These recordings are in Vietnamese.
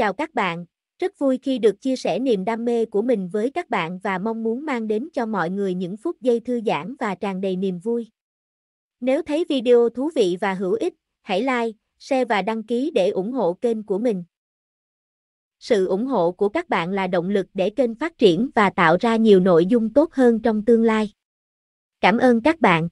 Chào các bạn, rất vui khi được chia sẻ niềm đam mê của mình với các bạn và mong muốn mang đến cho mọi người những phút giây thư giãn và tràn đầy niềm vui. Nếu thấy video thú vị và hữu ích, hãy like, share và đăng ký để ủng hộ kênh của mình. Sự ủng hộ của các bạn là động lực để kênh phát triển và tạo ra nhiều nội dung tốt hơn trong tương lai. Cảm ơn các bạn.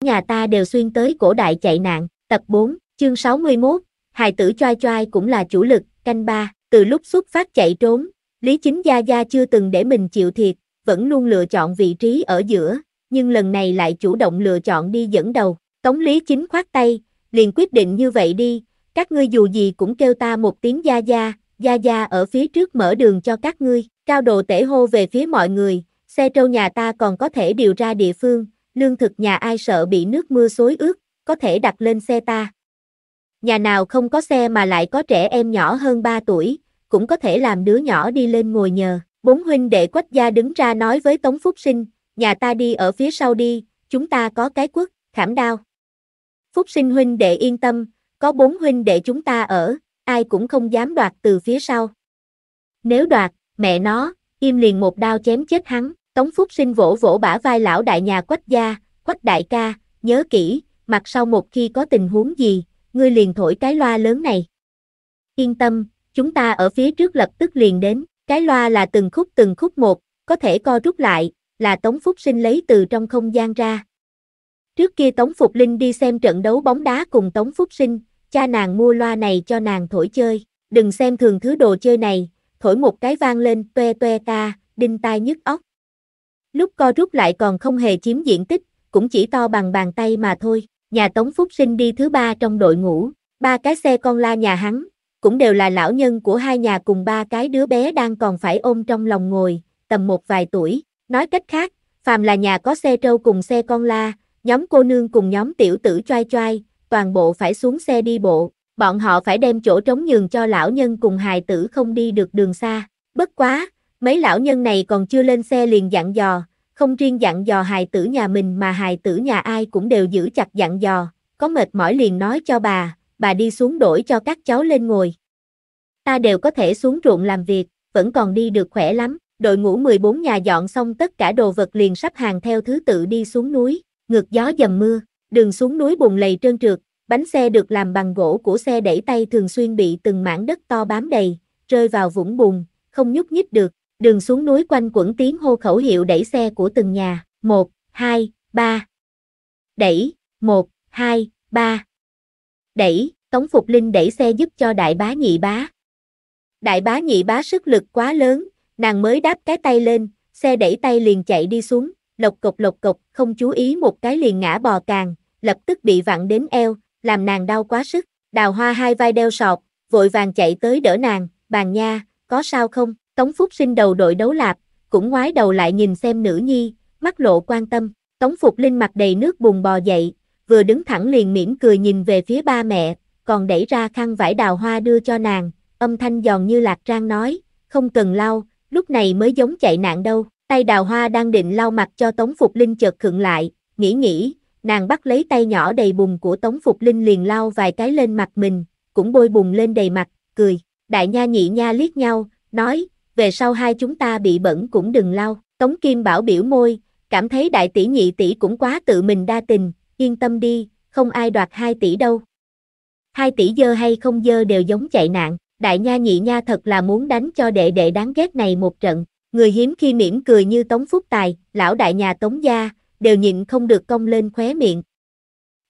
Nhà ta đều xuyên tới cổ đại chạy nạn, tập 4, chương 61 hài tử choai choai cũng là chủ lực, canh ba, từ lúc xuất phát chạy trốn, Lý Chính Gia Gia chưa từng để mình chịu thiệt, vẫn luôn lựa chọn vị trí ở giữa, nhưng lần này lại chủ động lựa chọn đi dẫn đầu, Tống Lý Chính khoát tay, liền quyết định như vậy đi, các ngươi dù gì cũng kêu ta một tiếng Gia Gia, Gia Gia ở phía trước mở đường cho các ngươi, cao độ tể hô về phía mọi người, xe trâu nhà ta còn có thể điều ra địa phương, lương thực nhà ai sợ bị nước mưa xối ướt, có thể đặt lên xe ta, Nhà nào không có xe mà lại có trẻ em nhỏ hơn 3 tuổi, cũng có thể làm đứa nhỏ đi lên ngồi nhờ. Bốn huynh đệ quách gia đứng ra nói với Tống Phúc Sinh, nhà ta đi ở phía sau đi, chúng ta có cái quất, khảm đao. Phúc Sinh huynh đệ yên tâm, có bốn huynh đệ chúng ta ở, ai cũng không dám đoạt từ phía sau. Nếu đoạt, mẹ nó, im liền một đao chém chết hắn, Tống Phúc Sinh vỗ vỗ bả vai lão đại nhà quách gia, quách đại ca, nhớ kỹ, mặt sau một khi có tình huống gì, ngươi liền thổi cái loa lớn này. Yên tâm, chúng ta ở phía trước lập tức liền đến, cái loa là từng khúc từng khúc một, có thể co rút lại, là Tống Phúc Sinh lấy từ trong không gian ra. Trước kia Tống Phục Linh đi xem trận đấu bóng đá cùng Tống Phúc Sinh, cha nàng mua loa này cho nàng thổi chơi, đừng xem thường thứ đồ chơi này, thổi một cái vang lên toe toe ta, đinh tai nhức óc. Lúc co rút lại còn không hề chiếm diện tích, cũng chỉ to bằng bàn tay mà thôi nhà Tống Phúc Sinh đi thứ ba trong đội ngũ, ba cái xe con la nhà hắn, cũng đều là lão nhân của hai nhà cùng ba cái đứa bé đang còn phải ôm trong lòng ngồi, tầm một vài tuổi. Nói cách khác, phàm là nhà có xe trâu cùng xe con la, nhóm cô nương cùng nhóm tiểu tử choai choai, toàn bộ phải xuống xe đi bộ, bọn họ phải đem chỗ trống nhường cho lão nhân cùng hài tử không đi được đường xa. Bất quá, mấy lão nhân này còn chưa lên xe liền dặn dò, không riêng dặn dò hài tử nhà mình mà hài tử nhà ai cũng đều giữ chặt dặn dò, có mệt mỏi liền nói cho bà, bà đi xuống đổi cho các cháu lên ngồi. Ta đều có thể xuống ruộng làm việc, vẫn còn đi được khỏe lắm, đội ngũ 14 nhà dọn xong tất cả đồ vật liền sắp hàng theo thứ tự đi xuống núi, ngược gió dầm mưa, đường xuống núi bùng lầy trơn trượt, bánh xe được làm bằng gỗ của xe đẩy tay thường xuyên bị từng mảng đất to bám đầy, rơi vào vũng bùn, không nhúc nhích được. Đường xuống núi quanh quẩn tiếng hô khẩu hiệu đẩy xe của từng nhà, một hai ba Đẩy, một hai ba Đẩy, Tống Phục Linh đẩy xe giúp cho đại bá nhị bá. Đại bá nhị bá sức lực quá lớn, nàng mới đáp cái tay lên, xe đẩy tay liền chạy đi xuống, lộc cục lộc cục không chú ý một cái liền ngã bò càng, lập tức bị vặn đến eo, làm nàng đau quá sức, đào hoa hai vai đeo sọt, vội vàng chạy tới đỡ nàng, bàn nha, có sao không? Tống Phúc sinh đầu đội đấu lạp, cũng ngoái đầu lại nhìn xem nữ nhi, mắt lộ quan tâm. Tống Phục Linh mặt đầy nước bùn bò dậy, vừa đứng thẳng liền mỉm cười nhìn về phía ba mẹ, còn đẩy ra khăn vải đào hoa đưa cho nàng, âm thanh giòn như lạc trang nói, không cần lau, lúc này mới giống chạy nạn đâu. Tay đào hoa đang định lau mặt cho Tống Phục Linh chợt khựng lại, nghĩ nghĩ, nàng bắt lấy tay nhỏ đầy bùn của Tống Phục Linh liền lau vài cái lên mặt mình, cũng bôi bùn lên đầy mặt, cười. Đại nha nhị nha liếc nhau, nói, về sau hai chúng ta bị bẩn cũng đừng lau. Tống Kim Bảo biểu môi, cảm thấy đại tỷ nhị tỷ cũng quá tự mình đa tình, yên tâm đi, không ai đoạt hai tỷ đâu. Hai tỷ dơ hay không dơ đều giống chạy nạn, đại nha nhị nha thật là muốn đánh cho đệ đệ đáng ghét này một trận. Người hiếm khi mỉm cười như Tống Phúc Tài, lão đại nhà Tống Gia, đều nhịn không được cong lên khóe miệng.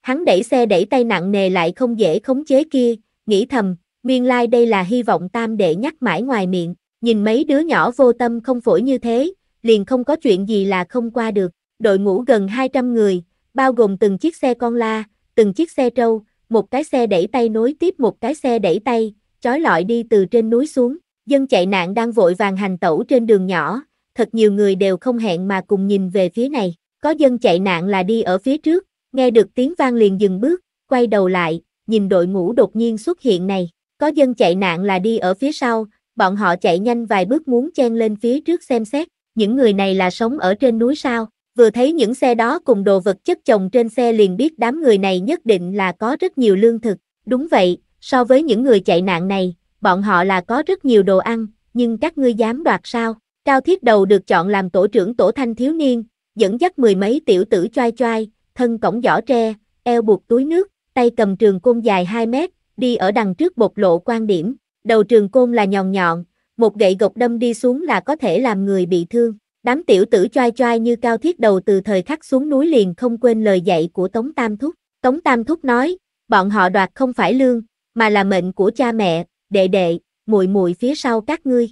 Hắn đẩy xe đẩy tay nặng nề lại không dễ khống chế kia, nghĩ thầm, miên lai like đây là hy vọng tam đệ nhắc mãi ngoài miệng. Nhìn mấy đứa nhỏ vô tâm không phổi như thế, liền không có chuyện gì là không qua được. Đội ngũ gần 200 người, bao gồm từng chiếc xe con la, từng chiếc xe trâu, một cái xe đẩy tay nối tiếp một cái xe đẩy tay, chói lọi đi từ trên núi xuống. Dân chạy nạn đang vội vàng hành tẩu trên đường nhỏ, thật nhiều người đều không hẹn mà cùng nhìn về phía này. Có dân chạy nạn là đi ở phía trước, nghe được tiếng vang liền dừng bước, quay đầu lại, nhìn đội ngũ đột nhiên xuất hiện này. Có dân chạy nạn là đi ở phía sau, bọn họ chạy nhanh vài bước muốn chen lên phía trước xem xét, những người này là sống ở trên núi sao, vừa thấy những xe đó cùng đồ vật chất chồng trên xe liền biết đám người này nhất định là có rất nhiều lương thực, đúng vậy, so với những người chạy nạn này, bọn họ là có rất nhiều đồ ăn, nhưng các ngươi dám đoạt sao, cao thiết đầu được chọn làm tổ trưởng tổ thanh thiếu niên, dẫn dắt mười mấy tiểu tử choai choai, thân cổng giỏ tre, eo buộc túi nước, tay cầm trường côn dài 2 mét, đi ở đằng trước bộc lộ quan điểm, đầu trường côn là nhọn nhọn, một gậy gộc đâm đi xuống là có thể làm người bị thương. Đám tiểu tử choai choai như cao thiết đầu từ thời khắc xuống núi liền không quên lời dạy của Tống Tam Thúc. Tống Tam Thúc nói, bọn họ đoạt không phải lương, mà là mệnh của cha mẹ, đệ đệ, muội muội phía sau các ngươi.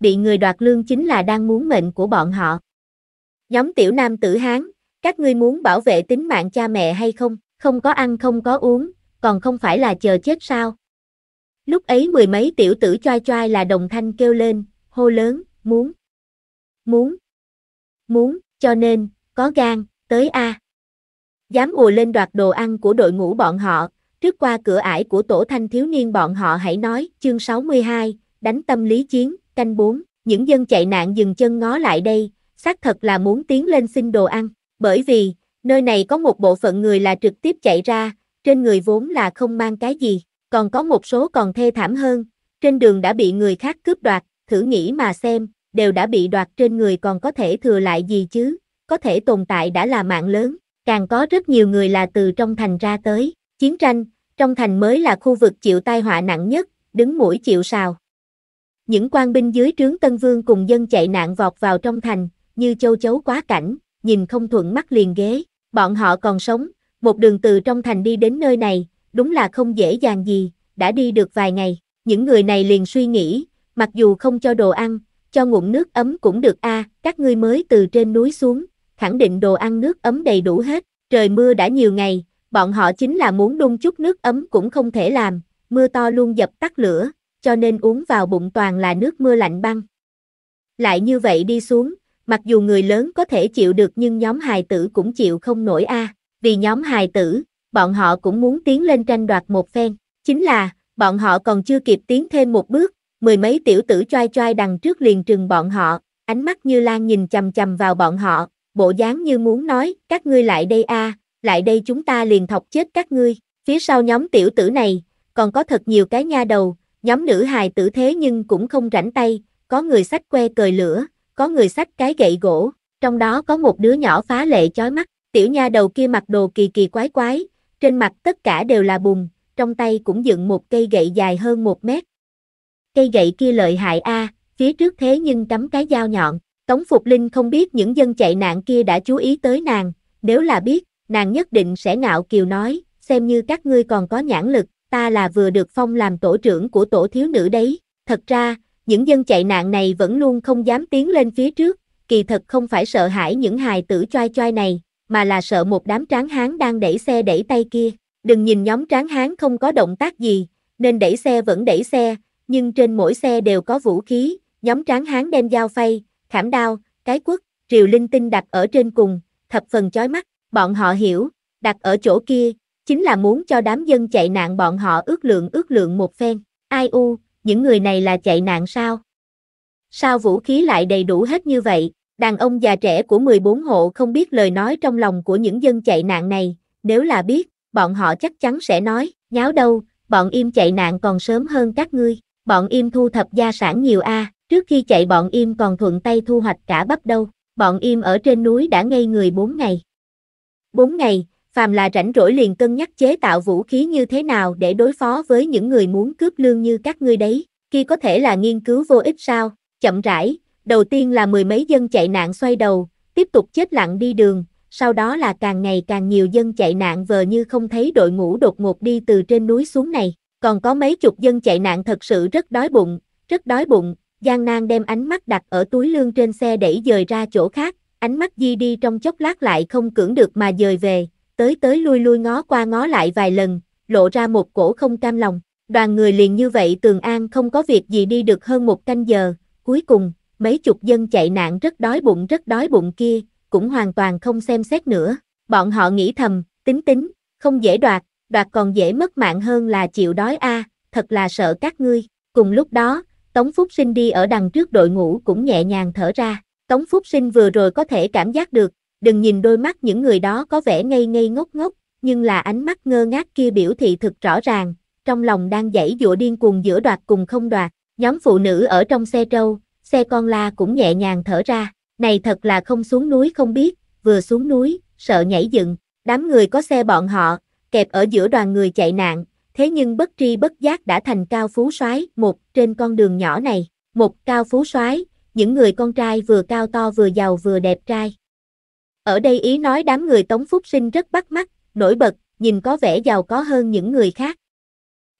Bị người đoạt lương chính là đang muốn mệnh của bọn họ. Nhóm tiểu nam tử Hán, các ngươi muốn bảo vệ tính mạng cha mẹ hay không, không có ăn không có uống, còn không phải là chờ chết sao. Lúc ấy mười mấy tiểu tử choai choai là đồng thanh kêu lên, hô lớn, muốn, muốn, muốn, cho nên, có gan, tới A. Dám ùa lên đoạt đồ ăn của đội ngũ bọn họ, trước qua cửa ải của tổ thanh thiếu niên bọn họ hãy nói, chương 62, đánh tâm lý chiến, canh 4, những dân chạy nạn dừng chân ngó lại đây, xác thật là muốn tiến lên xin đồ ăn, bởi vì, nơi này có một bộ phận người là trực tiếp chạy ra, trên người vốn là không mang cái gì còn có một số còn thê thảm hơn, trên đường đã bị người khác cướp đoạt, thử nghĩ mà xem, đều đã bị đoạt trên người còn có thể thừa lại gì chứ, có thể tồn tại đã là mạng lớn, càng có rất nhiều người là từ trong thành ra tới, chiến tranh, trong thành mới là khu vực chịu tai họa nặng nhất, đứng mũi chịu sào. Những quan binh dưới trướng Tân Vương cùng dân chạy nạn vọt vào trong thành, như châu chấu quá cảnh, nhìn không thuận mắt liền ghế, bọn họ còn sống, một đường từ trong thành đi đến nơi này, đúng là không dễ dàng gì, đã đi được vài ngày, những người này liền suy nghĩ, mặc dù không cho đồ ăn, cho ngụm nước ấm cũng được a, à, các ngươi mới từ trên núi xuống, khẳng định đồ ăn nước ấm đầy đủ hết, trời mưa đã nhiều ngày, bọn họ chính là muốn đun chút nước ấm cũng không thể làm, mưa to luôn dập tắt lửa, cho nên uống vào bụng toàn là nước mưa lạnh băng. Lại như vậy đi xuống, mặc dù người lớn có thể chịu được nhưng nhóm hài tử cũng chịu không nổi a, à. vì nhóm hài tử, bọn họ cũng muốn tiến lên tranh đoạt một phen. Chính là, bọn họ còn chưa kịp tiến thêm một bước, mười mấy tiểu tử choai choai đằng trước liền trừng bọn họ, ánh mắt như lan nhìn chầm chầm vào bọn họ, bộ dáng như muốn nói, các ngươi lại đây a, lại đây chúng ta liền thọc chết các ngươi. Phía sau nhóm tiểu tử này, còn có thật nhiều cái nha đầu, nhóm nữ hài tử thế nhưng cũng không rảnh tay, có người sách que cời lửa, có người sách cái gậy gỗ, trong đó có một đứa nhỏ phá lệ chói mắt, tiểu nha đầu kia mặc đồ kỳ kỳ quái quái, trên mặt tất cả đều là bùn, trong tay cũng dựng một cây gậy dài hơn một mét. Cây gậy kia lợi hại a, phía trước thế nhưng cắm cái dao nhọn. Tống Phục Linh không biết những dân chạy nạn kia đã chú ý tới nàng, nếu là biết, nàng nhất định sẽ ngạo kiều nói, xem như các ngươi còn có nhãn lực, ta là vừa được phong làm tổ trưởng của tổ thiếu nữ đấy. Thật ra, những dân chạy nạn này vẫn luôn không dám tiến lên phía trước, kỳ thật không phải sợ hãi những hài tử choai choai này, mà là sợ một đám tráng hán đang đẩy xe đẩy tay kia. Đừng nhìn nhóm tráng hán không có động tác gì, nên đẩy xe vẫn đẩy xe, nhưng trên mỗi xe đều có vũ khí, nhóm tráng hán đem dao phay, khảm đao, cái quất, triều linh tinh đặt ở trên cùng, thập phần chói mắt, bọn họ hiểu, đặt ở chỗ kia, chính là muốn cho đám dân chạy nạn bọn họ ước lượng ước lượng một phen, ai u, những người này là chạy nạn sao? Sao vũ khí lại đầy đủ hết như vậy, Đàn ông già trẻ của 14 hộ không biết lời nói trong lòng của những dân chạy nạn này, nếu là biết, bọn họ chắc chắn sẽ nói, nháo đâu, bọn im chạy nạn còn sớm hơn các ngươi, bọn im thu thập gia sản nhiều a, à. trước khi chạy bọn im còn thuận tay thu hoạch cả bắp đâu, bọn im ở trên núi đã ngây người 4 ngày. 4 ngày, phàm là rảnh rỗi liền cân nhắc chế tạo vũ khí như thế nào để đối phó với những người muốn cướp lương như các ngươi đấy, khi có thể là nghiên cứu vô ích sao, chậm rãi, đầu tiên là mười mấy dân chạy nạn xoay đầu, tiếp tục chết lặng đi đường, sau đó là càng ngày càng nhiều dân chạy nạn vờ như không thấy đội ngũ đột ngột đi từ trên núi xuống này, còn có mấy chục dân chạy nạn thật sự rất đói bụng, rất đói bụng, Giang Nan đem ánh mắt đặt ở túi lương trên xe để dời ra chỗ khác, ánh mắt di đi trong chốc lát lại không cưỡng được mà dời về, tới tới lui lui ngó qua ngó lại vài lần, lộ ra một cổ không cam lòng, đoàn người liền như vậy Tường An không có việc gì đi được hơn một canh giờ, cuối cùng, mấy chục dân chạy nạn rất đói bụng rất đói bụng kia, cũng hoàn toàn không xem xét nữa. Bọn họ nghĩ thầm, tính tính, không dễ đoạt, đoạt còn dễ mất mạng hơn là chịu đói a, thật là sợ các ngươi. Cùng lúc đó, Tống Phúc Sinh đi ở đằng trước đội ngũ cũng nhẹ nhàng thở ra. Tống Phúc Sinh vừa rồi có thể cảm giác được, đừng nhìn đôi mắt những người đó có vẻ ngây ngây ngốc ngốc, nhưng là ánh mắt ngơ ngác kia biểu thị thực rõ ràng, trong lòng đang dãy dụa điên cuồng giữa đoạt cùng không đoạt. Nhóm phụ nữ ở trong xe trâu, xe con la cũng nhẹ nhàng thở ra, này thật là không xuống núi không biết, vừa xuống núi, sợ nhảy dựng, đám người có xe bọn họ, kẹp ở giữa đoàn người chạy nạn, thế nhưng bất tri bất giác đã thành cao phú soái một trên con đường nhỏ này, một cao phú soái những người con trai vừa cao to vừa giàu vừa đẹp trai. Ở đây ý nói đám người Tống Phúc Sinh rất bắt mắt, nổi bật, nhìn có vẻ giàu có hơn những người khác.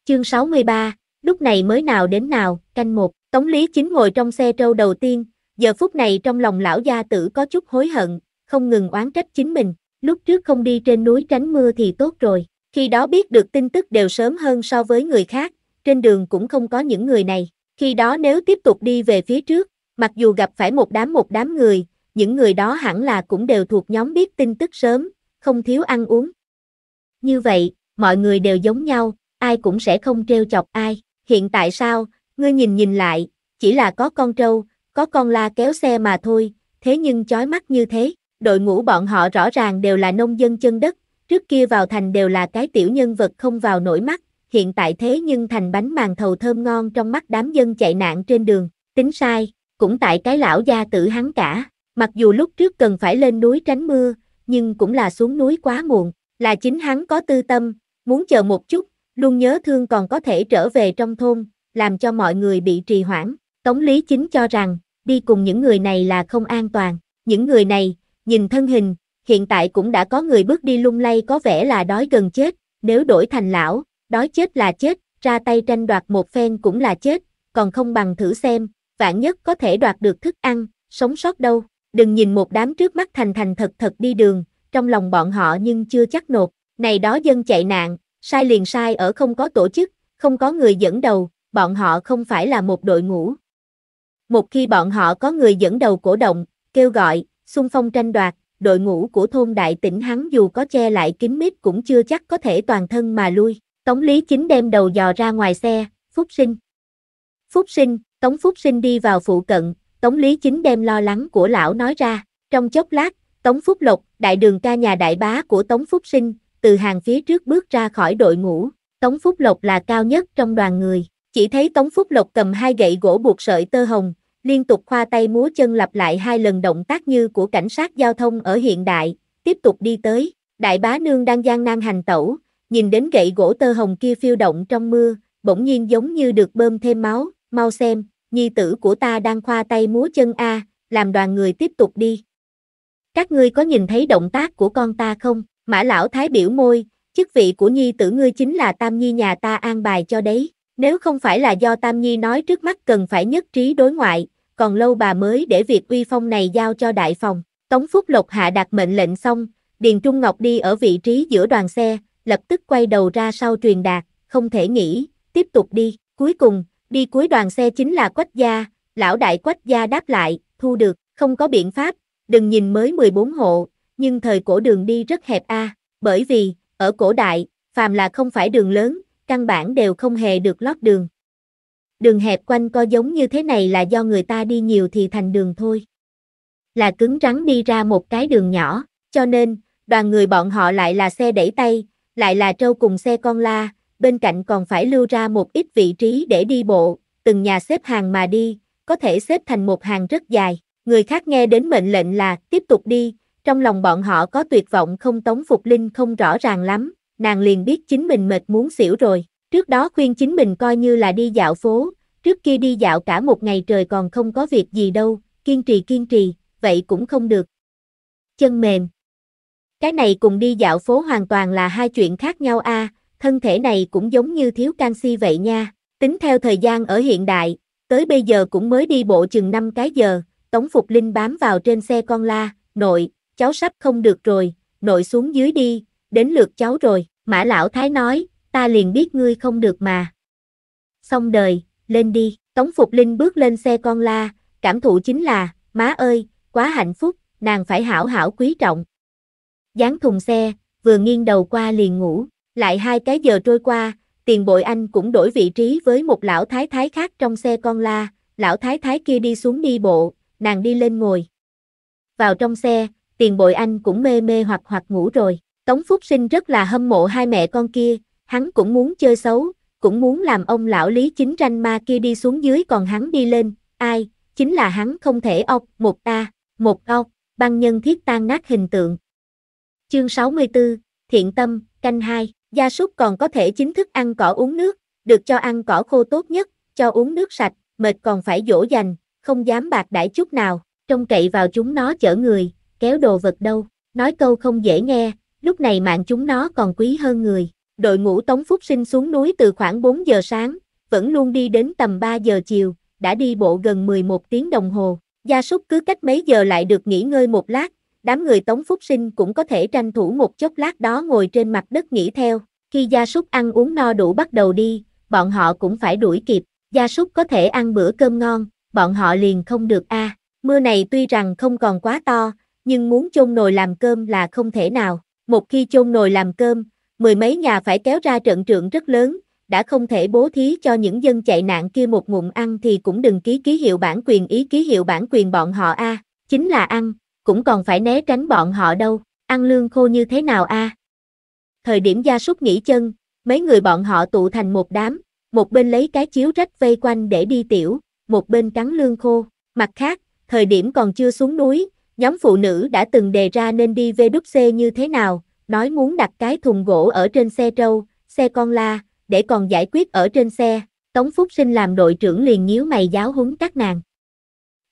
Chương 63, lúc này mới nào đến nào, canh một Tống Lý Chính ngồi trong xe trâu đầu tiên, giờ phút này trong lòng lão gia tử có chút hối hận, không ngừng oán trách chính mình, lúc trước không đi trên núi tránh mưa thì tốt rồi, khi đó biết được tin tức đều sớm hơn so với người khác, trên đường cũng không có những người này, khi đó nếu tiếp tục đi về phía trước, mặc dù gặp phải một đám một đám người, những người đó hẳn là cũng đều thuộc nhóm biết tin tức sớm, không thiếu ăn uống. Như vậy, mọi người đều giống nhau, ai cũng sẽ không trêu chọc ai, hiện tại sao, Ngươi nhìn nhìn lại, chỉ là có con trâu, có con la kéo xe mà thôi, thế nhưng chói mắt như thế, đội ngũ bọn họ rõ ràng đều là nông dân chân đất, trước kia vào thành đều là cái tiểu nhân vật không vào nổi mắt, hiện tại thế nhưng thành bánh màn thầu thơm ngon trong mắt đám dân chạy nạn trên đường, tính sai, cũng tại cái lão gia tử hắn cả, mặc dù lúc trước cần phải lên núi tránh mưa, nhưng cũng là xuống núi quá muộn, là chính hắn có tư tâm, muốn chờ một chút, luôn nhớ thương còn có thể trở về trong thôn, làm cho mọi người bị trì hoãn. Tống Lý Chính cho rằng, đi cùng những người này là không an toàn. Những người này, nhìn thân hình, hiện tại cũng đã có người bước đi lung lay có vẻ là đói gần chết. Nếu đổi thành lão, đói chết là chết, ra tay tranh đoạt một phen cũng là chết, còn không bằng thử xem, vạn nhất có thể đoạt được thức ăn, sống sót đâu. Đừng nhìn một đám trước mắt thành thành thật thật đi đường, trong lòng bọn họ nhưng chưa chắc nột. Này đó dân chạy nạn, sai liền sai ở không có tổ chức, không có người dẫn đầu, bọn họ không phải là một đội ngũ. Một khi bọn họ có người dẫn đầu cổ động, kêu gọi, xung phong tranh đoạt, đội ngũ của thôn đại tỉnh hắn dù có che lại kín mít cũng chưa chắc có thể toàn thân mà lui. Tống Lý Chính đem đầu dò ra ngoài xe, Phúc Sinh. Phúc Sinh, Tống Phúc Sinh đi vào phụ cận, Tống Lý Chính đem lo lắng của lão nói ra, trong chốc lát, Tống Phúc Lộc, đại đường ca nhà đại bá của Tống Phúc Sinh, từ hàng phía trước bước ra khỏi đội ngũ, Tống Phúc Lộc là cao nhất trong đoàn người. Chỉ thấy Tống Phúc Lộc cầm hai gậy gỗ buộc sợi tơ hồng, liên tục khoa tay múa chân lặp lại hai lần động tác như của cảnh sát giao thông ở hiện đại, tiếp tục đi tới. Đại bá nương đang gian nan hành tẩu, nhìn đến gậy gỗ tơ hồng kia phiêu động trong mưa, bỗng nhiên giống như được bơm thêm máu, mau xem, nhi tử của ta đang khoa tay múa chân A, làm đoàn người tiếp tục đi. Các ngươi có nhìn thấy động tác của con ta không? Mã lão thái biểu môi, chức vị của nhi tử ngươi chính là tam nhi nhà ta an bài cho đấy. Nếu không phải là do Tam Nhi nói trước mắt cần phải nhất trí đối ngoại, còn lâu bà mới để việc uy phong này giao cho đại phòng. Tống Phúc Lộc hạ đặt mệnh lệnh xong, Điền Trung Ngọc đi ở vị trí giữa đoàn xe, lập tức quay đầu ra sau truyền đạt, không thể nghĩ, tiếp tục đi. Cuối cùng, đi cuối đoàn xe chính là Quách Gia, lão đại Quách Gia đáp lại, thu được, không có biện pháp, đừng nhìn mới 14 hộ, nhưng thời cổ đường đi rất hẹp a, bởi vì, ở cổ đại, phàm là không phải đường lớn, căn bản đều không hề được lót đường. Đường hẹp quanh co giống như thế này là do người ta đi nhiều thì thành đường thôi. Là cứng rắn đi ra một cái đường nhỏ, cho nên, đoàn người bọn họ lại là xe đẩy tay, lại là trâu cùng xe con la, bên cạnh còn phải lưu ra một ít vị trí để đi bộ, từng nhà xếp hàng mà đi, có thể xếp thành một hàng rất dài. Người khác nghe đến mệnh lệnh là tiếp tục đi, trong lòng bọn họ có tuyệt vọng không Tống Phục Linh không rõ ràng lắm, nàng liền biết chính mình mệt muốn xỉu rồi. Trước đó khuyên chính mình coi như là đi dạo phố, trước kia đi dạo cả một ngày trời còn không có việc gì đâu, kiên trì kiên trì, vậy cũng không được. Chân mềm. Cái này cùng đi dạo phố hoàn toàn là hai chuyện khác nhau a, thân thể này cũng giống như thiếu canxi vậy nha. Tính theo thời gian ở hiện đại, tới bây giờ cũng mới đi bộ chừng 5 cái giờ, Tống Phục Linh bám vào trên xe con la, nội, cháu sắp không được rồi, nội xuống dưới đi, đến lượt cháu rồi, mã lão thái nói, ta liền biết ngươi không được mà. Xong đời, lên đi, Tống Phục Linh bước lên xe con la, cảm thụ chính là, má ơi, quá hạnh phúc, nàng phải hảo hảo quý trọng. Dán thùng xe, vừa nghiêng đầu qua liền ngủ, lại hai cái giờ trôi qua, tiền bội anh cũng đổi vị trí với một lão thái thái khác trong xe con la, lão thái thái kia đi xuống đi bộ, nàng đi lên ngồi. Vào trong xe, tiền bội anh cũng mê mê hoặc hoặc ngủ rồi. Tống Phúc Sinh rất là hâm mộ hai mẹ con kia, hắn cũng muốn chơi xấu, cũng muốn làm ông lão Lý Chính Ranh ma kia đi xuống dưới còn hắn đi lên, ai, chính là hắn không thể ọc, một ta một o, băng nhân thiết tan nát hình tượng. Chương 64, Thiện Tâm, canh 2, gia súc còn có thể chính thức ăn cỏ uống nước, được cho ăn cỏ khô tốt nhất, cho uống nước sạch, mệt còn phải dỗ dành, không dám bạc đãi chút nào, trông cậy vào chúng nó chở người, kéo đồ vật đâu, nói câu không dễ nghe, lúc này mạng chúng nó còn quý hơn người. Đội ngũ Tống Phúc Sinh xuống núi từ khoảng 4 giờ sáng, vẫn luôn đi đến tầm 3 giờ chiều, đã đi bộ gần 11 tiếng đồng hồ. Gia súc cứ cách mấy giờ lại được nghỉ ngơi một lát, đám người Tống Phúc Sinh cũng có thể tranh thủ một chốc lát đó ngồi trên mặt đất nghỉ theo. Khi gia súc ăn uống no đủ bắt đầu đi, bọn họ cũng phải đuổi kịp. Gia súc có thể ăn bữa cơm ngon, bọn họ liền không được a. À. Mưa này tuy rằng không còn quá to, nhưng muốn chôn nồi làm cơm là không thể nào. Một khi chôn nồi làm cơm, mười mấy nhà phải kéo ra trận trượng rất lớn, đã không thể bố thí cho những dân chạy nạn kia một ngụm ăn thì cũng đừng ký ký hiệu bản quyền ý ký hiệu bản quyền bọn họ a, à, chính là ăn, cũng còn phải né tránh bọn họ đâu, ăn lương khô như thế nào a. À? Thời điểm gia súc nghỉ chân, mấy người bọn họ tụ thành một đám, một bên lấy cái chiếu rách vây quanh để đi tiểu, một bên cắn lương khô, mặt khác, thời điểm còn chưa xuống núi, nhóm phụ nữ đã từng đề ra nên đi VWC như thế nào, nói muốn đặt cái thùng gỗ ở trên xe trâu, xe con la, để còn giải quyết ở trên xe, Tống Phúc Sinh làm đội trưởng liền nhíu mày giáo húng các nàng.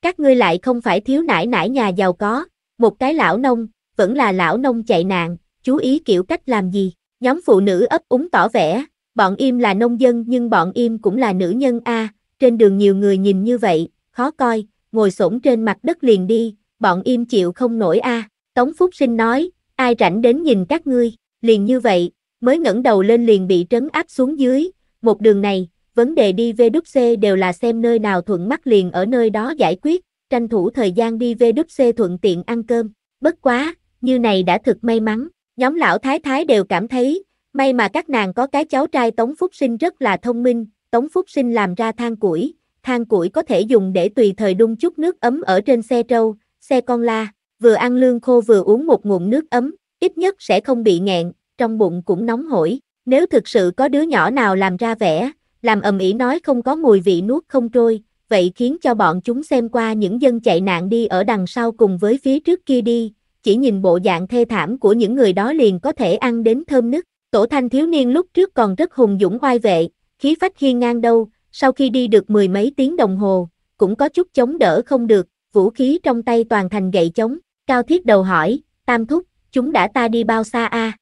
Các ngươi lại không phải thiếu nải nải nhà giàu có, một cái lão nông, vẫn là lão nông chạy nạn, chú ý kiểu cách làm gì, nhóm phụ nữ ấp úng tỏ vẻ, bọn im là nông dân nhưng bọn im cũng là nữ nhân a trên đường nhiều người nhìn như vậy, khó coi, ngồi xổm trên mặt đất liền đi, bọn im chịu không nổi a Tống Phúc Sinh nói, ai rảnh đến nhìn các ngươi, liền như vậy, mới ngẩng đầu lên liền bị trấn áp xuống dưới, một đường này, vấn đề đi VWC đều là xem nơi nào thuận mắt liền ở nơi đó giải quyết, tranh thủ thời gian đi VWC thuận tiện ăn cơm, bất quá, như này đã thực may mắn, nhóm lão thái thái đều cảm thấy, may mà các nàng có cái cháu trai Tống Phúc Sinh rất là thông minh, Tống Phúc Sinh làm ra than củi, than củi có thể dùng để tùy thời đun chút nước ấm ở trên xe trâu, xe con la, vừa ăn lương khô vừa uống một ngụm nước ấm, ít nhất sẽ không bị nghẹn, trong bụng cũng nóng hổi. Nếu thực sự có đứa nhỏ nào làm ra vẻ, làm ầm ĩ nói không có mùi vị nuốt không trôi, vậy khiến cho bọn chúng xem qua những dân chạy nạn đi ở đằng sau cùng với phía trước kia đi, chỉ nhìn bộ dạng thê thảm của những người đó liền có thể ăn đến thơm nức. Tổ thanh thiếu niên lúc trước còn rất hùng dũng oai vệ, khí phách khi ngang đâu, sau khi đi được mười mấy tiếng đồng hồ, cũng có chút chống đỡ không được, vũ khí trong tay toàn thành gậy chống, cao thiết đầu hỏi, tam thúc, chúng đã ta đi bao xa a?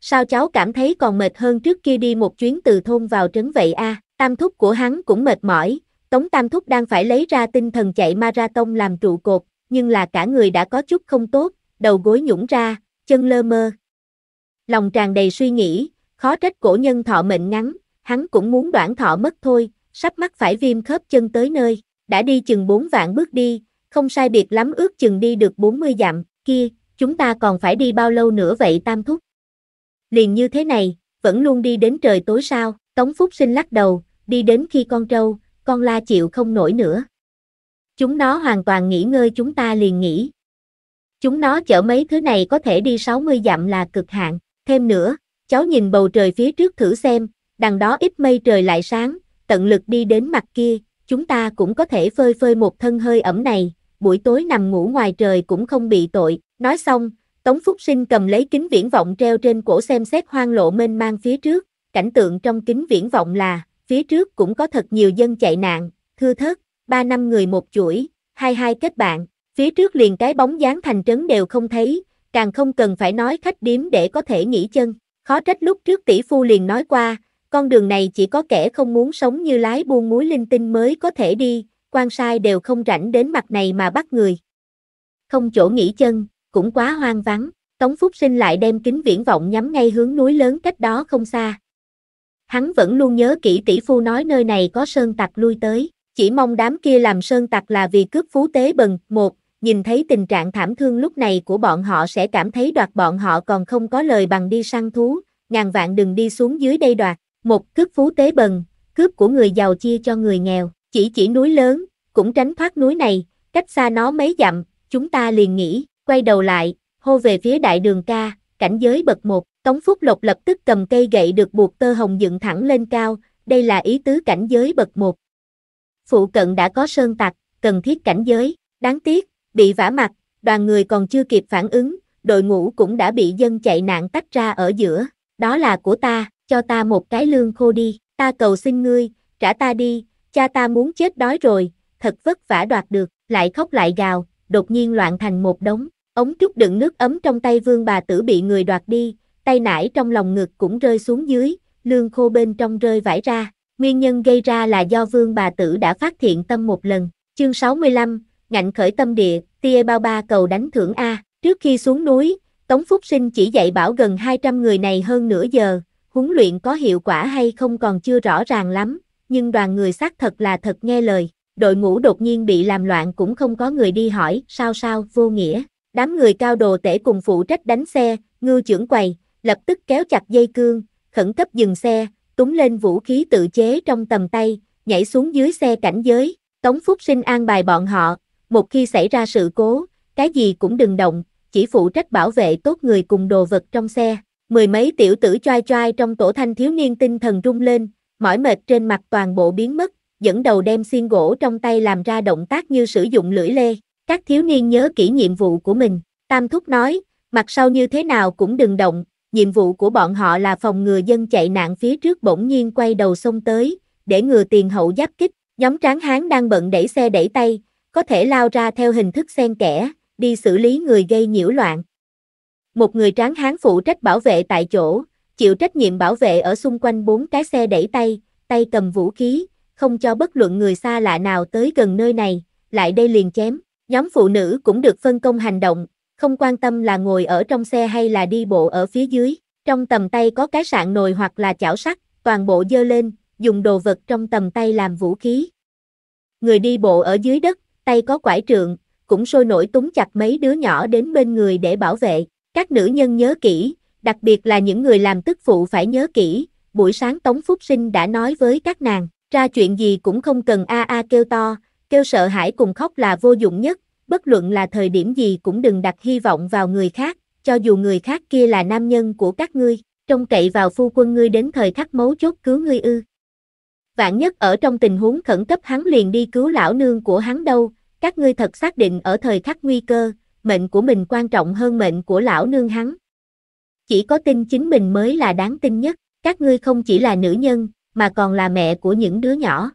Sao cháu cảm thấy còn mệt hơn trước kia đi một chuyến từ thôn vào trấn vậy a? Tam thúc của hắn cũng mệt mỏi, Tống Tam thúc đang phải lấy ra tinh thần chạy marathon làm trụ cột, nhưng là cả người đã có chút không tốt, đầu gối nhũng ra, chân lơ mơ. Lòng tràn đầy suy nghĩ, khó trách cổ nhân thọ mệnh ngắn, hắn cũng muốn đoạn thọ mất thôi, sắp mắc phải viêm khớp chân tới nơi đã đi chừng 4 vạn bước đi, không sai biệt lắm ước chừng đi được 40 dặm, kia, chúng ta còn phải đi bao lâu nữa vậy tam thúc? Liền như thế này, vẫn luôn đi đến trời tối sao, Tống Phúc Sinh lắc đầu, đi đến khi con trâu, con la chịu không nổi nữa. Chúng nó hoàn toàn nghỉ ngơi chúng ta liền nghỉ. Chúng nó chở mấy thứ này có thể đi 60 dặm là cực hạn, thêm nữa, cháu nhìn bầu trời phía trước thử xem, đằng đó ít mây trời lại sáng, tận lực đi đến mặt kia, chúng ta cũng có thể phơi phơi một thân hơi ẩm này, buổi tối nằm ngủ ngoài trời cũng không bị tội. Nói xong, Tống Phúc Sinh cầm lấy kính viễn vọng treo trên cổ xem xét hoang lộ mênh mang phía trước, cảnh tượng trong kính viễn vọng là, phía trước cũng có thật nhiều dân chạy nạn, thư thớt, ba năm người một chuỗi, hai hai kết bạn, phía trước liền cái bóng dáng thành trấn đều không thấy, càng không cần phải nói khách điếm để có thể nghỉ chân. Khó trách lúc trước tỷ phu liền nói qua, con đường này chỉ có kẻ không muốn sống như lái buôn muối linh tinh mới có thể đi, quan sai đều không rảnh đến mặt này mà bắt người. Không chỗ nghỉ chân, cũng quá hoang vắng, Tống Phúc Sinh lại đem kính viễn vọng nhắm ngay hướng núi lớn cách đó không xa. Hắn vẫn luôn nhớ kỹ tỷ phu nói nơi này có sơn tặc lui tới, chỉ mong đám kia làm sơn tặc là vì cướp phú tế bần, một, nhìn thấy tình trạng thảm thương lúc này của bọn họ sẽ cảm thấy đoạt bọn họ còn không có lời bằng đi săn thú, ngàn vạn đừng đi xuống dưới đây đoạt. Một cướp phú tế bần, cướp của người giàu chia cho người nghèo, chỉ chỉ núi lớn, cũng tránh thoát núi này, cách xa nó mấy dặm, chúng ta liền nghĩ, quay đầu lại, hô về phía đại đường ca, cảnh giới bậc một, Tống Phúc Lộc lập tức cầm cây gậy được buộc tơ hồng dựng thẳng lên cao, đây là ý tứ cảnh giới bậc một. Phụ cận đã có sơn tặc, cần thiết cảnh giới, đáng tiếc, bị vả mặt, đoàn người còn chưa kịp phản ứng, đội ngũ cũng đã bị dân chạy nạn tách ra ở giữa, đó là của ta, cho ta một cái lương khô đi, ta cầu xin ngươi, trả ta đi, cha ta muốn chết đói rồi, thật vất vả đoạt được, lại khóc lại gào, đột nhiên loạn thành một đống, ống trúc đựng nước ấm trong tay vương bà tử bị người đoạt đi, tay nải trong lòng ngực cũng rơi xuống dưới, lương khô bên trong rơi vãi ra, nguyên nhân gây ra là do vương bà tử đã phát hiện tâm một lần, chương 65, ngạnh khởi tâm địa, tia bao ba cầu đánh thưởng A, trước khi xuống núi, Tống Phúc Sinh chỉ dạy bảo gần 200 người này hơn nửa giờ, huấn luyện có hiệu quả hay không còn chưa rõ ràng lắm, nhưng đoàn người xác thật là thật nghe lời, đội ngũ đột nhiên bị làm loạn cũng không có người đi hỏi, sao sao, vô nghĩa. Đám người cao đồ tể cùng phụ trách đánh xe, ngư trưởng quầy, lập tức kéo chặt dây cương, khẩn cấp dừng xe, túng lên vũ khí tự chế trong tầm tay, nhảy xuống dưới xe cảnh giới, Tống Phúc Sinh an bài bọn họ, một khi xảy ra sự cố, cái gì cũng đừng động, chỉ phụ trách bảo vệ tốt người cùng đồ vật trong xe, Mười mấy tiểu tử choai choai trong tổ thanh thiếu niên tinh thần rung lên, mỏi mệt trên mặt toàn bộ biến mất, dẫn đầu đem xiên gỗ trong tay làm ra động tác như sử dụng lưỡi lê. Các thiếu niên nhớ kỹ nhiệm vụ của mình, Tam Thúc nói, mặt sau như thế nào cũng đừng động, nhiệm vụ của bọn họ là phòng ngừa dân chạy nạn phía trước bỗng nhiên quay đầu xông tới, để ngừa tiền hậu giáp kích, nhóm tráng hán đang bận đẩy xe đẩy tay, có thể lao ra theo hình thức xen kẽ, đi xử lý người gây nhiễu loạn một người tráng hán phụ trách bảo vệ tại chỗ, chịu trách nhiệm bảo vệ ở xung quanh bốn cái xe đẩy tay, tay cầm vũ khí, không cho bất luận người xa lạ nào tới gần nơi này, lại đây liền chém. Nhóm phụ nữ cũng được phân công hành động, không quan tâm là ngồi ở trong xe hay là đi bộ ở phía dưới, trong tầm tay có cái sạn nồi hoặc là chảo sắt, toàn bộ dơ lên, dùng đồ vật trong tầm tay làm vũ khí. Người đi bộ ở dưới đất, tay có quải trượng, cũng sôi nổi túng chặt mấy đứa nhỏ đến bên người để bảo vệ. Các nữ nhân nhớ kỹ, đặc biệt là những người làm tức phụ phải nhớ kỹ, buổi sáng Tống Phúc Sinh đã nói với các nàng, ra chuyện gì cũng không cần a a kêu to, kêu sợ hãi cùng khóc là vô dụng nhất, bất luận là thời điểm gì cũng đừng đặt hy vọng vào người khác, cho dù người khác kia là nam nhân của các ngươi, trông cậy vào phu quân ngươi đến thời khắc mấu chốt cứu ngươi ư. Vạn nhất ở trong tình huống khẩn cấp hắn liền đi cứu lão nương của hắn đâu, các ngươi thật xác định ở thời khắc nguy cơ, mệnh của mình quan trọng hơn mệnh của lão nương hắn. Chỉ có tin chính mình mới là đáng tin nhất, các ngươi không chỉ là nữ nhân, mà còn là mẹ của những đứa nhỏ.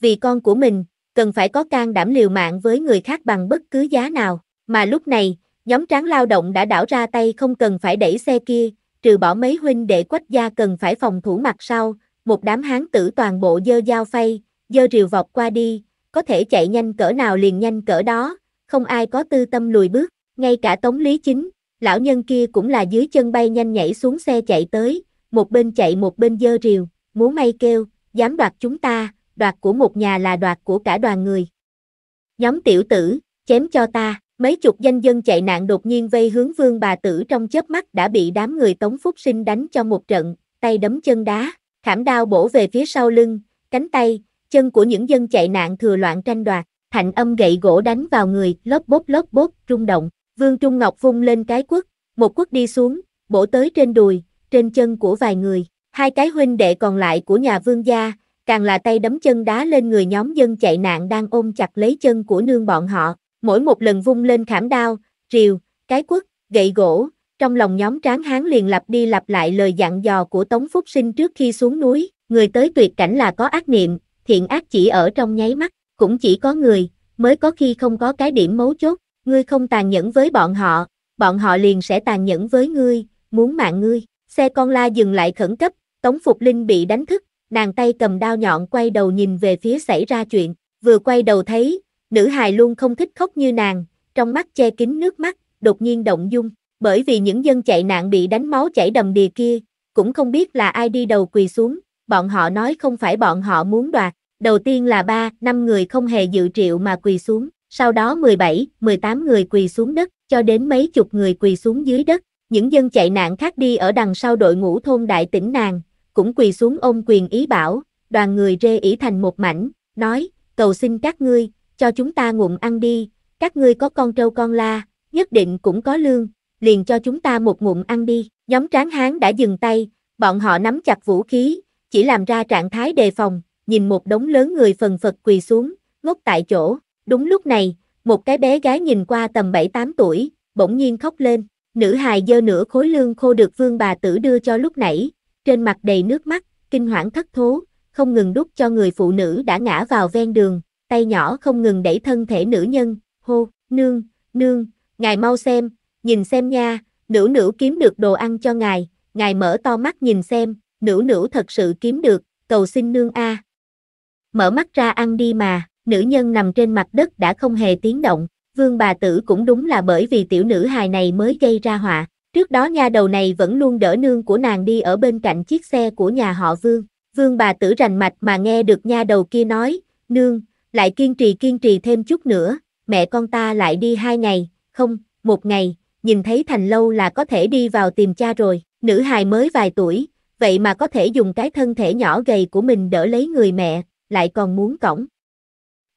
Vì con của mình, cần phải có can đảm liều mạng với người khác bằng bất cứ giá nào, mà lúc này, nhóm tráng lao động đã đảo ra tay không cần phải đẩy xe kia, trừ bỏ mấy huynh đệ quách gia cần phải phòng thủ mặt sau, một đám hán tử toàn bộ dơ dao phay, dơ rìu vọc qua đi, có thể chạy nhanh cỡ nào liền nhanh cỡ đó, không ai có tư tâm lùi bước, ngay cả Tống Lý Chính, lão nhân kia cũng là dưới chân bay nhanh nhảy xuống xe chạy tới, một bên chạy một bên dơ rìu, muốn may kêu, dám đoạt chúng ta, đoạt của một nhà là đoạt của cả đoàn người. Nhóm tiểu tử, chém cho ta, mấy chục danh dân chạy nạn đột nhiên vây hướng vương bà tử trong chớp mắt đã bị đám người Tống Phúc Sinh đánh cho một trận, tay đấm chân đá, khảm đao bổ về phía sau lưng, cánh tay, chân của những dân chạy nạn thừa loạn tranh đoạt thạnh âm gậy gỗ đánh vào người, lóp bốt lóp bốt, rung động. Vương Trung Ngọc vung lên cái quất, một quất đi xuống, bổ tới trên đùi, trên chân của vài người. Hai cái huynh đệ còn lại của nhà vương gia, càng là tay đấm chân đá lên người nhóm dân chạy nạn đang ôm chặt lấy chân của nương bọn họ. Mỗi một lần vung lên khảm đao, rìu, cái quất, gậy gỗ, trong lòng nhóm tráng hán liền lặp đi lặp lại lời dặn dò của Tống Phúc Sinh trước khi xuống núi, người tới tuyệt cảnh là có ác niệm, thiện ác chỉ ở trong nháy mắt. Cũng chỉ có người, mới có khi không có cái điểm mấu chốt, ngươi không tàn nhẫn với bọn họ, bọn họ liền sẽ tàn nhẫn với ngươi, muốn mạng ngươi. Xe con la dừng lại khẩn cấp, Tống Phục Linh bị đánh thức, nàng tay cầm đao nhọn quay đầu nhìn về phía xảy ra chuyện, vừa quay đầu thấy, nữ hài luôn không thích khóc như nàng, trong mắt che kín nước mắt, đột nhiên động dung, bởi vì những dân chạy nạn bị đánh máu chảy đầm đìa kia, cũng không biết là ai đi đầu quỳ xuống, bọn họ nói không phải bọn họ muốn đoạt, đầu tiên là 3, 5 người không hề dự triệu mà quỳ xuống, sau đó 17, 18 người quỳ xuống đất, cho đến mấy chục người quỳ xuống dưới đất, những dân chạy nạn khác đi ở đằng sau đội ngũ thôn đại tỉnh nàng, cũng quỳ xuống ôm quyền ý bảo, đoàn người rê ỉ thành một mảnh, nói, cầu xin các ngươi, cho chúng ta ngụm ăn đi, các ngươi có con trâu con la, nhất định cũng có lương, liền cho chúng ta một ngụm ăn đi, nhóm tráng hán đã dừng tay, bọn họ nắm chặt vũ khí, chỉ làm ra trạng thái đề phòng, nhìn một đống lớn người phần phật quỳ xuống, ngốc tại chỗ. Đúng lúc này, một cái bé gái nhìn qua tầm 7-8 tuổi, bỗng nhiên khóc lên. Nữ hài dơ nửa khối lương khô được vương bà tử đưa cho lúc nãy, trên mặt đầy nước mắt, kinh hoảng thất thố, không ngừng đút cho người phụ nữ đã ngã vào ven đường, tay nhỏ không ngừng đẩy thân thể nữ nhân, hô, nương, nương, ngài mau xem, nhìn xem nha, nữ nữ kiếm được đồ ăn cho ngài, ngài mở to mắt nhìn xem, nữ nữ thật sự kiếm được, cầu xin nương a mở mắt ra ăn đi mà, nữ nhân nằm trên mặt đất đã không hề tiếng động, vương bà tử cũng đúng là bởi vì tiểu nữ hài này mới gây ra họa, trước đó nha đầu này vẫn luôn đỡ nương của nàng đi ở bên cạnh chiếc xe của nhà họ vương, vương bà tử rành mạch mà nghe được nha đầu kia nói, nương, lại kiên trì kiên trì thêm chút nữa, mẹ con ta lại đi hai ngày, không, một ngày, nhìn thấy thành lâu là có thể đi vào tìm cha rồi, nữ hài mới vài tuổi, vậy mà có thể dùng cái thân thể nhỏ gầy của mình đỡ lấy người mẹ, lại còn muốn cổng.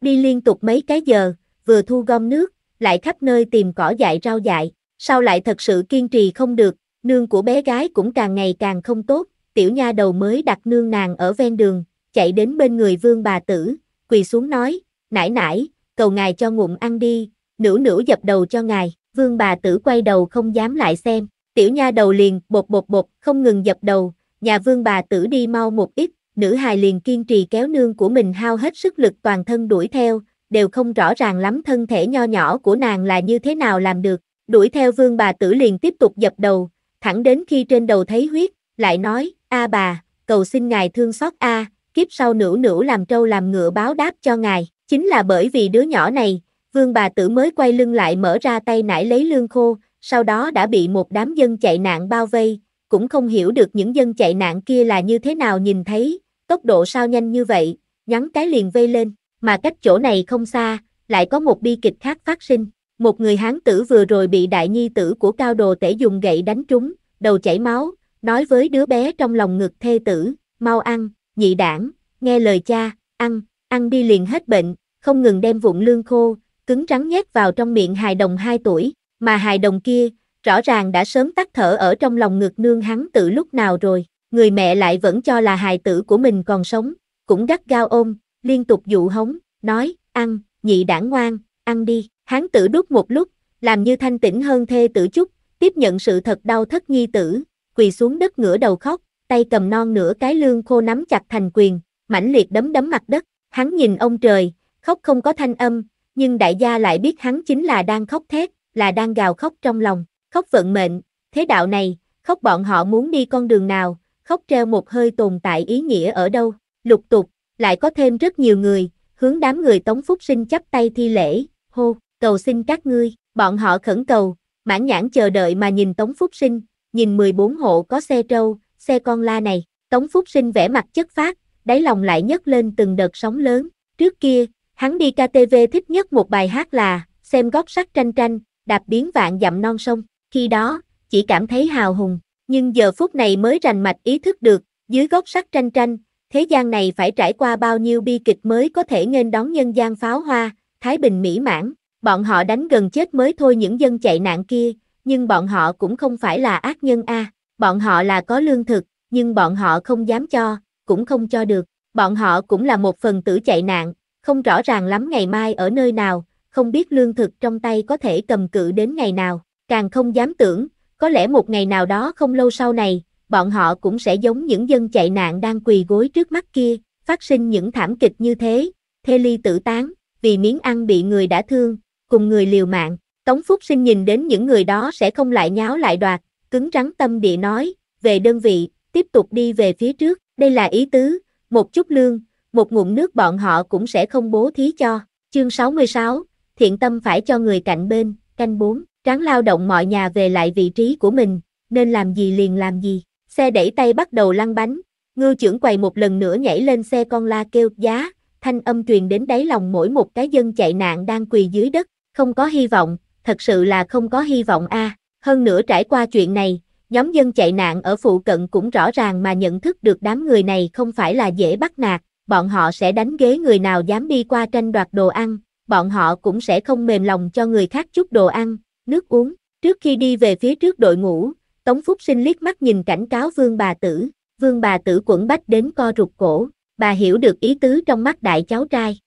Đi liên tục mấy cái giờ, vừa thu gom nước, lại khắp nơi tìm cỏ dại rau dại, sao lại thật sự kiên trì không được, nương của bé gái cũng càng ngày càng không tốt, tiểu nha đầu mới đặt nương nàng ở ven đường, chạy đến bên người vương bà tử, quỳ xuống nói, nải nải, cầu ngài cho ngụm ăn đi, nữ nữ dập đầu cho ngài, vương bà tử quay đầu không dám lại xem, tiểu nha đầu liền bột bột bột không ngừng dập đầu, nhà vương bà tử đi mau một ít, nữ hài liền kiên trì kéo nương của mình hao hết sức lực toàn thân đuổi theo, đều không rõ ràng lắm thân thể nho nhỏ của nàng là như thế nào làm được, đuổi theo vương bà tử liền tiếp tục dập đầu, thẳng đến khi trên đầu thấy huyết, lại nói, a bà, cầu xin ngài thương xót a, kiếp sau nữ nữ làm trâu làm ngựa báo đáp cho ngài, chính là bởi vì đứa nhỏ này, vương bà tử mới quay lưng lại mở ra tay nải lấy lương khô, sau đó đã bị một đám dân chạy nạn bao vây, cũng không hiểu được những dân chạy nạn kia là như thế nào nhìn thấy, tốc độ sao nhanh như vậy, nhắn cái liền vây lên, mà cách chỗ này không xa, lại có một bi kịch khác phát sinh. Một người hán tử vừa rồi bị đại nhi tử của cao đồ tể dùng gậy đánh trúng, đầu chảy máu, nói với đứa bé trong lòng ngực thê tử, mau ăn, nhị đảng, nghe lời cha, ăn, ăn đi liền hết bệnh, không ngừng đem vụn lương khô, cứng rắn nhét vào trong miệng hài đồng 2 tuổi, mà hài đồng kia, rõ ràng đã sớm tắt thở ở trong lòng ngực nương hắn tử lúc nào rồi người mẹ lại vẫn cho là hài tử của mình còn sống, cũng gắt gao ôm, liên tục dụ hống, nói, ăn, nhị đảng ngoan, ăn đi. Hán tử đút một lúc, làm như thanh tĩnh hơn thê tử chút, tiếp nhận sự thật đau thất nhi tử, quỳ xuống đất ngửa đầu khóc, tay cầm non nửa cái lương khô nắm chặt thành quyền, mãnh liệt đấm đấm mặt đất, hắn nhìn ông trời, khóc không có thanh âm, nhưng đại gia lại biết hắn chính là đang khóc thét, là đang gào khóc trong lòng, khóc vận mệnh, thế đạo này, khóc bọn họ muốn đi con đường nào, khóc treo một hơi tồn tại ý nghĩa ở đâu, lục tục, lại có thêm rất nhiều người, hướng đám người Tống Phúc Sinh chắp tay thi lễ, hô, cầu xin các ngươi, bọn họ khẩn cầu, mãn nhãn chờ đợi mà nhìn Tống Phúc Sinh, nhìn 14 hộ có xe trâu, xe con la này, Tống Phúc Sinh vẻ mặt chất phát, đáy lòng lại nhấc lên từng đợt sóng lớn, trước kia, hắn đi KTV thích nhất một bài hát là, xem gót sắt tranh tranh, đạp biến vạn dặm non sông, khi đó, chỉ cảm thấy hào hùng, nhưng giờ phút này mới rành mạch ý thức được, dưới gốc sắt tranh tranh, thế gian này phải trải qua bao nhiêu bi kịch mới có thể nên đón nhân gian pháo hoa, thái bình mỹ mãn, bọn họ đánh gần chết mới thôi những dân chạy nạn kia, nhưng bọn họ cũng không phải là ác nhân a, à. bọn họ là có lương thực, nhưng bọn họ không dám cho, cũng không cho được, bọn họ cũng là một phần tử chạy nạn, không rõ ràng lắm ngày mai ở nơi nào, không biết lương thực trong tay có thể cầm cự đến ngày nào, càng không dám tưởng, có lẽ một ngày nào đó không lâu sau này, bọn họ cũng sẽ giống những dân chạy nạn đang quỳ gối trước mắt kia, phát sinh những thảm kịch như thế, thê ly tử tán, vì miếng ăn bị người đã thương, cùng người liều mạng. Tống Phúc Sinh nhìn đến những người đó sẽ không lại nháo lại đoạt, cứng rắn tâm địa nói, về đơn vị, tiếp tục đi về phía trước, đây là ý tứ, một chút lương, một ngụm nước bọn họ cũng sẽ không bố thí cho. Chương 66, thiện tâm phải cho người cạnh bên, canh 4. Tráng lao động mọi nhà về lại vị trí của mình, nên làm gì liền làm gì. Xe đẩy tay bắt đầu lăn bánh, ngư trưởng quầy một lần nữa nhảy lên xe con la kêu giá, thanh âm truyền đến đáy lòng mỗi một cái dân chạy nạn đang quỳ dưới đất, không có hy vọng, thật sự là không có hy vọng a. Hơn nữa trải qua chuyện này, nhóm dân chạy nạn ở phụ cận cũng rõ ràng mà nhận thức được đám người này không phải là dễ bắt nạt, bọn họ sẽ đánh ghế người nào dám đi qua tranh đoạt đồ ăn, bọn họ cũng sẽ không mềm lòng cho người khác chút đồ ăn, nước uống. Trước khi đi về phía trước đội ngũ, Tống Phúc Sinh liếc mắt nhìn cảnh cáo vương bà tử, vương bà tử quẩn bách đến co rụt cổ, bà hiểu được ý tứ trong mắt đại cháu trai.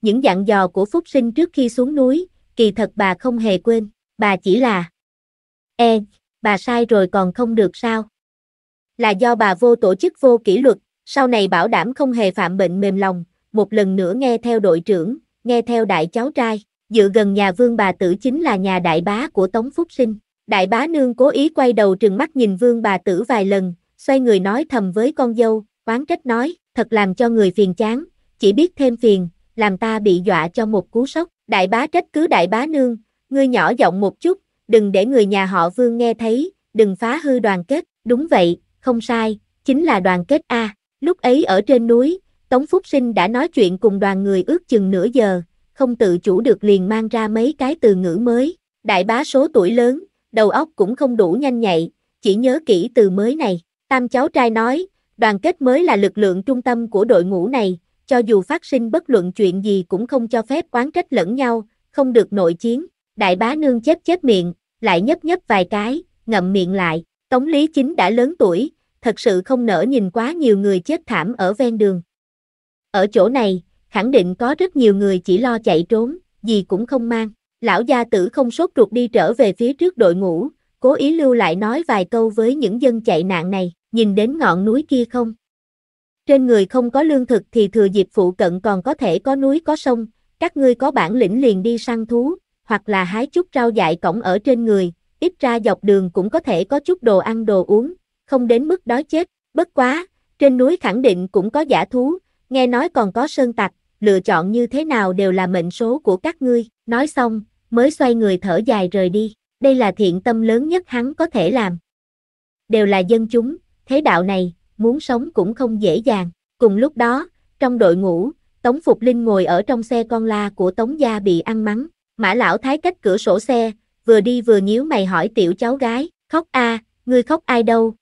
Những dặn dò của Phúc Sinh trước khi xuống núi, kỳ thật bà không hề quên, bà chỉ là E, bà sai rồi còn không được sao? Là do bà vô tổ chức vô kỷ luật, sau này bảo đảm không hề phạm bệnh mềm lòng, một lần nữa nghe theo đội trưởng, nghe theo đại cháu trai dựa gần nhà vương bà tử chính là nhà đại bá của Tống Phúc Sinh. Đại bá nương cố ý quay đầu trừng mắt nhìn vương bà tử vài lần, xoay người nói thầm với con dâu, quán trách nói, thật làm cho người phiền chán, chỉ biết thêm phiền, làm ta bị dọa cho một cú sốc. Đại bá trách cứ đại bá nương, ngươi nhỏ giọng một chút, đừng để người nhà họ vương nghe thấy, đừng phá hư đoàn kết, đúng vậy, không sai, chính là đoàn kết A. Lúc ấy ở trên núi, Tống Phúc Sinh đã nói chuyện cùng đoàn người ước chừng nửa giờ, không tự chủ được liền mang ra mấy cái từ ngữ mới. Đại bá số tuổi lớn, đầu óc cũng không đủ nhanh nhạy, chỉ nhớ kỹ từ mới này. Tam cháu trai nói, đoàn kết mới là lực lượng trung tâm của đội ngũ này, cho dù phát sinh bất luận chuyện gì cũng không cho phép oán trách lẫn nhau, không được nội chiến. Đại bá nương chép chép miệng, lại nhấp nhấp vài cái, ngậm miệng lại. Tống Lý Chính đã lớn tuổi, thật sự không nỡ nhìn quá nhiều người chết thảm ở ven đường. Ở chỗ này, khẳng định có rất nhiều người chỉ lo chạy trốn, gì cũng không mang. Lão gia tử không sốt ruột đi trở về phía trước đội ngũ, cố ý lưu lại nói vài câu với những dân chạy nạn này, nhìn đến ngọn núi kia không? Trên người không có lương thực thì thừa dịp phụ cận còn có thể có núi có sông, các ngươi có bản lĩnh liền đi săn thú, hoặc là hái chút rau dại cổng ở trên người, ít ra dọc đường cũng có thể có chút đồ ăn đồ uống, không đến mức đói chết, bất quá, trên núi khẳng định cũng có giả thú, nghe nói còn có sơn tặc, lựa chọn như thế nào đều là mệnh số của các ngươi, nói xong, mới xoay người thở dài rời đi, đây là thiện tâm lớn nhất hắn có thể làm. Đều là dân chúng, thế đạo này, muốn sống cũng không dễ dàng, cùng lúc đó, trong đội ngũ, Tống Phục Linh ngồi ở trong xe con la của Tống Gia bị ăn mắng, mã lão thái cách cửa sổ xe, vừa đi vừa nhíu mày hỏi tiểu cháu gái, khóc a ngươi khóc ai đâu?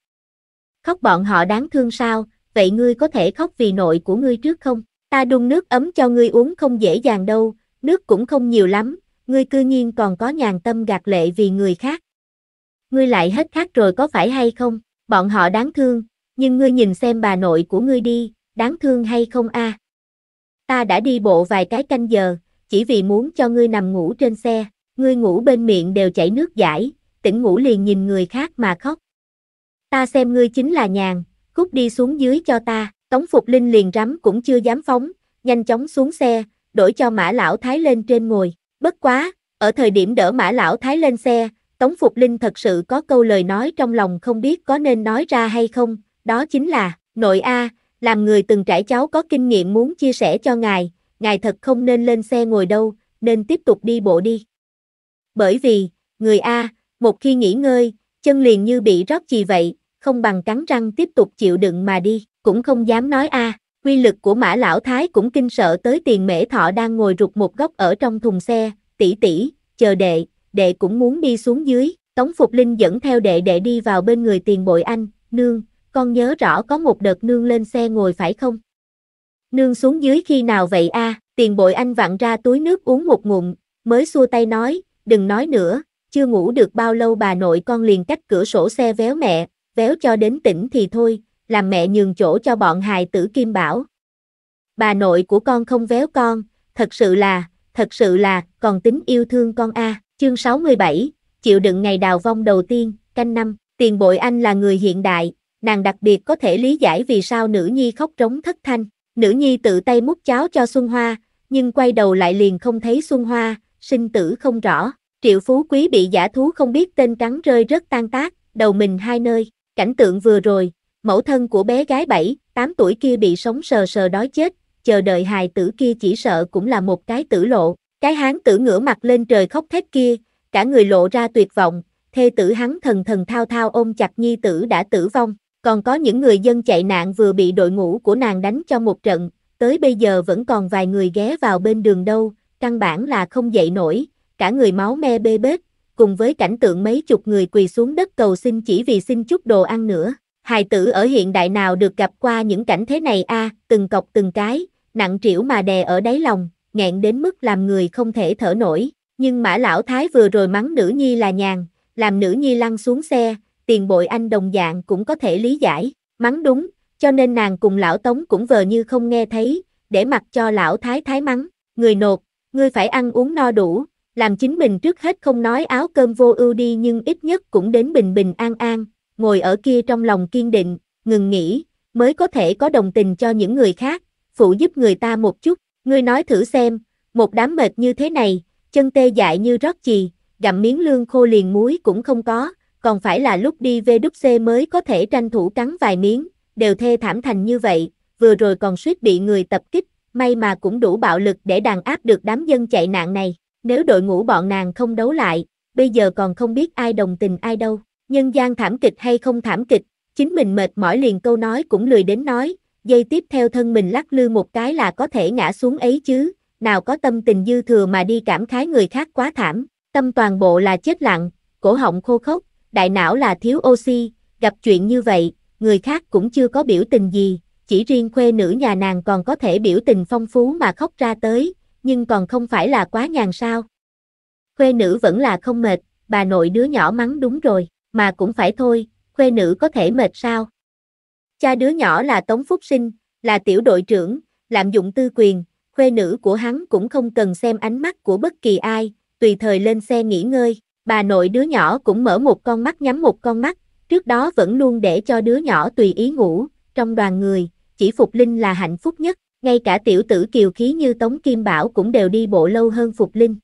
Khóc bọn họ đáng thương sao, vậy ngươi có thể khóc vì nội của ngươi trước không? Ta đun nước ấm cho ngươi uống không dễ dàng đâu, nước cũng không nhiều lắm, ngươi cư nhiên còn có nhàn tâm gạt lệ vì người khác. Ngươi lại hết khát rồi có phải hay không? Bọn họ đáng thương, nhưng ngươi nhìn xem bà nội của ngươi đi, đáng thương hay không a? Ta đã đi bộ vài cái canh giờ, chỉ vì muốn cho ngươi nằm ngủ trên xe, ngươi ngủ bên miệng đều chảy nước giải, tỉnh ngủ liền nhìn người khác mà khóc. Ta xem ngươi chính là nhàn, cút đi xuống dưới cho ta, Tống Phục Linh liền rắm cũng chưa dám phóng, nhanh chóng xuống xe, đổi cho mã lão thái lên trên ngồi, bất quá, ở thời điểm đỡ mã lão thái lên xe, Tống Phục Linh thật sự có câu lời nói trong lòng không biết có nên nói ra hay không, đó chính là, nội A, làm người từng trải cháu có kinh nghiệm muốn chia sẻ cho ngài, ngài thật không nên lên xe ngồi đâu, nên tiếp tục đi bộ đi. Bởi vì, người A, một khi nghỉ ngơi, chân liền như bị rót chì vậy, không bằng cắn răng tiếp tục chịu đựng mà đi, cũng không dám nói a. À. Quy lực của mã lão thái cũng kinh sợ tới tiền mễ thọ đang ngồi rụt một góc ở trong thùng xe, tỷ tỷ, chờ đệ, đệ cũng muốn đi xuống dưới, Tống Phục Linh dẫn theo đệ đệ đi vào bên người tiền bội anh, nương, con nhớ rõ có một đợt nương lên xe ngồi phải không? Nương xuống dưới khi nào vậy a? À? tiền bội anh vặn ra túi nước uống một ngụm, mới xua tay nói, đừng nói nữa, chưa ngủ được bao lâu bà nội con liền cách cửa sổ xe véo mẹ, véo cho đến tỉnh thì thôi, làm mẹ nhường chỗ cho bọn hài tử Kim Bảo. Bà nội của con không véo con, thật sự là, thật sự là, còn tính yêu thương con a. À. Chương 67, chịu đựng ngày đào vong đầu tiên, canh năm, tiền bội anh là người hiện đại, nàng đặc biệt có thể lý giải vì sao nữ nhi khóc trống thất thanh. Nữ nhi tự tay múc cháo cho Xuân Hoa, nhưng quay đầu lại liền không thấy Xuân Hoa, sinh tử không rõ. Triệu Phú Quý bị giả thú không biết tên cắn rơi rất tan tác, đầu mình hai nơi. Cảnh tượng vừa rồi, mẫu thân của bé gái 7, 8 tuổi kia bị sống sờ sờ đói chết, chờ đợi hài tử kia chỉ sợ cũng là một cái tử lộ. Cái hán tử ngửa mặt lên trời khóc thét kia, cả người lộ ra tuyệt vọng, thê tử hắn thần thần thao thao ôm chặt nhi tử đã tử vong. Còn có những người dân chạy nạn vừa bị đội ngũ của nàng đánh cho một trận, tới bây giờ vẫn còn vài người ghé vào bên đường đâu, căn bản là không dậy nổi, cả người máu me bê bết, cùng với cảnh tượng mấy chục người quỳ xuống đất cầu xin chỉ vì xin chút đồ ăn nữa. Hài tử ở hiện đại nào được gặp qua những cảnh thế này a, à, từng cọc từng cái, nặng trĩu mà đè ở đáy lòng, nghẹn đến mức làm người không thể thở nổi. Nhưng mã lão thái vừa rồi mắng nữ nhi là nhàn, làm nữ nhi lăn xuống xe, tiền bội anh đồng dạng cũng có thể lý giải, mắng đúng, cho nên nàng cùng lão tống cũng vờ như không nghe thấy, để mặc cho lão thái thái mắng, người nột, ngươi phải ăn uống no đủ, làm chính mình trước hết không nói áo cơm vô ưu đi nhưng ít nhất cũng đến bình bình an an, ngồi ở kia trong lòng kiên định, ngừng nghĩ, mới có thể có đồng tình cho những người khác, phụ giúp người ta một chút, ngươi nói thử xem, một đám mệt như thế này, chân tê dại như rót chì, gặm miếng lương khô liền muối cũng không có, còn phải là lúc đi về đúc xe mới có thể tranh thủ cắn vài miếng, đều thê thảm thành như vậy, vừa rồi còn suýt bị người tập kích, may mà cũng đủ bạo lực để đàn áp được đám dân chạy nạn này. Nếu đội ngũ bọn nàng không đấu lại, bây giờ còn không biết ai đồng tình ai đâu. Nhân gian thảm kịch hay không thảm kịch, chính mình mệt mỏi liền câu nói cũng lười đến nói, dây tiếp theo thân mình lắc lư một cái là có thể ngã xuống ấy chứ, nào có tâm tình dư thừa mà đi cảm khái người khác quá thảm, tâm toàn bộ là chết lặng, cổ họng khô khốc, đại não là thiếu oxy, gặp chuyện như vậy, người khác cũng chưa có biểu tình gì, chỉ riêng khuê nữ nhà nàng còn có thể biểu tình phong phú mà khóc ra tới, nhưng còn không phải là quá nhàn sao. Khuê nữ vẫn là không mệt, bà nội đứa nhỏ mắng đúng rồi, mà cũng phải thôi, khuê nữ có thể mệt sao. Cha đứa nhỏ là Tống Phúc Sinh, là tiểu đội trưởng, lạm dụng tư quyền, khuê nữ của hắn cũng không cần xem ánh mắt của bất kỳ ai, tùy thời lên xe nghỉ ngơi, bà nội đứa nhỏ cũng mở một con mắt nhắm một con mắt, trước đó vẫn luôn để cho đứa nhỏ tùy ý ngủ, trong đoàn người, chỉ Phục Linh là hạnh phúc nhất ngay cả tiểu tử kiều khí như Tống Kim Bảo cũng đều đi bộ lâu hơn Phục Linh.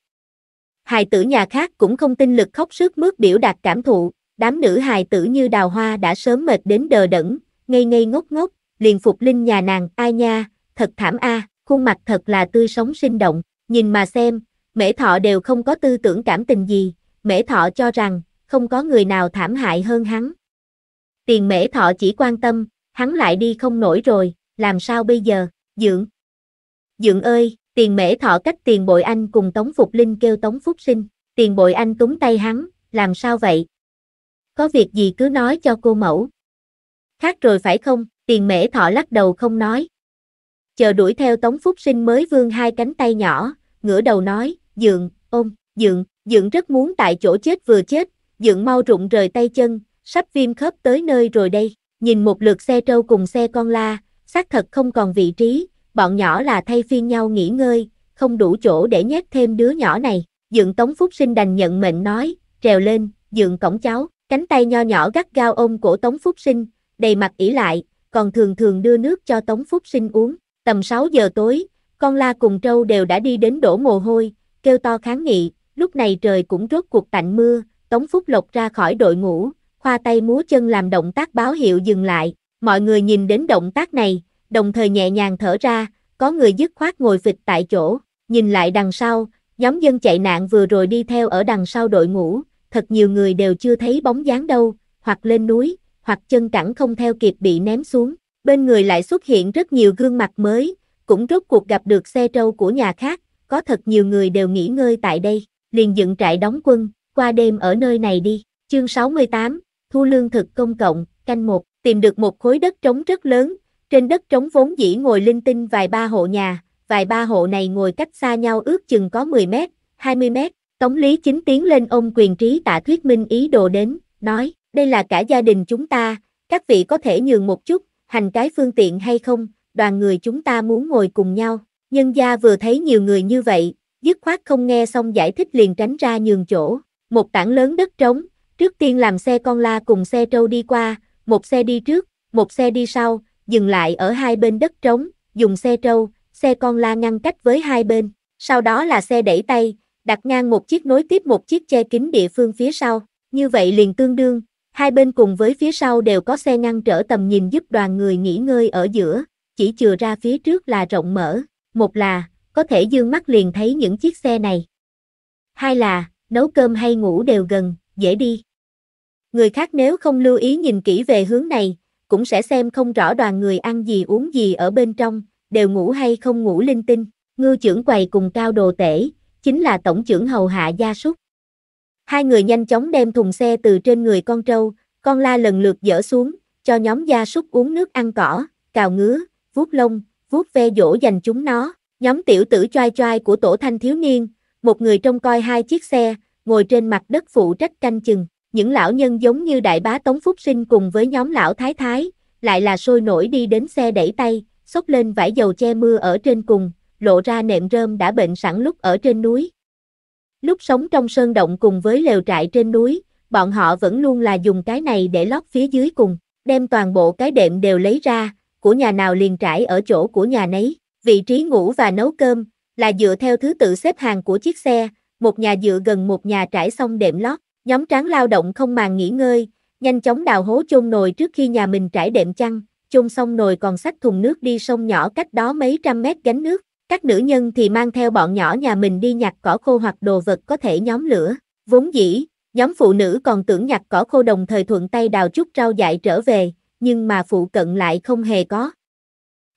Hài tử nhà khác cũng không tin lực khóc sức mướt biểu đạt cảm thụ, đám nữ hài tử như đào hoa đã sớm mệt đến đờ đẫn, ngây ngây ngốc ngốc, liền Phục Linh nhà nàng, ai nha, thật thảm a, khuôn mặt thật là tươi sống sinh động, nhìn mà xem, mễ thọ đều không có tư tưởng cảm tình gì, mễ thọ cho rằng, không có người nào thảm hại hơn hắn. Tiền mễ thọ chỉ quan tâm, hắn lại đi không nổi rồi, làm sao bây giờ? Dượng. Dượng ơi, tiền mễ thọ cách tiền bội anh cùng Tống Phục Linh kêu Tống Phúc Sinh, tiền bội anh túng tay hắn, làm sao vậy? Có việc gì cứ nói cho cô mẫu. Khác rồi phải không, tiền mễ thọ lắc đầu không nói. Chờ đuổi theo Tống Phúc Sinh mới vương hai cánh tay nhỏ, ngửa đầu nói, dượng, ôm, dượng, dượng rất muốn tại chỗ chết vừa chết, dượng mau rụng rời tay chân, sắp viêm khớp tới nơi rồi đây. Nhìn một lượt xe trâu cùng xe con la, xác thật không còn vị trí, bọn nhỏ là thay phiên nhau nghỉ ngơi, không đủ chỗ để nhét thêm đứa nhỏ này. Dượng Tống Phúc Sinh đành nhận mệnh nói, trèo lên, dượng cổng cháu, cánh tay nho nhỏ gắt gao ôm cổ Tống Phúc Sinh, đầy mặt ỉ lại, còn thường thường đưa nước cho Tống Phúc Sinh uống. Tầm 6 giờ tối, con la cùng trâu đều đã đi đến đổ mồ hôi, kêu to kháng nghị, lúc này trời cũng rốt cuộc tạnh mưa, Tống Phúc Lộc ra khỏi đội ngũ, khoa tay múa chân làm động tác báo hiệu dừng lại, Mọi người nhìn đến động tác này, đồng thời nhẹ nhàng thở ra, có người dứt khoát ngồi phịch tại chỗ, nhìn lại đằng sau, nhóm dân chạy nạn vừa rồi đi theo ở đằng sau đội ngũ, thật nhiều người đều chưa thấy bóng dáng đâu, hoặc lên núi, hoặc chân cẳng không theo kịp bị ném xuống. Bên người lại xuất hiện rất nhiều gương mặt mới, cũng rốt cuộc gặp được xe trâu của nhà khác, có thật nhiều người đều nghỉ ngơi tại đây, liền dựng trại đóng quân, qua đêm ở nơi này đi. Chương 68, Thu lương thực công cộng, canh một tìm được một khối đất trống rất lớn, trên đất trống vốn dĩ ngồi linh tinh vài ba hộ nhà, vài ba hộ này ngồi cách xa nhau ước chừng có 10 mét, 20 mét, Tống Lý Chính tiến lên ôm quyền trí tạ thuyết minh ý đồ đến, nói, đây là cả gia đình chúng ta, các vị có thể nhường một chút, hành cái phương tiện hay không, đoàn người chúng ta muốn ngồi cùng nhau, nhân gia vừa thấy nhiều người như vậy, dứt khoát không nghe xong giải thích liền tránh ra nhường chỗ, một tảng lớn đất trống, trước tiên làm xe con la cùng xe trâu đi qua, một xe đi trước, một xe đi sau, dừng lại ở hai bên đất trống, dùng xe trâu, xe con la ngăn cách với hai bên, sau đó là xe đẩy tay, đặt ngang một chiếc nối tiếp một chiếc che kín địa phương phía sau, như vậy liền tương đương, hai bên cùng với phía sau đều có xe ngăn trở tầm nhìn giúp đoàn người nghỉ ngơi ở giữa, chỉ chừa ra phía trước là rộng mở, một là, có thể dương mắt liền thấy những chiếc xe này. Hai là, nấu cơm hay ngủ đều gần, dễ đi. Người khác nếu không lưu ý nhìn kỹ về hướng này, cũng sẽ xem không rõ đoàn người ăn gì uống gì ở bên trong, đều ngủ hay không ngủ linh tinh. Ngư trưởng quầy cùng cao đồ tể, chính là tổng trưởng hầu hạ gia súc. Hai người nhanh chóng đem thùng xe từ trên người con trâu, con la lần lượt dỡ xuống, cho nhóm gia súc uống nước ăn cỏ, cào ngứa, vuốt lông, vuốt ve dỗ dành chúng nó. Nhóm tiểu tử choai choai của tổ thanh thiếu niên, một người trông coi hai chiếc xe, ngồi trên mặt đất phụ trách canh chừng những lão nhân giống như đại bá Tống Phúc Sinh cùng với nhóm lão thái thái, lại là sôi nổi đi đến xe đẩy tay, xốc lên vải dầu che mưa ở trên cùng, lộ ra nệm rơm đã bệnh sẵn lúc ở trên núi. Lúc sống trong sơn động cùng với lều trại trên núi, bọn họ vẫn luôn là dùng cái này để lót phía dưới cùng, đem toàn bộ cái đệm đều lấy ra, của nhà nào liền trải ở chỗ của nhà nấy, vị trí ngủ và nấu cơm, là dựa theo thứ tự xếp hàng của chiếc xe, một nhà dựa gần một nhà trải xong đệm lót. Nhóm tráng lao động không màng nghỉ ngơi, nhanh chóng đào hố chôn nồi trước khi nhà mình trải đệm chăn, chôn xong nồi còn xách thùng nước đi sông nhỏ cách đó mấy trăm mét gánh nước. Các nữ nhân thì mang theo bọn nhỏ nhà mình đi nhặt cỏ khô hoặc đồ vật có thể nhóm lửa. Vốn dĩ, nhóm phụ nữ còn tưởng nhặt cỏ khô đồng thời thuận tay đào chút rau dại trở về, nhưng mà phụ cận lại không hề có.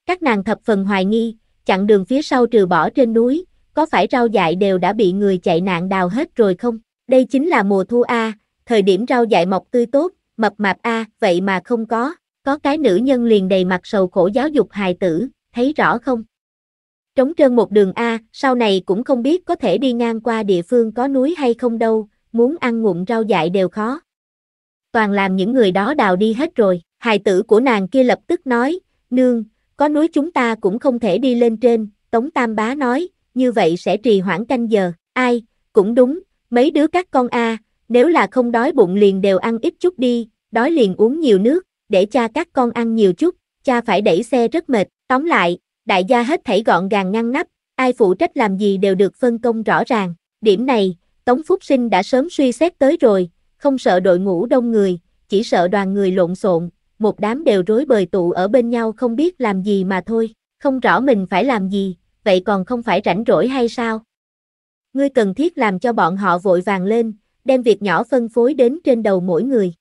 Các nàng thập phần hoài nghi, chặn đường phía sau trừ bỏ trên núi, có phải rau dại đều đã bị người chạy nạn đào hết rồi không? Đây chính là mùa thu A, thời điểm rau dại mọc tươi tốt, mập mạp A, vậy mà không có, có cái nữ nhân liền đầy mặt sầu khổ giáo dục hài tử, thấy rõ không? Trống trơn một đường A, sau này cũng không biết có thể đi ngang qua địa phương có núi hay không đâu, muốn ăn ngụm rau dại đều khó. Toàn làm những người đó đào đi hết rồi, hài tử của nàng kia lập tức nói, nương, có núi chúng ta cũng không thể đi lên trên, Tống Tam Bá nói, như vậy sẽ trì hoãn canh giờ, ai, cũng đúng, Mấy đứa các con a, nếu là không đói bụng liền đều ăn ít chút đi, đói liền uống nhiều nước, để cha các con ăn nhiều chút, cha phải đẩy xe rất mệt. Tóm lại, đại gia hết thảy gọn gàng ngăn nắp, ai phụ trách làm gì đều được phân công rõ ràng. Điểm này, Tống Phúc Sinh đã sớm suy xét tới rồi, không sợ đội ngũ đông người, chỉ sợ đoàn người lộn xộn, một đám đều rối bời tụ ở bên nhau không biết làm gì mà thôi, không rõ mình phải làm gì, vậy còn không phải rảnh rỗi hay sao? Ngươi cần thiết làm cho bọn họ vội vàng lên, đem việc nhỏ phân phối đến trên đầu mỗi người.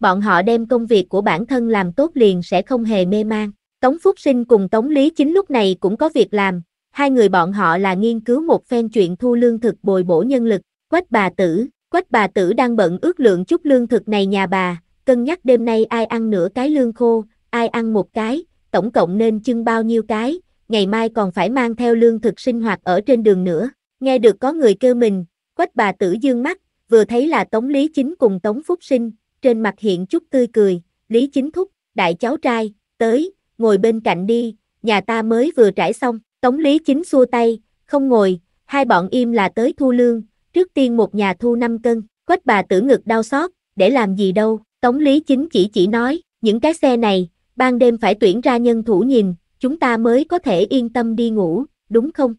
Bọn họ đem công việc của bản thân làm tốt liền sẽ không hề mê man. Tống Phúc Sinh cùng Tống Lý Chính lúc này cũng có việc làm, hai người bọn họ là nghiên cứu một phen chuyện thu lương thực bồi bổ nhân lực, quách bà tử, quách bà tử đang bận ước lượng chút lương thực này nhà bà, cân nhắc đêm nay ai ăn nửa cái lương khô, ai ăn một cái, tổng cộng nên chưng bao nhiêu cái, ngày mai còn phải mang theo lương thực sinh hoạt ở trên đường nữa. Nghe được có người kêu mình, quách bà tử dương mắt, vừa thấy là Tống Lý Chính cùng Tống Phúc Sinh, trên mặt hiện chút tươi cười, Lý Chính thúc, đại cháu trai, tới, ngồi bên cạnh đi, nhà ta mới vừa trải xong, Tống Lý Chính xua tay, không ngồi, hai bọn im là tới thu lương, trước tiên một nhà thu 5 cân, quách bà tử ngực đau xót, để làm gì đâu, Tống Lý Chính chỉ chỉ nói, những cái xe này, ban đêm phải tuyển ra nhân thủ nhìn, chúng ta mới có thể yên tâm đi ngủ, đúng không?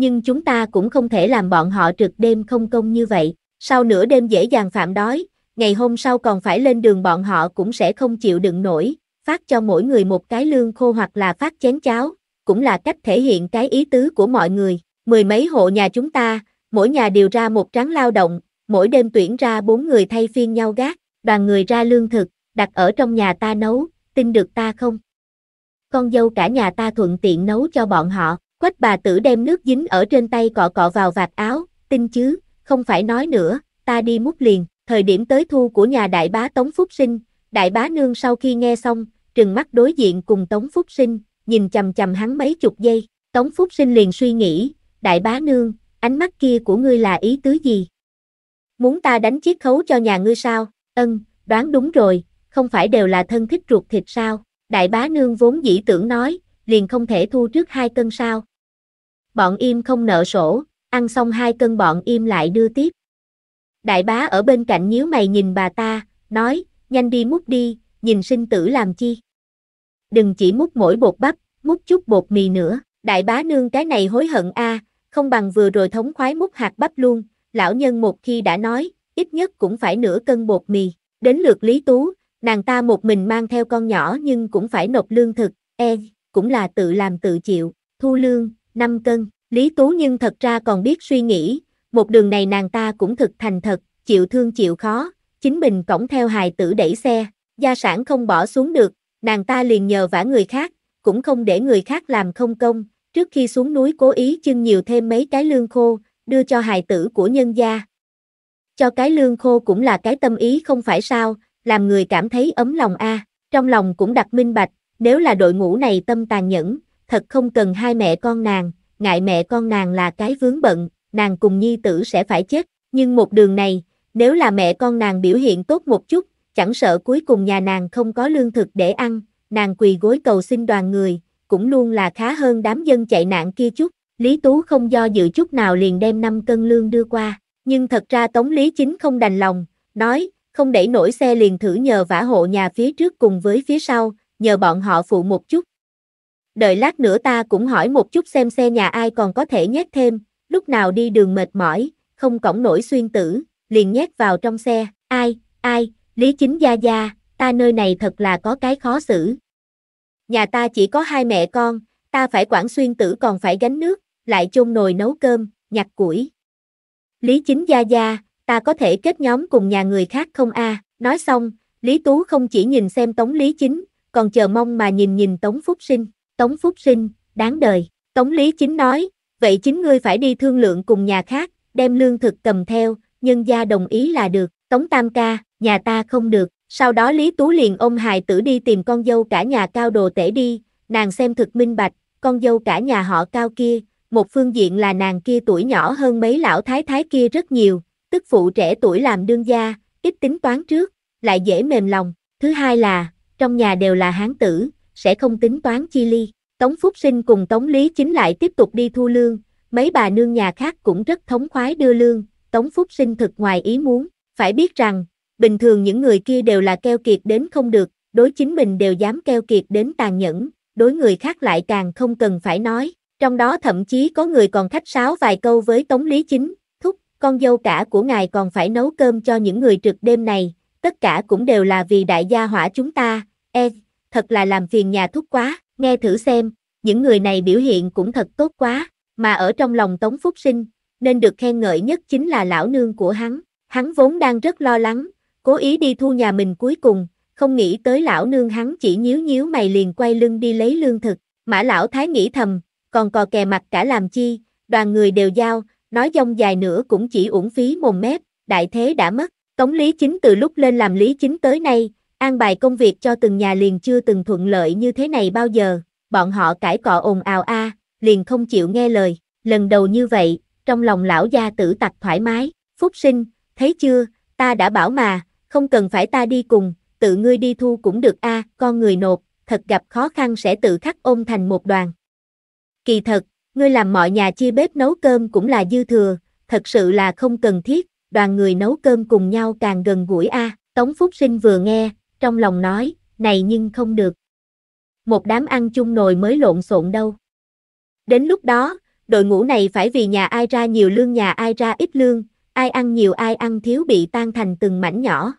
nhưng chúng ta cũng không thể làm bọn họ trực đêm không công như vậy, sau nửa đêm dễ dàng phạm đói, ngày hôm sau còn phải lên đường bọn họ cũng sẽ không chịu đựng nổi, phát cho mỗi người một cái lương khô hoặc là phát chén cháo, cũng là cách thể hiện cái ý tứ của mọi người. Mười mấy hộ nhà chúng ta, mỗi nhà đều ra một tráng lao động, mỗi đêm tuyển ra bốn người thay phiên nhau gác, đoàn người ra lương thực, đặt ở trong nhà ta nấu, tin được ta không? Con dâu cả nhà ta thuận tiện nấu cho bọn họ. Quách bà tử đem nước dính ở trên tay cọ cọ vào vạt áo, tin chứ, không phải nói nữa, ta đi múc liền, thời điểm tới thu của nhà đại bá Tống Phúc Sinh, đại bá nương sau khi nghe xong, trừng mắt đối diện cùng Tống Phúc Sinh, nhìn chầm chầm hắn mấy chục giây, Tống Phúc Sinh liền suy nghĩ, đại bá nương, ánh mắt kia của ngươi là ý tứ gì? Muốn ta đánh chiếc khấu cho nhà ngươi sao? Ân, đoán đúng rồi, không phải đều là thân thích ruột thịt sao? Đại bá nương vốn dĩ tưởng nói, liền không thể thu trước hai cân sao? bọn im không nợ sổ, ăn xong hai cân bọn im lại đưa tiếp. Đại bá ở bên cạnh nhíu mày nhìn bà ta, nói, nhanh đi múc đi, nhìn sinh tử làm chi. Đừng chỉ múc mỗi bột bắp, múc chút bột mì nữa, đại bá nương cái này hối hận a, không bằng vừa rồi thống khoái múc hạt bắp luôn, lão nhân một khi đã nói, ít nhất cũng phải nửa cân bột mì, đến lượt Lý Tú, nàng ta một mình mang theo con nhỏ nhưng cũng phải nộp lương thực, e, cũng là tự làm tự chịu, thu lương, 5 cân, Lý Tú nhưng thật ra còn biết suy nghĩ, một đường này nàng ta cũng thực thành thật, chịu thương chịu khó, chính mình cõng theo hài tử đẩy xe, gia sản không bỏ xuống được, nàng ta liền nhờ vả người khác, cũng không để người khác làm không công, trước khi xuống núi cố ý chưng nhiều thêm mấy cái lương khô, đưa cho hài tử của nhân gia. Cho cái lương khô cũng là cái tâm ý không phải sao, làm người cảm thấy ấm lòng a, trong lòng cũng đặt minh bạch, nếu là đội ngũ này tâm tàn nhẫn, thật không cần hai mẹ con nàng, ngại mẹ con nàng là cái vướng bận, nàng cùng nhi tử sẽ phải chết, nhưng một đường này, nếu là mẹ con nàng biểu hiện tốt một chút, chẳng sợ cuối cùng nhà nàng không có lương thực để ăn, nàng quỳ gối cầu xin đoàn người, cũng luôn là khá hơn đám dân chạy nạn kia chút, Lý Tú không do dự chút nào liền đem 5 cân lương đưa qua, nhưng thật ra Tống Lý Chính không đành lòng, nói, không đẩy nổi xe liền thử nhờ vả hộ nhà phía trước cùng với phía sau, nhờ bọn họ phụ một chút, Đợi lát nữa ta cũng hỏi một chút xem xe nhà ai còn có thể nhét thêm, lúc nào đi đường mệt mỏi, không cổng nổi xuyên tử, liền nhét vào trong xe, ai, ai, Lý Chính Gia Gia, ta nơi này thật là có cái khó xử. Nhà ta chỉ có hai mẹ con, ta phải quản xuyên tử còn phải gánh nước, lại chôn nồi nấu cơm, nhặt củi. Lý Chính Gia Gia, ta có thể kết nhóm cùng nhà người khác không a nói xong, Lý Tú không chỉ nhìn xem Tống Lý Chính, còn chờ mong mà nhìn nhìn Tống Phúc Sinh. Tống Phúc Sinh, đáng đời. Tống Lý Chính nói, vậy chính ngươi phải đi thương lượng cùng nhà khác, đem lương thực cầm theo, nhân gia đồng ý là được. Tống Tam Ca, nhà ta không được. Sau đó Lý Tú liền ôm hài tử đi tìm con dâu cả nhà cao đồ tể đi, nàng xem thực minh bạch, con dâu cả nhà họ cao kia, một phương diện là nàng kia tuổi nhỏ hơn mấy lão thái thái kia rất nhiều, tức phụ trẻ tuổi làm đương gia, ít tính toán trước, lại dễ mềm lòng. Thứ hai là, trong nhà đều là hán tử, sẽ không tính toán chi ly. Tống Phúc Sinh cùng Tống Lý Chính lại tiếp tục đi thu lương, mấy bà nương nhà khác cũng rất thống khoái đưa lương, Tống Phúc Sinh thực ngoài ý muốn, phải biết rằng, bình thường những người kia đều là keo kiệt đến không được, đối chính mình đều dám keo kiệt đến tàn nhẫn, đối người khác lại càng không cần phải nói, trong đó thậm chí có người còn khách sáo vài câu với Tống Lý Chính, thúc, con dâu cả của ngài còn phải nấu cơm cho những người trực đêm này, tất cả cũng đều là vì đại gia hỏa chúng ta, e, thật là làm phiền nhà thúc quá, nghe thử xem, những người này biểu hiện cũng thật tốt quá, mà ở trong lòng Tống Phúc Sinh, nên được khen ngợi nhất chính là lão nương của hắn, hắn vốn đang rất lo lắng, cố ý đi thu nhà mình cuối cùng, không nghĩ tới lão nương hắn chỉ nhíu nhíu mày liền quay lưng đi lấy lương thực, mã lão thái nghĩ thầm, còn cò kè mặt cả làm chi, đoàn người đều giao, nói dông dài nữa cũng chỉ uổng phí mồm mép, đại thế đã mất, Tống Lý Chính từ lúc lên làm Lý Chính tới nay, An bài công việc cho từng nhà liền chưa từng thuận lợi như thế này bao giờ, bọn họ cãi cọ ồn ào a, liền không chịu nghe lời, lần đầu như vậy, trong lòng lão gia tử tặc thoải mái, phúc sinh, thấy chưa, ta đã bảo mà, không cần phải ta đi cùng, tự ngươi đi thu cũng được a, con người nộp, thật gặp khó khăn sẽ tự khắc ôm thành một đoàn. Kỳ thật, ngươi làm mọi nhà chia bếp nấu cơm cũng là dư thừa, thật sự là không cần thiết, đoàn người nấu cơm cùng nhau càng gần gũi a. Tống Phúc Sinh vừa nghe, trong lòng nói, này nhưng không được. Một đám ăn chung nồi mới lộn xộn đâu. Đến lúc đó, đội ngũ này phải vì nhà ai ra nhiều lương nhà ai ra ít lương, ai ăn nhiều ai ăn thiếu bị tan thành từng mảnh nhỏ.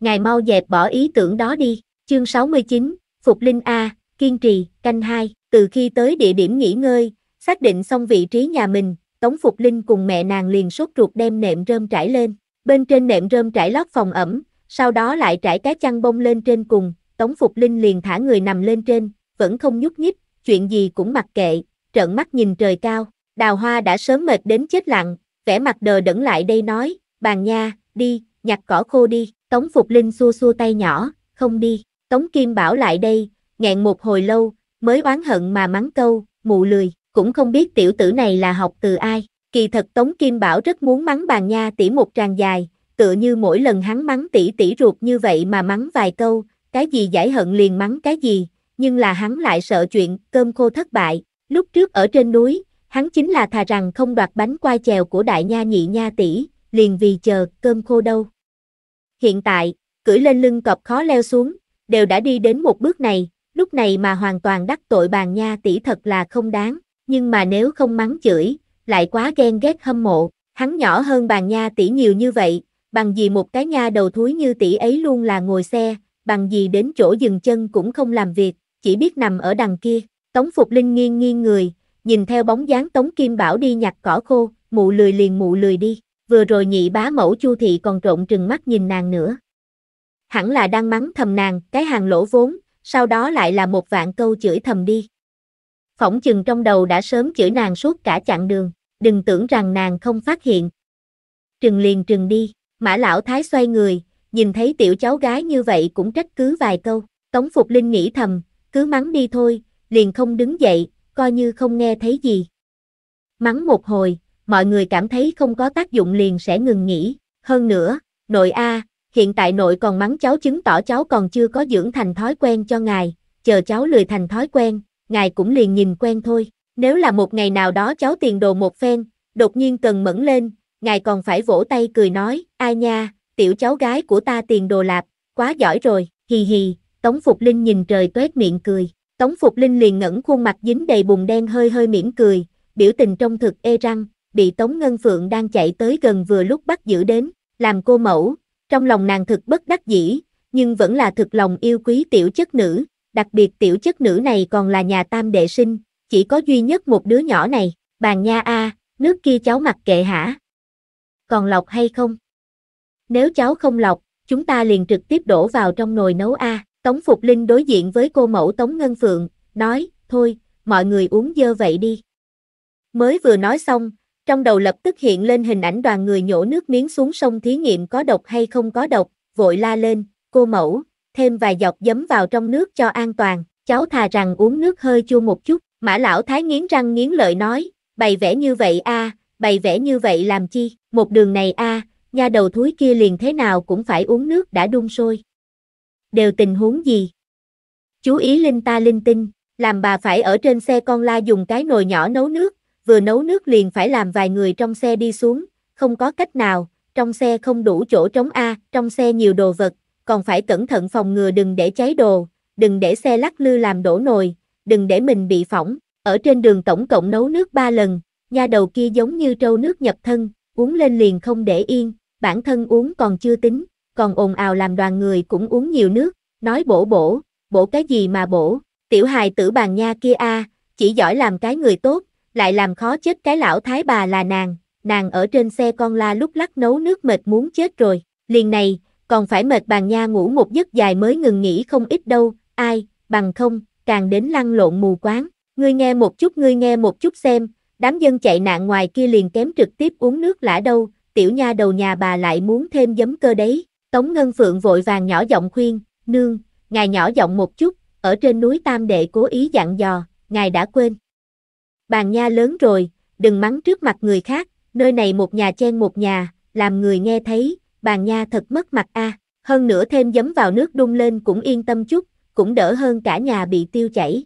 Ngài mau dẹp bỏ ý tưởng đó đi, chương 69, Phục Linh A, kiên trì, canh 2, từ khi tới địa điểm nghỉ ngơi, xác định xong vị trí nhà mình, Tống Phục Linh cùng mẹ nàng liền sốt ruột đem nệm rơm trải lên, bên trên nệm rơm trải lót phòng ẩm, sau đó lại trải cái chăn bông lên trên cùng, Tống Phục Linh liền thả người nằm lên trên, vẫn không nhúc nhích, chuyện gì cũng mặc kệ, trợn mắt nhìn trời cao, đào hoa đã sớm mệt đến chết lặng, vẻ mặt đờ đẫn lại đây nói, bàn nha, đi, nhặt cỏ khô đi, Tống Phục Linh xua xua tay nhỏ, không đi, Tống Kim bảo lại đây, nghẹn một hồi lâu, mới oán hận mà mắng câu, mụ lười, cũng không biết tiểu tử này là học từ ai, kỳ thật Tống Kim bảo rất muốn mắng bàn nha tỉ một tràng dài, tựa như mỗi lần hắn mắng tỷ tỷ ruột như vậy mà mắng vài câu, cái gì giải hận liền mắng cái gì, nhưng là hắn lại sợ chuyện cơm khô thất bại, lúc trước ở trên núi, hắn chính là thà rằng không đoạt bánh quai chèo của đại nha nhị nha tỷ, liền vì chờ cơm khô đâu. Hiện tại, cưỡi lên lưng cọp khó leo xuống, đều đã đi đến một bước này, lúc này mà hoàn toàn đắc tội bàn nha tỷ thật là không đáng, nhưng mà nếu không mắng chửi, lại quá ghen ghét hâm mộ, hắn nhỏ hơn bàn nha tỷ nhiều như vậy, bằng gì một cái nha đầu thúi như tỷ ấy luôn là ngồi xe, bằng gì đến chỗ dừng chân cũng không làm việc, chỉ biết nằm ở đằng kia. Tống Phục Linh nghiêng nghiêng người, nhìn theo bóng dáng Tống Kim Bảo đi nhặt cỏ khô, mụ lười liền mụ lười đi, vừa rồi nhị bá mẫu Chu thị còn trộn trừng mắt nhìn nàng nữa. Hẳn là đang mắng thầm nàng, cái hàng lỗ vốn, sau đó lại là một vạn câu chửi thầm đi. Phỏng chừng trong đầu đã sớm chửi nàng suốt cả chặng đường, đừng tưởng rằng nàng không phát hiện. Trừng liền trừng đi. Mã lão thái xoay người, nhìn thấy tiểu cháu gái như vậy cũng trách cứ vài câu. Tống Phục Linh nghĩ thầm, cứ mắng đi thôi, liền không đứng dậy, coi như không nghe thấy gì. Mắng một hồi, mọi người cảm thấy không có tác dụng liền sẽ ngừng nghỉ. Hơn nữa, nội A, hiện tại nội còn mắng cháu chứng tỏ cháu còn chưa có dưỡng thành thói quen cho ngài, chờ cháu lười thành thói quen, ngài cũng liền nhìn quen thôi. Nếu là một ngày nào đó cháu tiền đồ một phen, đột nhiên cần mẫn lên, ngài còn phải vỗ tay cười nói, ai nha, tiểu cháu gái của ta tiền đồ lạp, quá giỏi rồi, hì hì, Tống Phục Linh nhìn trời tuét miệng cười, Tống Phục Linh liền ngẩng khuôn mặt dính đầy bùn đen hơi hơi mỉm cười, biểu tình trong thực ê e răng, bị Tống Ngân Phượng đang chạy tới gần vừa lúc bắt giữ đến, làm cô mẫu, trong lòng nàng thực bất đắc dĩ, nhưng vẫn là thực lòng yêu quý tiểu chất nữ, đặc biệt tiểu chất nữ này còn là nhà tam đệ sinh, chỉ có duy nhất một đứa nhỏ này, bàn nha a, nước kia cháu mặc kệ hả? còn lọc hay không? Nếu cháu không lọc, chúng ta liền trực tiếp đổ vào trong nồi nấu A. Tống Phục Linh đối diện với cô mẫu Tống Ngân Phượng, nói, thôi, mọi người uống dơ vậy đi. Mới vừa nói xong, trong đầu lập tức hiện lên hình ảnh đoàn người nhổ nước miếng xuống sông thí nghiệm có độc hay không có độc, vội la lên, cô mẫu, thêm vài giọt giấm vào trong nước cho an toàn, cháu thà rằng uống nước hơi chua một chút, mã lão thái nghiến răng nghiến lợi nói, bày vẽ như vậy a à, bày vẽ như vậy làm chi, một đường này a, à, nha đầu thúi kia liền thế nào cũng phải uống nước đã đun sôi. Đều tình huống gì? Chú ý linh ta linh tinh, làm bà phải ở trên xe con la dùng cái nồi nhỏ nấu nước, vừa nấu nước liền phải làm vài người trong xe đi xuống, không có cách nào, trong xe không đủ chỗ trống a, trong xe nhiều đồ vật, còn phải cẩn thận phòng ngừa đừng để cháy đồ, đừng để xe lắc lư làm đổ nồi, đừng để mình bị phỏng. Ở trên đường tổng cộng nấu nước 3 lần, nha đầu kia giống như trâu nước nhập thân, uống lên liền không để yên, bản thân uống còn chưa tính, còn ồn ào làm đoàn người cũng uống nhiều nước, nói bổ bổ, bổ cái gì mà bổ, tiểu hài tử bàn nha kia a, chỉ giỏi làm cái người tốt, lại làm khó chết cái lão thái bà là nàng, nàng ở trên xe con la lúc lắc nấu nước mệt muốn chết rồi, liền này, còn phải mệt bàn nha ngủ một giấc dài mới ngừng nghỉ không ít đâu, ai, bằng không, càng đến lăn lộn mù quáng, ngươi nghe một chút ngươi nghe một chút xem, đám dân chạy nạn ngoài kia liền kém trực tiếp uống nước lã đâu, tiểu nha đầu nhà bà lại muốn thêm giấm cơ đấy. Tống Ngân Phượng vội vàng nhỏ giọng khuyên, nương, ngài nhỏ giọng một chút, ở trên núi Tam Đệ cố ý dặn dò, ngài đã quên. Bàn nha lớn rồi, đừng mắng trước mặt người khác, nơi này một nhà chen một nhà, làm người nghe thấy, bàn nha thật mất mặt a. À. Hơn nữa thêm giấm vào nước đun lên cũng yên tâm chút, cũng đỡ hơn cả nhà bị tiêu chảy.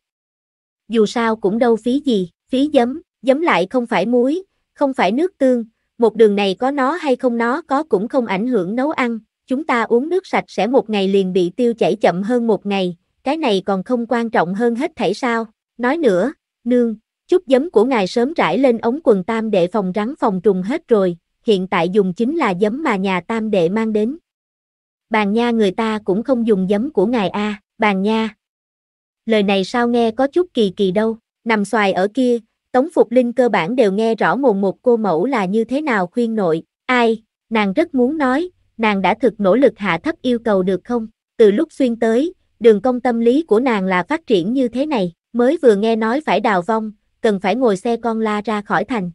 Dù sao cũng đâu phí gì, phí giấm, giấm lại không phải muối, không phải nước tương, một đường này có nó hay không nó có cũng không ảnh hưởng nấu ăn, chúng ta uống nước sạch sẽ một ngày liền bị tiêu chảy chậm hơn một ngày, cái này còn không quan trọng hơn hết thảy sao, nói nữa, nương, chút giấm của ngài sớm rải lên ống quần tam để phòng rắn phòng trùng hết rồi, hiện tại dùng chính là giấm mà nhà tam đệ mang đến. Bàn nha người ta cũng không dùng giấm của ngài a, à, bàn nha. Lời này sao nghe có chút kỳ kỳ đâu, nằm xoài ở kia, Tống Phục Linh cơ bản đều nghe rõ mồn một cô mẫu là như thế nào khuyên nội, ai, nàng rất muốn nói, nàng đã thực nỗ lực hạ thấp yêu cầu được không? Từ lúc xuyên tới, đường công tâm lý của nàng là phát triển như thế này, mới vừa nghe nói phải đào vong, cần phải ngồi xe con la ra khỏi thành.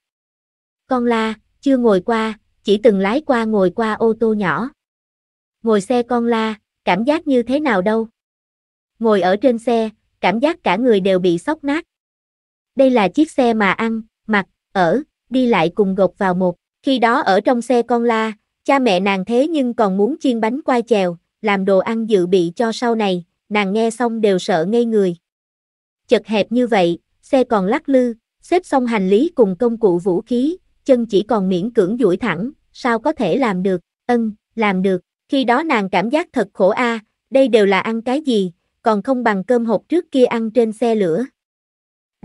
Con la, chưa ngồi qua, chỉ từng lái qua ngồi qua ô tô nhỏ. Ngồi xe con la, cảm giác như thế nào đâu? Ngồi ở trên xe, cảm giác cả người đều bị sốc nát. Đây là chiếc xe mà ăn, mặc, ở, đi lại cùng gộp vào một. Khi đó ở trong xe con la, cha mẹ nàng thế nhưng còn muốn chiên bánh quai chèo, làm đồ ăn dự bị cho sau này, nàng nghe xong đều sợ ngây người. Chật hẹp như vậy, xe còn lắc lư, xếp xong hành lý cùng công cụ vũ khí, chân chỉ còn miễn cưỡng duỗi thẳng, sao có thể làm được, ân, làm được, khi đó nàng cảm giác thật khổ a, đây đều là ăn cái gì, còn không bằng cơm hộp trước kia ăn trên xe lửa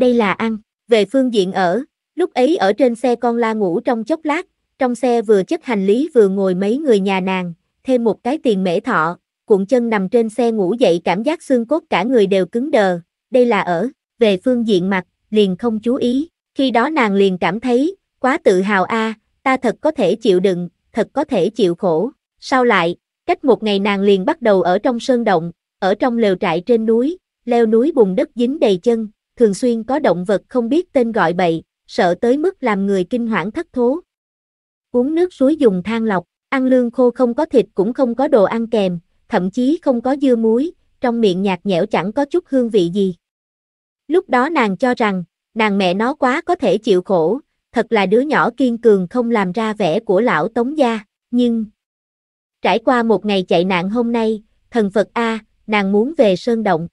đây là ăn. Về phương diện ở, lúc ấy ở trên xe con la ngủ trong chốc lát, trong xe vừa chất hành lý vừa ngồi mấy người nhà nàng, thêm một cái tiền mễ thọ, cuộn chân nằm trên xe ngủ dậy cảm giác xương cốt cả người đều cứng đờ, đây là ở, về phương diện mặt, liền không chú ý, khi đó nàng liền cảm thấy, quá tự hào a, ta thật có thể chịu đựng, thật có thể chịu khổ, sau lại, cách một ngày nàng liền bắt đầu ở trong sơn động, ở trong lều trại trên núi, leo núi bùn đất dính đầy chân, thường xuyên có động vật không biết tên gọi bậy, sợ tới mức làm người kinh hoảng thất thố. Uống nước suối dùng than lọc, ăn lương khô không có thịt cũng không có đồ ăn kèm, thậm chí không có dưa muối, trong miệng nhạt nhẽo chẳng có chút hương vị gì. Lúc đó nàng cho rằng, nàng mẹ nó quá có thể chịu khổ, thật là đứa nhỏ kiên cường không làm ra vẻ của lão Tống gia, nhưng... Trải qua một ngày chạy nạn hôm nay, thần Phật A, nàng muốn về Sơn Động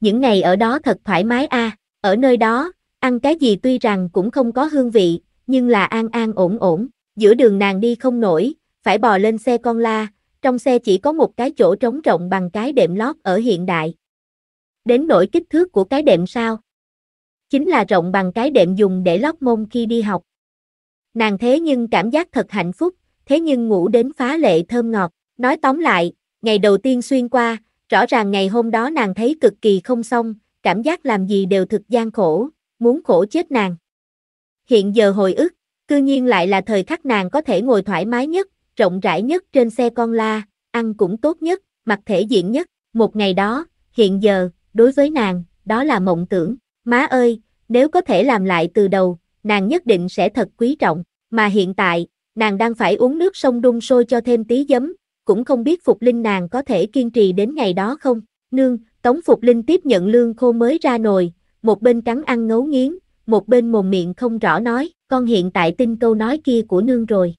những ngày ở đó thật thoải mái a, à. ở nơi đó, ăn cái gì tuy rằng cũng không có hương vị, nhưng là an an ổn ổn, giữa đường nàng đi không nổi, phải bò lên xe con la, trong xe chỉ có một cái chỗ trống rộng bằng cái đệm lót ở hiện đại. Đến nỗi kích thước của cái đệm sao? Chính là rộng bằng cái đệm dùng để lót mông khi đi học. Nàng thế nhưng cảm giác thật hạnh phúc, thế nhưng ngủ đến phá lệ thơm ngọt, nói tóm lại, ngày đầu tiên xuyên qua, Rõ ràng ngày hôm đó nàng thấy cực kỳ không xong, cảm giác làm gì đều thực gian khổ, muốn khổ chết nàng. Hiện giờ hồi ức, cư nhiên lại là thời khắc nàng có thể ngồi thoải mái nhất, rộng rãi nhất trên xe con la, ăn cũng tốt nhất, mặc thể diện nhất. Một ngày đó, hiện giờ, đối với nàng, đó là mộng tưởng. Má ơi, nếu có thể làm lại từ đầu, nàng nhất định sẽ thật quý trọng. Mà hiện tại, nàng đang phải uống nước sông đun sôi cho thêm tí giấm, cũng không biết Phục Linh nàng có thể kiên trì đến ngày đó không. Nương, Tống Phục Linh tiếp nhận lương khô mới ra nồi, một bên cắn ăn ngấu nghiến, một bên mồm miệng không rõ nói, con hiện tại tin câu nói kia của nương rồi.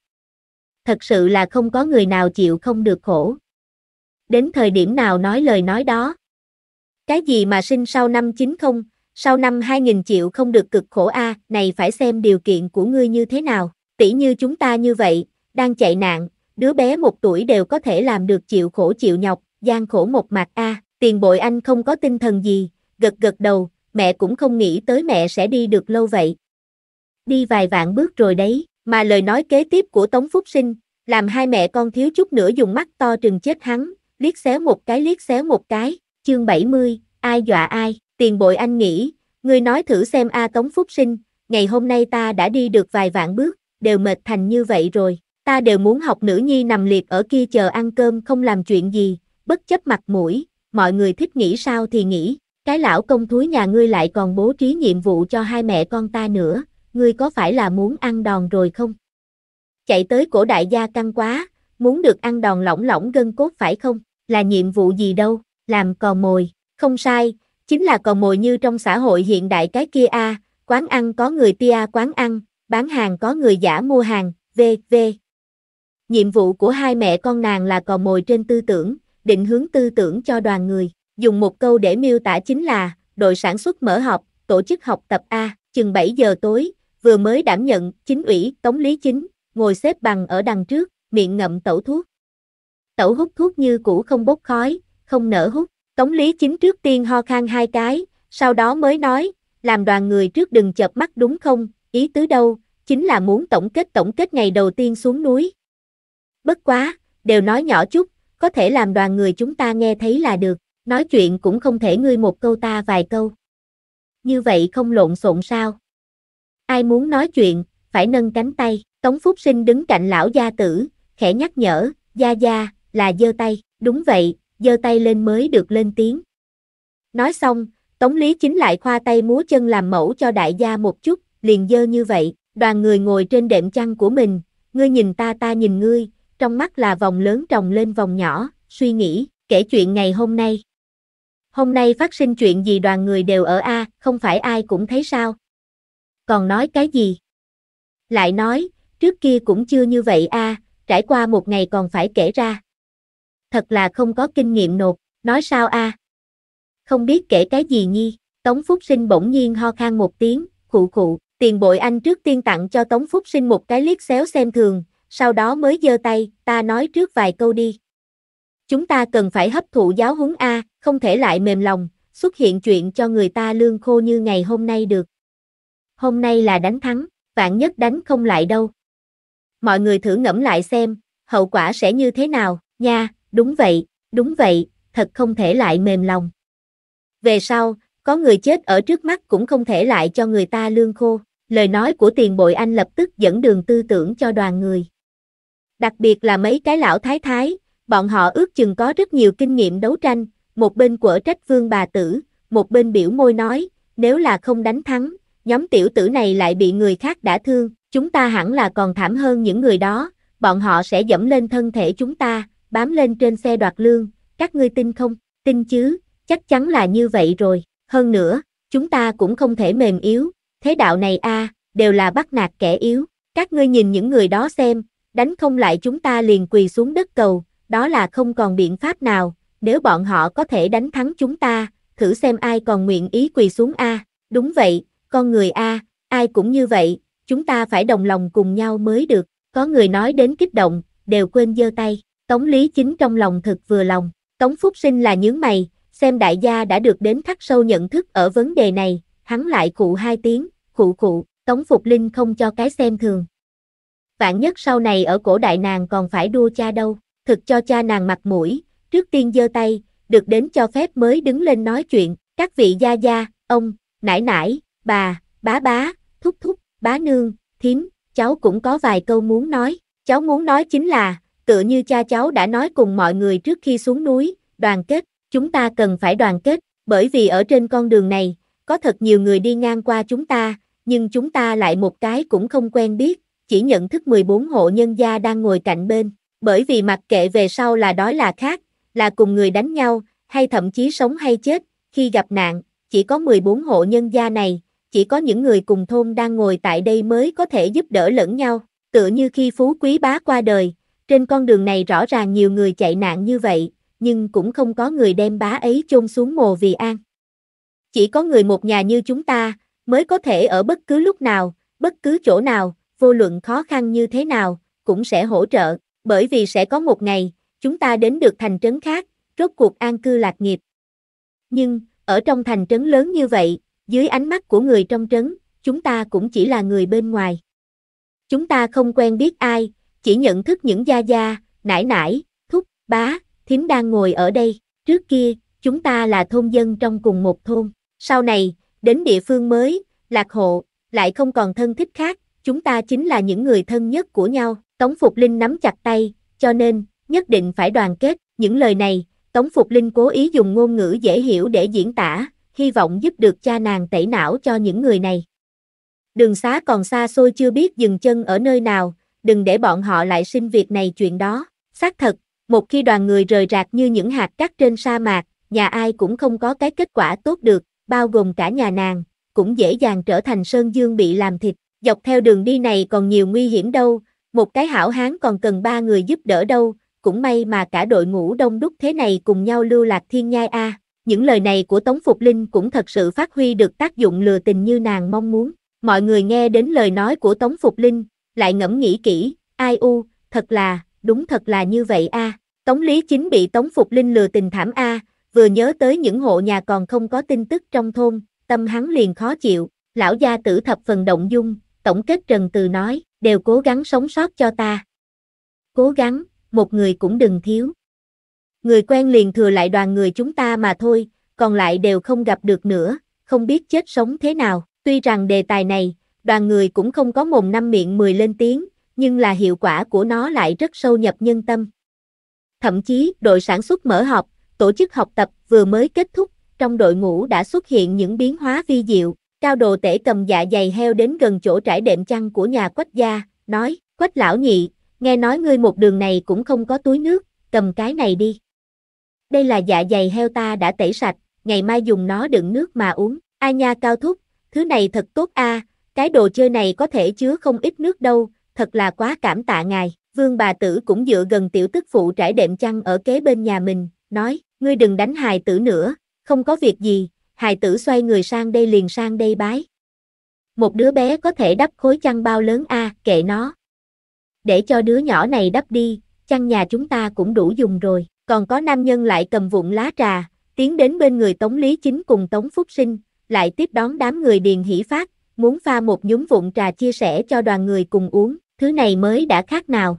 Thật sự là không có người nào chịu không được khổ. Đến thời điểm nào nói lời nói đó. Cái gì mà sinh sau năm 90, sau năm 2000 chịu không được cực khổ a, này phải xem điều kiện của ngươi như thế nào, tỷ như chúng ta như vậy, đang chạy nạn, đứa bé một tuổi đều có thể làm được chịu khổ chịu nhọc, gian khổ một mặt a, tiền bội anh không có tinh thần gì, gật gật đầu, mẹ cũng không nghĩ tới mẹ sẽ đi được lâu vậy. Đi vài vạn bước rồi đấy, mà lời nói kế tiếp của Tống Phúc Sinh, làm hai mẹ con thiếu chút nữa dùng mắt to trừng chết hắn, liếc xéo một cái liếc xéo một cái, chương 70, ai dọa ai, tiền bội anh nghĩ, ngươi nói thử xem a Tống Phúc Sinh, ngày hôm nay ta đã đi được vài vạn bước, đều mệt thành như vậy rồi ta đều muốn học nữ nhi nằm liệt ở kia chờ ăn cơm không làm chuyện gì, bất chấp mặt mũi, mọi người thích nghĩ sao thì nghĩ, cái lão công thúi nhà ngươi lại còn bố trí nhiệm vụ cho hai mẹ con ta nữa, ngươi có phải là muốn ăn đòn rồi không? Chạy tới cổ đại gia căng quá, muốn được ăn đòn lỏng lỏng gân cốt phải không? Là nhiệm vụ gì đâu, làm cò mồi, không sai, chính là cò mồi như trong xã hội hiện đại cái kia a, quán ăn có người tia quán ăn, bán hàng có người giả mua hàng, v v Nhiệm vụ của hai mẹ con nàng là cò mồi trên tư tưởng, định hướng tư tưởng cho đoàn người. Dùng một câu để miêu tả chính là, đội sản xuất mở học, tổ chức học tập A, chừng 7 giờ tối, vừa mới đảm nhận, chính ủy, tống lý chính, ngồi xếp bằng ở đằng trước, miệng ngậm tẩu thuốc. Tẩu hút thuốc như cũ không bốc khói, không nở hút, tống lý chính trước tiên ho khan hai cái, sau đó mới nói, làm đoàn người trước đừng chợp mắt đúng không, ý tứ đâu, chính là muốn tổng kết tổng kết ngày đầu tiên xuống núi, Bất quá, đều nói nhỏ chút, có thể làm đoàn người chúng ta nghe thấy là được, nói chuyện cũng không thể ngươi một câu ta vài câu. Như vậy không lộn xộn sao? Ai muốn nói chuyện, phải nâng cánh tay, Tống Phúc Sinh đứng cạnh lão gia tử, khẽ nhắc nhở, gia gia, là giơ tay, đúng vậy, giơ tay lên mới được lên tiếng. Nói xong, Tống Lý chính lại khoa tay múa chân làm mẫu cho đại gia một chút, liền dơ như vậy, đoàn người ngồi trên đệm chăn của mình, ngươi nhìn ta ta nhìn ngươi, trong mắt là vòng lớn trồng lên vòng nhỏ, suy nghĩ, kể chuyện ngày hôm nay. Hôm nay phát sinh chuyện gì đoàn người đều ở A, không phải ai cũng thấy sao. Còn nói cái gì? Lại nói, trước kia cũng chưa như vậy A, trải qua một ngày còn phải kể ra. Thật là không có kinh nghiệm nộp, nói sao A? Không biết kể cái gì nhi, Tống Phúc Sinh bỗng nhiên ho khan một tiếng, khụ khụ, tiền bội anh trước tiên tặng cho Tống Phúc Sinh một cái liếc xéo xem thường, sau đó mới giơ tay, ta nói trước vài câu đi. Chúng ta cần phải hấp thụ giáo huấn A, không thể lại mềm lòng, xuất hiện chuyện cho người ta lương khô như ngày hôm nay được. Hôm nay là đánh thắng, vạn nhất đánh không lại đâu. Mọi người thử ngẫm lại xem, hậu quả sẽ như thế nào, nha, đúng vậy, đúng vậy, thật không thể lại mềm lòng. Về sau, có người chết ở trước mắt cũng không thể lại cho người ta lương khô. Lời nói của tiền bội anh lập tức dẫn đường tư tưởng cho đoàn người đặc biệt là mấy cái lão thái thái, bọn họ ước chừng có rất nhiều kinh nghiệm đấu tranh, một bên quở trách vương bà tử, một bên biểu môi nói, nếu là không đánh thắng, nhóm tiểu tử này lại bị người khác đã thương, chúng ta hẳn là còn thảm hơn những người đó, bọn họ sẽ dẫm lên thân thể chúng ta, bám lên trên xe đoạt lương, các ngươi tin không, tin chứ, chắc chắn là như vậy rồi, hơn nữa, chúng ta cũng không thể mềm yếu, thế đạo này a đều là bắt nạt kẻ yếu, các ngươi nhìn những người đó xem, đánh không lại chúng ta liền quỳ xuống đất cầu, đó là không còn biện pháp nào, nếu bọn họ có thể đánh thắng chúng ta, thử xem ai còn nguyện ý quỳ xuống A, đúng vậy, con người A, ai cũng như vậy, chúng ta phải đồng lòng cùng nhau mới được, có người nói đến kích động, đều quên giơ tay, Tống Lý Chính trong lòng thật vừa lòng, Tống Phúc Sinh là nhướng mày, xem đại gia đã được đến khắc sâu nhận thức ở vấn đề này, hắn lại cụ hai tiếng, cụ cụ, Tống Phục Linh không cho cái xem thường, vạn nhất sau này ở cổ đại nàng còn phải đua cha đâu, thực cho cha nàng mặt mũi, trước tiên giơ tay, được đến cho phép mới đứng lên nói chuyện, các vị gia gia, ông, nãi nãi, bà, bá bá, thúc thúc, bá nương, thím, cháu cũng có vài câu muốn nói, cháu muốn nói chính là, tựa như cha cháu đã nói cùng mọi người trước khi xuống núi, đoàn kết, chúng ta cần phải đoàn kết, bởi vì ở trên con đường này, có thật nhiều người đi ngang qua chúng ta, nhưng chúng ta lại một cái cũng không quen biết, chỉ nhận thức 14 hộ nhân gia đang ngồi cạnh bên, bởi vì mặc kệ về sau là đói là khác, là cùng người đánh nhau, hay thậm chí sống hay chết, khi gặp nạn, chỉ có 14 hộ nhân gia này, chỉ có những người cùng thôn đang ngồi tại đây mới có thể giúp đỡ lẫn nhau, tựa như khi phú quý bá qua đời, trên con đường này rõ ràng nhiều người chạy nạn như vậy, nhưng cũng không có người đem bá ấy chôn xuống mồ vì an. Chỉ có người một nhà như chúng ta, mới có thể ở bất cứ lúc nào, bất cứ chỗ nào, vô luận khó khăn như thế nào, cũng sẽ hỗ trợ, bởi vì sẽ có một ngày, chúng ta đến được thành trấn khác, rốt cuộc an cư lạc nghiệp. Nhưng, ở trong thành trấn lớn như vậy, dưới ánh mắt của người trong trấn, chúng ta cũng chỉ là người bên ngoài. Chúng ta không quen biết ai, chỉ nhận thức những gia gia, nải nải, thúc, bá, thím đang ngồi ở đây. Trước kia, chúng ta là thôn dân trong cùng một thôn. Sau này, đến địa phương mới, lạc hộ, lại không còn thân thích khác, chúng ta chính là những người thân nhất của nhau, Tống Phục Linh nắm chặt tay, cho nên, nhất định phải đoàn kết, những lời này, Tống Phục Linh cố ý dùng ngôn ngữ dễ hiểu để diễn tả, hy vọng giúp được cha nàng tẩy não cho những người này. Đường xá còn xa xôi chưa biết dừng chân ở nơi nào, đừng để bọn họ lại sinh việc này chuyện đó. Xác thật, một khi đoàn người rời rạc như những hạt cát trên sa mạc, nhà ai cũng không có cái kết quả tốt được, bao gồm cả nhà nàng, cũng dễ dàng trở thành sơn dương bị làm thịt. Dọc theo đường đi này còn nhiều nguy hiểm đâu, một cái hảo hán còn cần ba người giúp đỡ đâu, cũng may mà cả đội ngũ đông đúc thế này cùng nhau lưu lạc thiên nhai a. Những lời này của Tống Phục Linh cũng thật sự phát huy được tác dụng lừa tình như nàng mong muốn. Mọi người nghe đến lời nói của Tống Phục Linh, lại ngẫm nghĩ kỹ, ai u, thật là, đúng thật là như vậy a. Tống Lý Chính bị Tống Phục Linh lừa tình thảm a, vừa nhớ tới những hộ nhà còn không có tin tức trong thôn, tâm hắn liền khó chịu, lão gia tử thập phần động dung, tổng kết Trần Từ nói, đều cố gắng sống sót cho ta. Cố gắng, một người cũng đừng thiếu. Người quen liền thừa lại đoàn người chúng ta mà thôi, còn lại đều không gặp được nữa, không biết chết sống thế nào. Tuy rằng đề tài này, đoàn người cũng không có mồm năm miệng mười lên tiếng, nhưng là hiệu quả của nó lại rất sâu nhập nhân tâm. Thậm chí, đội sản xuất mở họp, tổ chức học tập vừa mới kết thúc, trong đội ngũ đã xuất hiện những biến hóa vi diệu, Cao đồ tể cầm dạ dày heo đến gần chỗ trải đệm chăn của nhà quách gia, nói, quách lão nhị, nghe nói ngươi một đường này cũng không có túi nước, cầm cái này đi. Đây là dạ dày heo ta đã tẩy sạch, ngày mai dùng nó đựng nước mà uống, a nha cao thúc, thứ này thật tốt a, cái đồ chơi này có thể chứa không ít nước đâu, thật là quá cảm tạ ngài. Vương bà tử cũng dựa gần tiểu tức phụ trải đệm chăn ở kế bên nhà mình, nói, ngươi đừng đánh hài tử nữa, không có việc gì, hài tử xoay người sang đây liền sang đây bái. Một đứa bé có thể đắp khối chăn bao lớn a, kệ nó. Để cho đứa nhỏ này đắp đi, chăn nhà chúng ta cũng đủ dùng rồi. Còn có nam nhân lại cầm vụn lá trà, tiến đến bên người Tống Lý Chính cùng Tống Phúc Sinh, lại tiếp đón đám người điền hỷ phát, muốn pha một nhúm vụn trà chia sẻ cho đoàn người cùng uống, thứ này mới đã khác nào.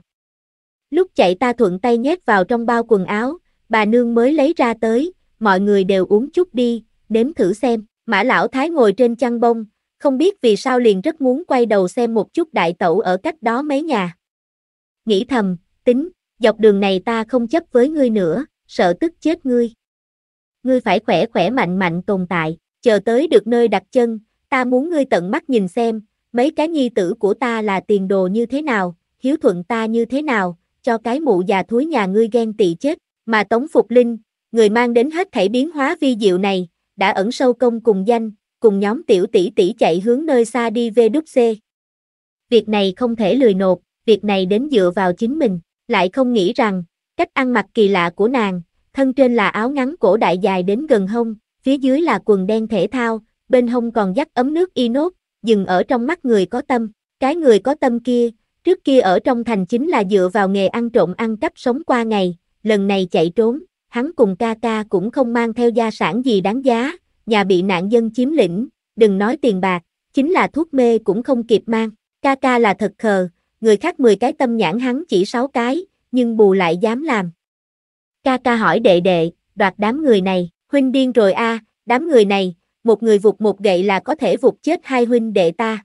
Lúc chạy ta thuận tay nhét vào trong bao quần áo, bà nương mới lấy ra tới, mọi người đều uống chút đi, đếm thử xem. Mã lão thái ngồi trên chăn bông, không biết vì sao liền rất muốn quay đầu xem một chút đại tẩu ở cách đó mấy nhà. Nghĩ thầm, tính, dọc đường này ta không chấp với ngươi nữa, sợ tức chết ngươi. Ngươi phải khỏe khỏe mạnh mạnh tồn tại, chờ tới được nơi đặt chân, ta muốn ngươi tận mắt nhìn xem, mấy cái nhi tử của ta là tiền đồ như thế nào, hiếu thuận ta như thế nào, cho cái mụ già thúi nhà ngươi ghen tị chết, mà Tống Phục Linh, người mang đến hết thảy biến hóa vi diệu này, đã ẩn sâu công cùng danh, cùng nhóm tiểu tỷ tỷ chạy hướng nơi xa đi về đúc C. Việc này không thể lười nộp, việc này đến dựa vào chính mình, lại không nghĩ rằng, cách ăn mặc kỳ lạ của nàng, thân trên là áo ngắn cổ đại dài đến gần hông, phía dưới là quần đen thể thao, bên hông còn dắt ấm nước inox, dừng ở trong mắt người có tâm, cái người có tâm kia, trước kia ở trong thành chính là dựa vào nghề ăn trộm ăn cắp sống qua ngày, lần này chạy trốn, hắn cùng ca ca cũng không mang theo gia sản gì đáng giá, nhà bị nạn dân chiếm lĩnh, đừng nói tiền bạc, chính là thuốc mê cũng không kịp mang, ca ca là thật khờ, người khác 10 cái tâm nhãn hắn chỉ 6 cái, nhưng bù lại dám làm. Ca ca hỏi đệ đệ, đoạt đám người này, huynh điên rồi a, đám người này, một người vụt một gậy là có thể vụt chết hai huynh đệ ta.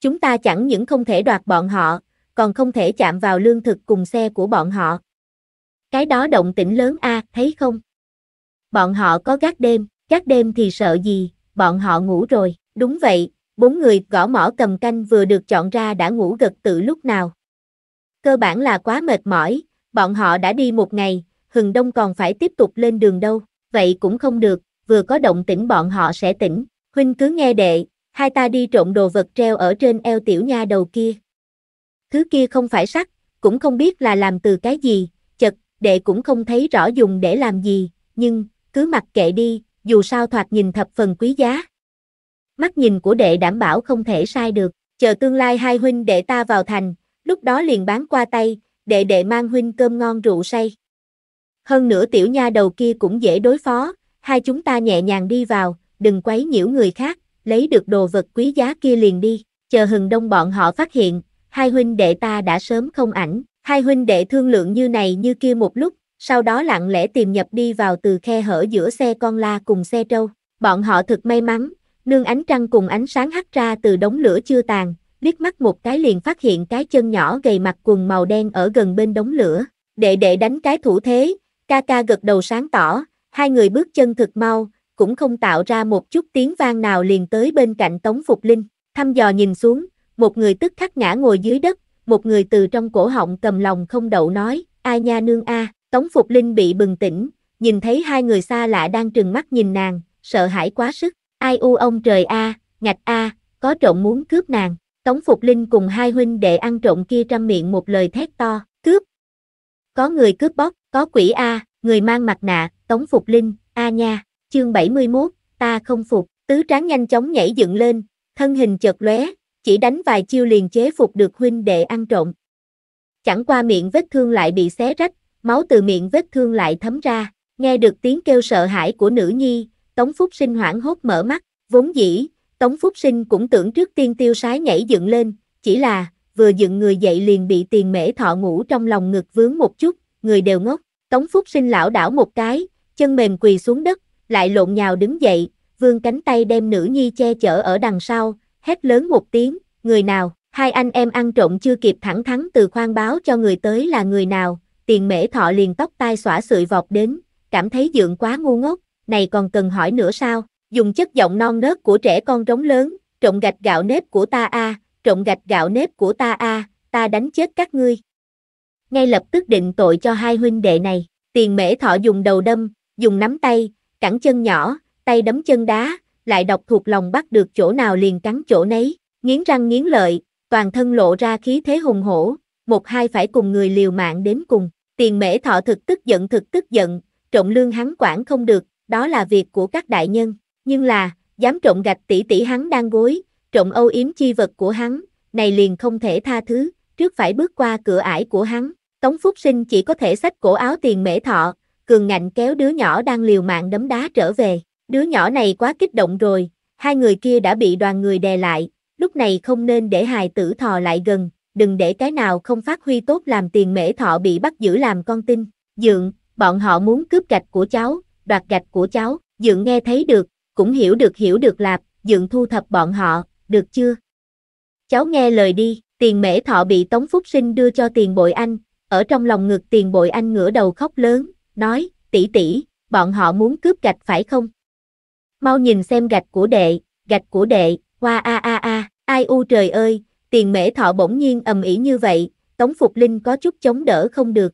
Chúng ta chẳng những không thể đoạt bọn họ, còn không thể chạm vào lương thực cùng xe của bọn họ. Cái đó động tĩnh lớn a, thấy không? Bọn họ có gác đêm, gác đêm thì sợ gì, bọn họ ngủ rồi, đúng vậy, bốn người gõ mỏ cầm canh vừa được chọn ra đã ngủ gật tự lúc nào. Cơ bản là quá mệt mỏi, bọn họ đã đi một ngày, hừng đông còn phải tiếp tục lên đường đâu, vậy cũng không được, vừa có động tĩnh bọn họ sẽ tỉnh, huynh cứ nghe đệ, hai ta đi trộn đồ vật treo ở trên eo tiểu nha đầu kia. Thứ kia không phải sắt, cũng không biết là làm từ cái gì, đệ cũng không thấy rõ dùng để làm gì, nhưng, cứ mặc kệ đi, dù sao thoạt nhìn thập phần quý giá. Mắt nhìn của đệ đảm bảo không thể sai được, chờ tương lai hai huynh đệ ta vào thành, lúc đó liền bán qua tay, đệ đệ mang huynh cơm ngon rượu say. Hơn nữa tiểu nha đầu kia cũng dễ đối phó, hai chúng ta nhẹ nhàng đi vào, đừng quấy nhiễu người khác, lấy được đồ vật quý giá kia liền đi, chờ hừng đông bọn họ phát hiện, hai huynh đệ ta đã sớm không ảnh, Hai huynh đệ thương lượng như này như kia một lúc, sau đó lặng lẽ tìm nhập đi vào từ khe hở giữa xe con la cùng xe trâu. Bọn họ thật may mắn, nương ánh trăng cùng ánh sáng hắt ra từ đống lửa chưa tàn, liếc mắt một cái liền phát hiện cái chân nhỏ gầy mặt quần màu đen ở gần bên đống lửa. Đệ đệ đánh cái thủ thế, ca ca gật đầu sáng tỏ, hai người bước chân thực mau, cũng không tạo ra một chút tiếng vang nào liền tới bên cạnh Tống Phục Linh, thăm dò nhìn xuống, một người tức khắc ngã ngồi dưới đất, một người từ trong cổ họng cầm lòng không đậu nói, a nha nương a, Tống Phục Linh bị bừng tỉnh, nhìn thấy hai người xa lạ đang trừng mắt nhìn nàng, sợ hãi quá sức, ai u ông trời a, ngạch a, có trộm muốn cướp nàng, Tống Phục Linh cùng hai huynh đệ ăn trộm kia trăm miệng một lời thét to, cướp, có người cướp bóc, có quỷ a, người mang mặt nạ, Tống Phục Linh, a nha, chương 71, ta không phục, tứ tráng nhanh chóng nhảy dựng lên, thân hình chợt lóe, chỉ đánh vài chiêu liền chế phục được huynh đệ ăn trộm. Chẳng qua miệng vết thương lại bị xé rách, máu từ miệng vết thương lại thấm ra, nghe được tiếng kêu sợ hãi của nữ nhi, Tống Phúc Sinh hoảng hốt mở mắt, vốn dĩ, Tống Phúc Sinh cũng tưởng trước tiên tiêu sái nhảy dựng lên, chỉ là, vừa dựng người dậy liền bị tiền mễ thọ ngủ trong lòng ngực vướng một chút, người đều ngốc, Tống Phúc Sinh lão đảo một cái, chân mềm quỳ xuống đất, lại lộn nhào đứng dậy, vương cánh tay đem nữ nhi che chở ở đằng sau, hét lớn một tiếng, người nào, hai anh em ăn trộm chưa kịp thẳng thắng từ khoan báo cho người tới là người nào, tiền mễ thọ liền tóc tai xõa sụi vọt đến, cảm thấy dượng quá ngu ngốc, này còn cần hỏi nữa sao, dùng chất giọng non nớt của trẻ con trống lớn, trộm gạch gạo nếp của ta a, à, trộm gạch gạo nếp của ta a, ta đánh chết các ngươi. Ngay lập tức định tội cho hai huynh đệ này, tiền mễ thọ dùng đầu đâm, dùng nắm tay, cẳng chân nhỏ, tay đấm chân đá, lại đọc thuộc lòng bắt được chỗ nào liền cắn chỗ nấy, nghiến răng nghiến lợi, toàn thân lộ ra khí thế hùng hổ, một hai phải cùng người liều mạng đến cùng. Tiền mễ thọ thực tức giận thực tức giận, trộn lương hắn quản không được, đó là việc của các đại nhân. Nhưng là, dám trộm gạch tỷ tỷ hắn đang gối, trộm âu yếm chi vật của hắn, này liền không thể tha thứ, trước phải bước qua cửa ải của hắn. Tống Phúc Sinh chỉ có thể xách cổ áo tiền mễ thọ, cường ngạnh kéo đứa nhỏ đang liều mạng đấm đá trở về. Đứa nhỏ này quá kích động rồi, hai người kia đã bị đoàn người đè lại, lúc này không nên để hài tử thò lại gần, đừng để cái nào không phát huy tốt làm tiền mễ thọ bị bắt giữ làm con tin. Dượng, bọn họ muốn cướp gạch của cháu, đoạt gạch của cháu, dượng nghe thấy được, cũng hiểu được hiểu được lạp, dượng thu thập bọn họ, được chưa? Cháu nghe lời đi, tiền mễ thọ bị Tống Phúc Sinh đưa cho tiền bội anh, ở trong lòng ngực tiền bội anh ngửa đầu khóc lớn, nói, tỷ tỷ, bọn họ muốn cướp gạch phải không? Mau nhìn xem gạch của đệ, gạch của đệ, hoa a a a, ai u trời ơi, tiền mễ thọ bỗng nhiên ầm ĩ như vậy, Tống Phục Linh có chút chống đỡ không được.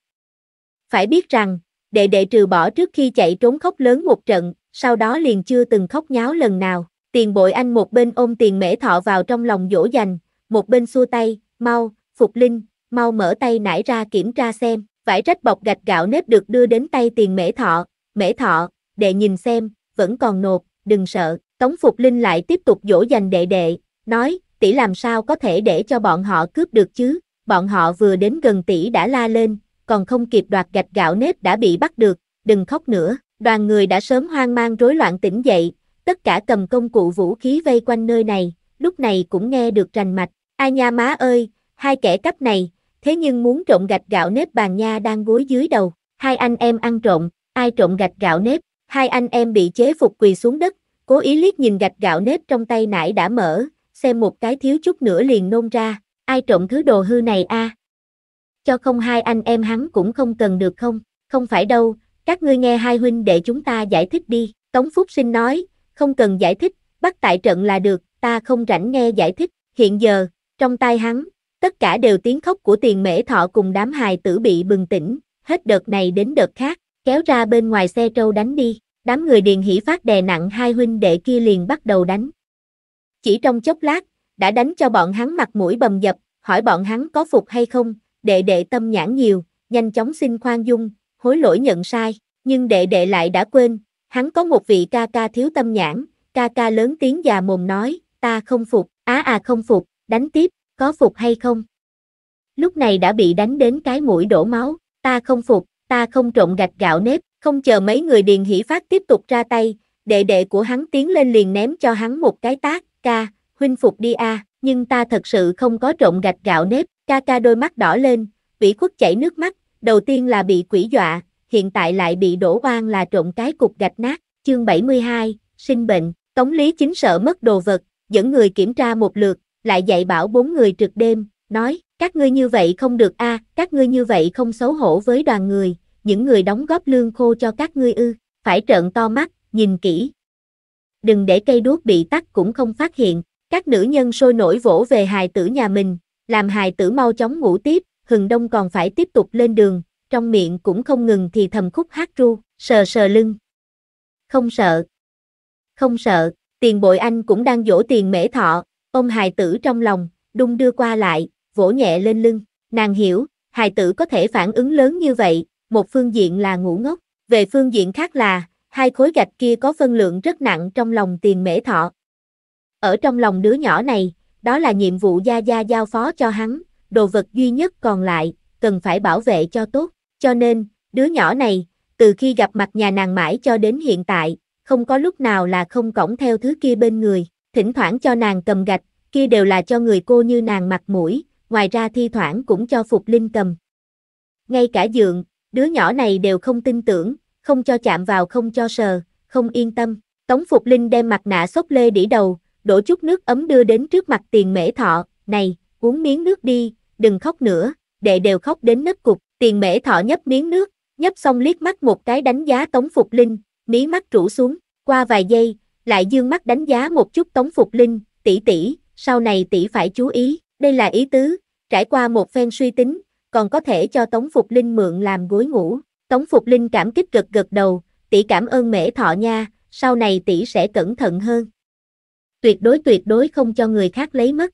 Phải biết rằng, đệ đệ trừ bỏ trước khi chạy trốn khóc lớn một trận, sau đó liền chưa từng khóc nháo lần nào. Tiền bội anh một bên ôm tiền mễ thọ vào trong lòng dỗ dành, một bên xua tay, mau, Phục Linh, mau mở tay nải ra kiểm tra xem, vải rách bọc gạch gạo nếp được đưa đến tay tiền mễ thọ, mễ thọ, đệ nhìn xem, vẫn còn nộp, đừng sợ, Tống Phục Linh lại tiếp tục dỗ dành đệ đệ, nói, tỷ làm sao có thể để cho bọn họ cướp được chứ, bọn họ vừa đến gần tỷ đã la lên, còn không kịp đoạt gạch gạo nếp đã bị bắt được, đừng khóc nữa, đoàn người đã sớm hoang mang rối loạn tỉnh dậy, tất cả cầm công cụ vũ khí vây quanh nơi này, lúc này cũng nghe được rành mạch, ai nha má ơi, hai kẻ cắp này, thế nhưng muốn trộn gạch gạo nếp bàn nha đang gối dưới đầu, hai anh em ăn trộm, ai trộn gạch gạo nếp, Hai anh em bị chế phục quỳ xuống đất, cố ý liếc nhìn gạch gạo nếp trong tay nãy đã mở, xem một cái thiếu chút nữa liền nôn ra, ai trộm thứ đồ hư này a? À? Cho không hai anh em hắn cũng không cần được không, không phải đâu, các ngươi nghe hai huynh để chúng ta giải thích đi, Tống Phúc Sinh nói, không cần giải thích, bắt tại trận là được, ta không rảnh nghe giải thích, hiện giờ, trong tay hắn, tất cả đều tiếng khóc của tiền mễ thọ cùng đám hài tử bị bừng tỉnh, hết đợt này đến đợt khác, kéo ra bên ngoài xe trâu đánh đi đám người Điền Hỷ Phát đè nặng hai huynh đệ kia liền bắt đầu đánh. Chỉ trong chốc lát, đã đánh cho bọn hắn mặt mũi bầm dập, hỏi bọn hắn có phục hay không, đệ đệ tâm nhãn nhiều, nhanh chóng xin khoan dung, hối lỗi nhận sai, nhưng đệ đệ lại đã quên, hắn có một vị ca ca thiếu tâm nhãn, ca ca lớn tiếng già mồm nói, ta không phục, á à, à không phục, đánh tiếp, có phục hay không? Lúc này đã bị đánh đến cái mũi đổ máu, ta không phục, ta không trộn gạch gạo nếp, không chờ mấy người Điền Hỷ Phát tiếp tục ra tay, đệ đệ của hắn tiến lên liền ném cho hắn một cái tác, ca, huynh phục đi a, nhưng ta thật sự không có trộn gạch gạo nếp, ca ca đôi mắt đỏ lên, vĩ khuất chảy nước mắt, đầu tiên là bị quỷ dọa, hiện tại lại bị đổ oan là trộn cái cục gạch nát, chương 72, sinh bệnh, Tống Lý Chính sợ mất đồ vật, dẫn người kiểm tra một lượt, lại dạy bảo bốn người trực đêm, nói, các ngươi như vậy không được a, các ngươi như vậy không xấu hổ với đoàn người, những người đóng góp lương khô cho các ngươi ư, phải trợn to mắt, nhìn kỹ. Đừng để cây đuốc bị tắt cũng không phát hiện, các nữ nhân sôi nổi vỗ về hài tử nhà mình, làm hài tử mau chóng ngủ tiếp, hừng đông còn phải tiếp tục lên đường, trong miệng cũng không ngừng thì thầm khúc hát ru, sờ sờ lưng. Không sợ. Không sợ, tiền bội anh cũng đang dỗ tiền mễ thọ, ôm hài tử trong lòng, đung đưa qua lại, vỗ nhẹ lên lưng, nàng hiểu, hài tử có thể phản ứng lớn như vậy, một phương diện là ngủ ngốc, về phương diện khác là, hai khối gạch kia có phân lượng rất nặng trong lòng tiền mễ thọ. Ở trong lòng đứa nhỏ này, đó là nhiệm vụ Gia Gia giao phó cho hắn, đồ vật duy nhất còn lại, cần phải bảo vệ cho tốt, cho nên, đứa nhỏ này, từ khi gặp mặt nhà nàng mãi cho đến hiện tại, không có lúc nào là không cõng theo thứ kia bên người, thỉnh thoảng cho nàng cầm gạch, kia đều là cho người cô như nàng mặt mũi, ngoài ra thi thoảng cũng cho Phục Linh cầm. Ngay cả giường đứa nhỏ này đều không tin tưởng, không cho chạm vào không cho sờ, không yên tâm. Tống Phục Linh đem mặt nạ xốc lê đỉ đầu, đổ chút nước ấm đưa đến trước mặt tiền mễ thọ, này, uống miếng nước đi, đừng khóc nữa, đệ đều khóc đến nấc cục, tiền mễ thọ nhấp miếng nước, nhấp xong liếc mắt một cái đánh giá Tống Phục Linh, mí mắt rũ xuống, qua vài giây, lại dương mắt đánh giá một chút Tống Phục Linh, tỷ tỷ, sau này tỷ phải chú ý, đây là ý tứ, trải qua một phen suy tính, còn có thể cho Tống Phục Linh mượn làm gối ngủ. Tống Phục Linh cảm kích gật gật đầu, tỷ cảm ơn mễ thọ nha, sau này tỷ sẽ cẩn thận hơn. Tuyệt đối tuyệt đối không cho người khác lấy mất.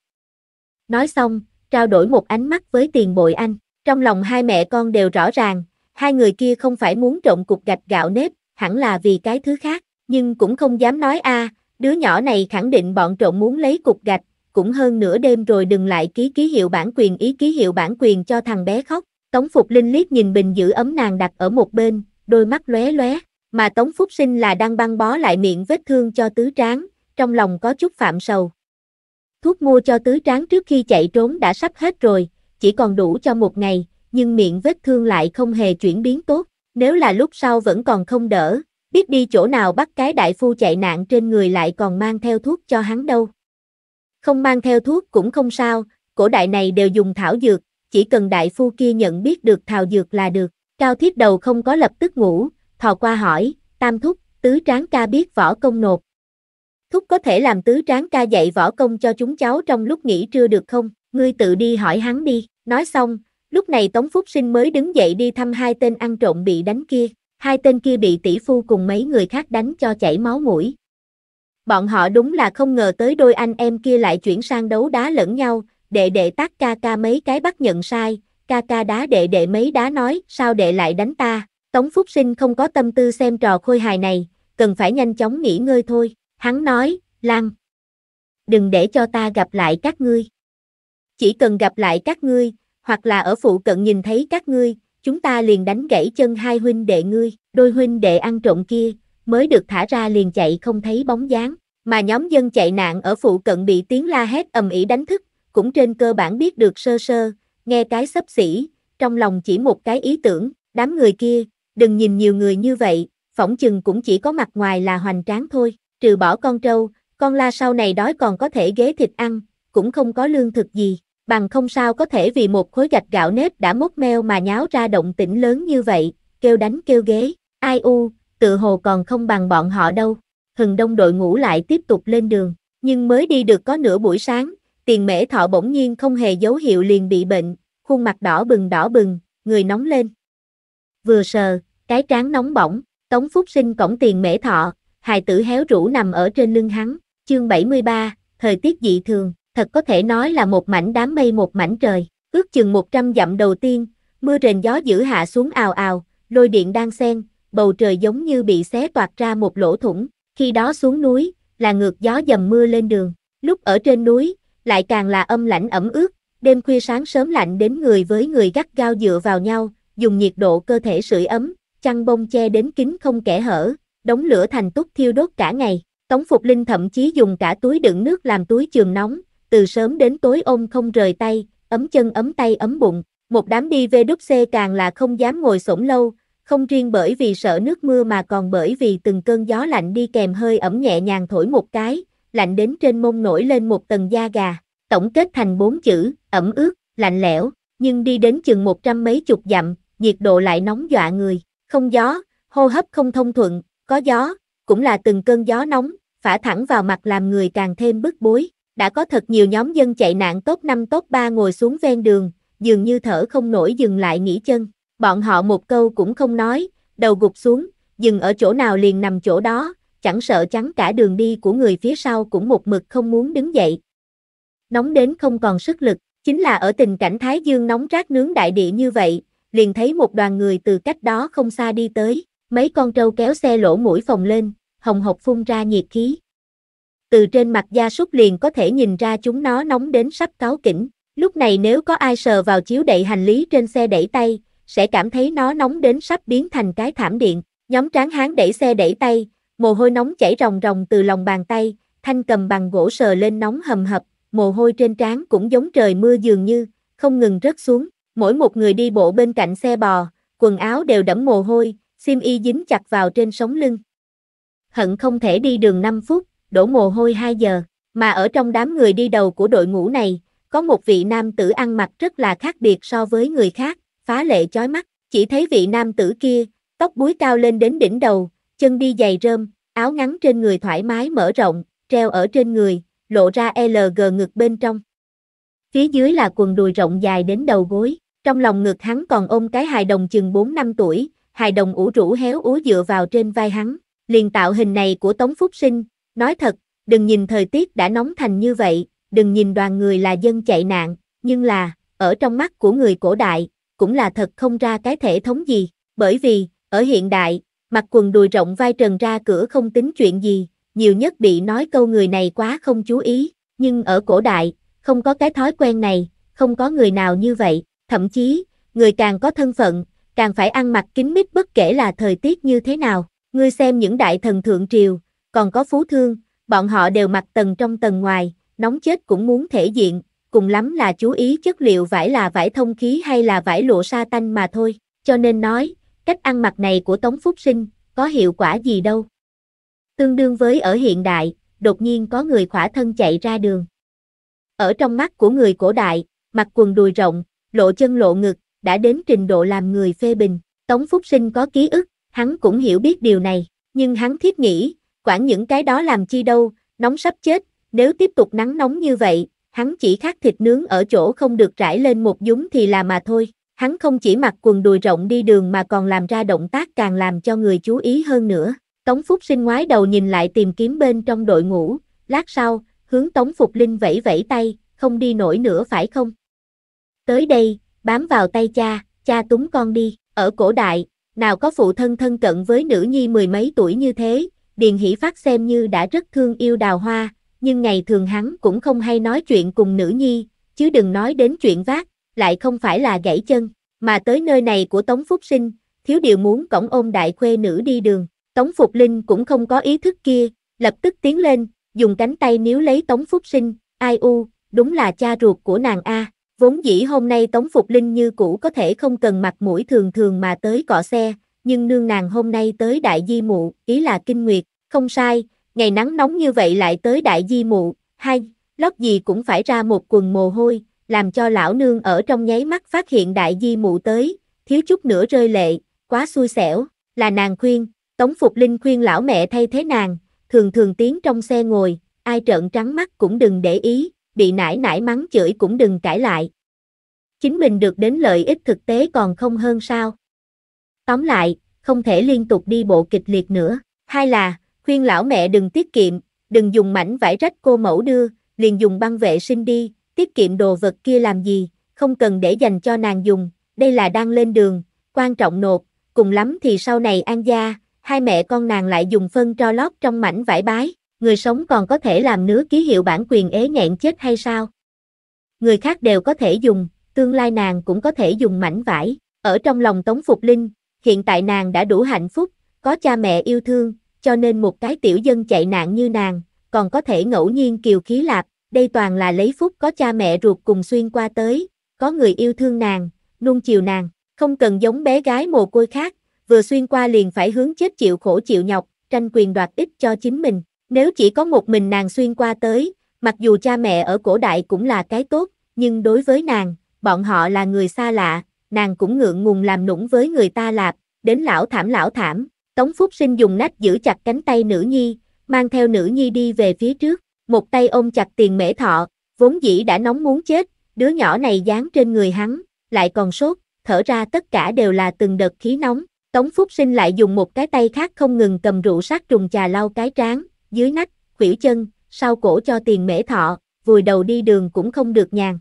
Nói xong, trao đổi một ánh mắt với tiền bội anh, trong lòng hai mẹ con đều rõ ràng, hai người kia không phải muốn trộn cục gạch gạo nếp, hẳn là vì cái thứ khác, nhưng cũng không dám nói a đứa nhỏ này khẳng định bọn trộn muốn lấy cục gạch, cũng hơn nửa đêm rồi đừng lại ký ký hiệu bản quyền ý ký hiệu bản quyền cho thằng bé khóc. Tống Phục Linh liếc nhìn bình giữ ấm nàng đặt ở một bên, đôi mắt lóe lóe, mà Tống Phúc Sinh là đang băng bó lại miệng vết thương cho tứ tráng, trong lòng có chút phạm sầu. Thuốc mua cho tứ tráng trước khi chạy trốn đã sắp hết rồi, chỉ còn đủ cho một ngày, nhưng miệng vết thương lại không hề chuyển biến tốt, nếu là lúc sau vẫn còn không đỡ, biết đi chỗ nào bắt cái đại phu chạy nạn trên người lại còn mang theo thuốc cho hắn đâu. Không mang theo thuốc cũng không sao, cổ đại này đều dùng thảo dược, chỉ cần đại phu kia nhận biết được thảo dược là được. Cao thiết đầu không có lập tức ngủ, thò qua hỏi, tam thúc, tứ tráng ca biết võ công nộp. Thúc có thể làm tứ tráng ca dạy võ công cho chúng cháu trong lúc nghỉ trưa được không? Ngươi tự đi hỏi hắn đi. Nói xong, lúc này Tống Phúc Sinh mới đứng dậy đi thăm hai tên ăn trộm bị đánh kia. Hai tên kia bị tỷ phu cùng mấy người khác đánh cho chảy máu mũi bọn họ đúng là không ngờ tới đôi anh em kia lại chuyển sang đấu đá lẫn nhau, đệ đệ tác ca ca mấy cái bắt nhận sai, ca ca đá đệ đệ mấy đá nói, sao đệ lại đánh ta, Tống Phúc Sinh không có tâm tư xem trò khôi hài này, cần phải nhanh chóng nghỉ ngơi thôi, hắn nói, Lan, đừng để cho ta gặp lại các ngươi. Chỉ cần gặp lại các ngươi, hoặc là ở phụ cận nhìn thấy các ngươi, chúng ta liền đánh gãy chân hai huynh đệ ngươi, đôi huynh đệ ăn trộm kia, mới được thả ra liền chạy không thấy bóng dáng. Mà nhóm dân chạy nạn ở phụ cận bị tiếng la hét ầm ĩ đánh thức, cũng trên cơ bản biết được sơ sơ, nghe cái sấp xỉ, trong lòng chỉ một cái ý tưởng, đám người kia, đừng nhìn nhiều người như vậy, phỏng chừng cũng chỉ có mặt ngoài là hoành tráng thôi, trừ bỏ con trâu, con la sau này đói còn có thể ghế thịt ăn, cũng không có lương thực gì, bằng không sao có thể vì một khối gạch gạo nếp đã mốt meo mà nháo ra động tĩnh lớn như vậy, kêu đánh kêu ghế, ai u, tự hồ còn không bằng bọn họ đâu hừng đông đội ngũ lại tiếp tục lên đường, nhưng mới đi được có nửa buổi sáng, tiền mễ thọ bỗng nhiên không hề dấu hiệu liền bị bệnh, khuôn mặt đỏ bừng đỏ bừng, người nóng lên. Vừa sờ, cái trán nóng bỏng, Tống Phúc sinh cổng tiền mễ thọ, hài tử héo rũ nằm ở trên lưng hắn, chương 73, thời tiết dị thường, thật có thể nói là một mảnh đám mây một mảnh trời, ước chừng 100 dặm đầu tiên, mưa rền gió dữ hạ xuống ào ào, lôi điện đang xen, bầu trời giống như bị xé toạc ra một lỗ thủng, khi đó xuống núi, là ngược gió dầm mưa lên đường, lúc ở trên núi, lại càng là âm lạnh ẩm ướt, đêm khuya sáng sớm lạnh đến người với người gắt gao dựa vào nhau, dùng nhiệt độ cơ thể sưởi ấm, chăn bông che đến kín không kẽ hở, đống lửa thành túc thiêu đốt cả ngày. Tống Phục Linh thậm chí dùng cả túi đựng nước làm túi trường nóng, từ sớm đến tối ôm không rời tay, ấm chân ấm tay ấm bụng. Một đám đi đúc xe càng là không dám ngồi sổng lâu, không riêng bởi vì sợ nước mưa mà còn bởi vì từng cơn gió lạnh đi kèm hơi ẩm nhẹ nhàng thổi một cái, lạnh đến trên mông nổi lên một tầng da gà, tổng kết thành bốn chữ, ẩm ướt, lạnh lẽo, nhưng đi đến chừng một trăm mấy chục dặm, nhiệt độ lại nóng dọa người, không gió, hô hấp không thông thuận, có gió, cũng là từng cơn gió nóng, phả thẳng vào mặt làm người càng thêm bức bối, đã có thật nhiều nhóm dân chạy nạn tốt năm tốt ba ngồi xuống ven đường, dường như thở không nổi dừng lại nghỉ chân. Bọn họ một câu cũng không nói, đầu gục xuống, dừng ở chỗ nào liền nằm chỗ đó, chẳng sợ chắn cả đường đi của người phía sau cũng một mực không muốn đứng dậy. Nóng đến không còn sức lực, chính là ở tình cảnh Thái Dương nóng rát nướng đại địa như vậy, liền thấy một đoàn người từ cách đó không xa đi tới, mấy con trâu kéo xe lỗ mũi phồng lên, hồng hộc phun ra nhiệt khí. Từ trên mặt da súc liền có thể nhìn ra chúng nó nóng đến sắp cáo kỉnh, lúc này nếu có ai sờ vào chiếu đậy hành lý trên xe đẩy tay, sẽ cảm thấy nó nóng đến sắp biến thành cái thảm điện. Nhóm tráng hán đẩy xe đẩy tay, mồ hôi nóng chảy ròng ròng từ lòng bàn tay, thanh cầm bằng gỗ sờ lên nóng hầm hập, mồ hôi trên trán cũng giống trời mưa dường như, không ngừng rớt xuống. Mỗi một người đi bộ bên cạnh xe bò, quần áo đều đẫm mồ hôi, sim y dính chặt vào trên sống lưng. Hận không thể đi đường 5 phút, đổ mồ hôi 2 giờ, mà ở trong đám người đi đầu của đội ngũ này, có một vị nam tử ăn mặc rất là khác biệt so với người khác, phá lệ chói mắt, chỉ thấy vị nam tử kia, tóc búi cao lên đến đỉnh đầu, chân đi giày rơm, áo ngắn trên người thoải mái mở rộng, treo ở trên người, lộ ra LG ngực bên trong. Phía dưới là quần đùi rộng dài đến đầu gối, trong lòng ngực hắn còn ôm cái hài đồng chừng 4 năm tuổi, hài đồng ủ rũ héo úa dựa vào trên vai hắn, liền tạo hình này của Tống Phúc Sinh, nói thật, đừng nhìn thời tiết đã nóng thành như vậy, đừng nhìn đoàn người là dân chạy nạn, nhưng là, ở trong mắt của người cổ đại, cũng là thật không ra cái thể thống gì, bởi vì, ở hiện đại, mặc quần đùi rộng vai trần ra cửa không tính chuyện gì, nhiều nhất bị nói câu người này quá không chú ý, nhưng ở cổ đại, không có cái thói quen này, không có người nào như vậy, thậm chí, người càng có thân phận, càng phải ăn mặc kín mít bất kể là thời tiết như thế nào, ngươi xem những đại thần thượng triều, còn có phú thương, bọn họ đều mặc tầng trong tầng ngoài, nóng chết cũng muốn thể diện, cùng lắm là chú ý chất liệu vải là vải thông khí hay là vải lụa sa tanh mà thôi, cho nên nói, cách ăn mặc này của Tống Phúc Sinh, có hiệu quả gì đâu. Tương đương với ở hiện đại, đột nhiên có người khỏa thân chạy ra đường. Ở trong mắt của người cổ đại, mặc quần đùi rộng, lộ chân lộ ngực, đã đến trình độ làm người phê bình, Tống Phúc Sinh có ký ức, hắn cũng hiểu biết điều này, nhưng hắn thiết nghĩ, quản những cái đó làm chi đâu, nóng sắp chết, nếu tiếp tục nắng nóng như vậy, hắn chỉ khác thịt nướng ở chỗ không được trải lên một dúng thì là mà thôi. Hắn không chỉ mặc quần đùi rộng đi đường mà còn làm ra động tác càng làm cho người chú ý hơn nữa. Tống Phúc sinh ngoái đầu nhìn lại tìm kiếm bên trong đội ngũ, lát sau, hướng Tống Phục Linh vẫy vẫy tay, không đi nổi nữa phải không? Tới đây, bám vào tay cha, cha túng con đi, ở cổ đại, nào có phụ thân thân cận với nữ nhi mười mấy tuổi như thế, Điền Hỷ Phát xem như đã rất thương yêu đào hoa, nhưng ngày thường hắn cũng không hay nói chuyện cùng nữ nhi, chứ đừng nói đến chuyện vác, lại không phải là gãy chân, mà tới nơi này của Tống Phúc Sinh, thiếu điều muốn cổng ôm đại khuê nữ đi đường, Tống Phục Linh cũng không có ý thức kia, lập tức tiến lên, dùng cánh tay níu lấy Tống Phúc Sinh, ai u, đúng là cha ruột của nàng A, vốn dĩ hôm nay Tống Phục Linh như cũ có thể không cần mặt mũi thường thường mà tới cọ xe, nhưng nương nàng hôm nay tới đại di mụ, ý là kinh nguyệt, không sai, ngày nắng nóng như vậy lại tới đại di mụ, hay, lót gì cũng phải ra một quần mồ hôi, làm cho lão nương ở trong nháy mắt phát hiện đại di mụ tới, thiếu chút nữa rơi lệ, quá xui xẻo, là nàng khuyên, Tống Phục Linh khuyên lão mẹ thay thế nàng, thường thường tiến trong xe ngồi, ai trợn trắng mắt cũng đừng để ý, bị nải nải mắng chửi cũng đừng cãi lại. Chính mình được đến lợi ích thực tế còn không hơn sao. Tóm lại, không thể liên tục đi bộ kịch liệt nữa, hai là, khuyên lão mẹ đừng tiết kiệm, đừng dùng mảnh vải rách cô mẫu đưa, liền dùng băng vệ sinh đi, tiết kiệm đồ vật kia làm gì, không cần để dành cho nàng dùng, đây là đang lên đường, quan trọng nộp, cùng lắm thì sau này An gia, hai mẹ con nàng lại dùng phân cho lót trong mảnh vải bái, người sống còn có thể làm nứa ký hiệu bản quyền ế nghẹn chết hay sao? Người khác đều có thể dùng, tương lai nàng cũng có thể dùng mảnh vải, ở trong lòng Tống Phục Linh, hiện tại nàng đã đủ hạnh phúc, có cha mẹ yêu thương, cho nên một cái tiểu dân chạy nạn như nàng, còn có thể ngẫu nhiên kiều khí lạp, đây toàn là lấy phúc có cha mẹ ruột cùng xuyên qua tới, có người yêu thương nàng, nuông chiều nàng, không cần giống bé gái mồ côi khác, vừa xuyên qua liền phải hướng chết chịu khổ chịu nhọc, tranh quyền đoạt ích cho chính mình. Nếu chỉ có một mình nàng xuyên qua tới, mặc dù cha mẹ ở cổ đại cũng là cái tốt, nhưng đối với nàng, bọn họ là người xa lạ, nàng cũng ngượng ngùng làm nũng với người ta lạp, đến lão thảm lão thảm, Tống Phúc Sinh dùng nách giữ chặt cánh tay nữ nhi, mang theo nữ nhi đi về phía trước, một tay ôm chặt tiền mễ thọ, vốn dĩ đã nóng muốn chết, đứa nhỏ này dán trên người hắn, lại còn sốt, thở ra tất cả đều là từng đợt khí nóng. Tống Phúc Sinh lại dùng một cái tay khác không ngừng cầm rượu sát trùng trà lau cái trán, dưới nách, khuỷu chân, sau cổ cho tiền mễ thọ, vùi đầu đi đường cũng không được nhàn.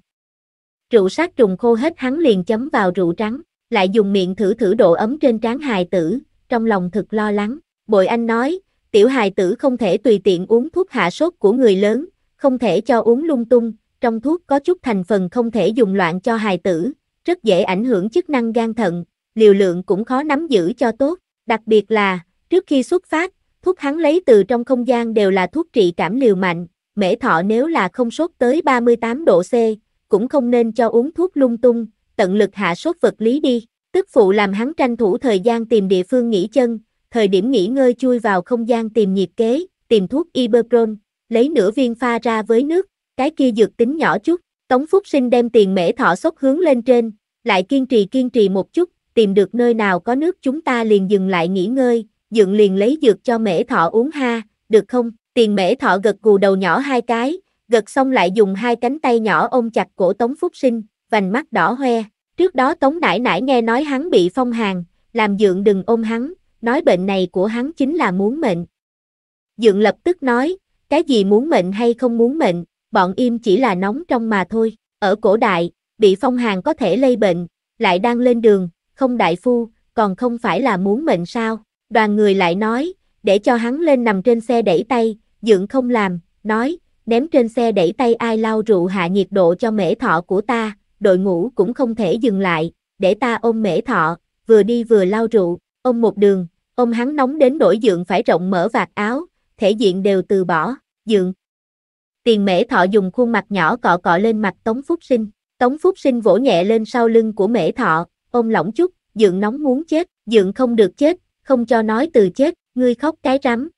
Rượu sát trùng khô hết hắn liền chấm vào rượu trắng, lại dùng miệng thử thử độ ấm trên trán hài tử, trong lòng thật lo lắng. Bội anh nói, tiểu hài tử không thể tùy tiện uống thuốc hạ sốt của người lớn, không thể cho uống lung tung, trong thuốc có chút thành phần không thể dùng loạn cho hài tử, rất dễ ảnh hưởng chức năng gan thận, liều lượng cũng khó nắm giữ cho tốt, đặc biệt là, trước khi xuất phát, thuốc hắn lấy từ trong không gian đều là thuốc trị cảm liều mạnh, mễ thọ nếu là không sốt tới 38 độ C, cũng không nên cho uống thuốc lung tung, tận lực hạ sốt vật lý đi. Tức phụ làm hắn tranh thủ thời gian tìm địa phương nghỉ chân, thời điểm nghỉ ngơi chui vào không gian tìm nhiệt kế, tìm thuốc Ibuprofen, lấy nửa viên pha ra với nước, cái kia dược tính nhỏ chút, Tống Phúc Sinh đem tiền mễ thọ sốc hướng lên trên, lại kiên trì kiên trì một chút, tìm được nơi nào có nước chúng ta liền dừng lại nghỉ ngơi, dựng liền lấy dược cho mễ thọ uống ha, được không? Tiền mễ thọ gật gù đầu nhỏ hai cái, gật xong lại dùng hai cánh tay nhỏ ôm chặt cổ Tống Phúc Sinh, vành mắt đỏ hoe, Trước đó Tống Nãi Nãi nghe nói hắn bị phong hàn, làm dượng đừng ôm hắn, nói bệnh này của hắn chính là muốn mệnh. Dượng lập tức nói, cái gì muốn mệnh hay không muốn mệnh, bọn im chỉ là nóng trong mà thôi. Ở cổ đại, bị phong hàn có thể lây bệnh, lại đang lên đường, không đại phu, còn không phải là muốn mệnh sao. Đoàn người lại nói, để cho hắn lên nằm trên xe đẩy tay, dượng không làm, nói, ném trên xe đẩy tay ai lau rượu hạ nhiệt độ cho mễ thọ của ta, đội ngũ cũng không thể dừng lại, để ta ôm mễ thọ, vừa đi vừa lau rượu, ôm một đường, ôm hắn nóng đến đổi dượng phải rộng mở vạt áo, thể diện đều từ bỏ, dượng. Tiền mễ thọ dùng khuôn mặt nhỏ cọ cọ lên mặt Tống Phúc Sinh, Tống Phúc Sinh vỗ nhẹ lên sau lưng của mễ thọ, ôm lỏng chút, dượng nóng muốn chết, dượng không được chết, không cho nói từ chết, ngươi khóc cái rắm.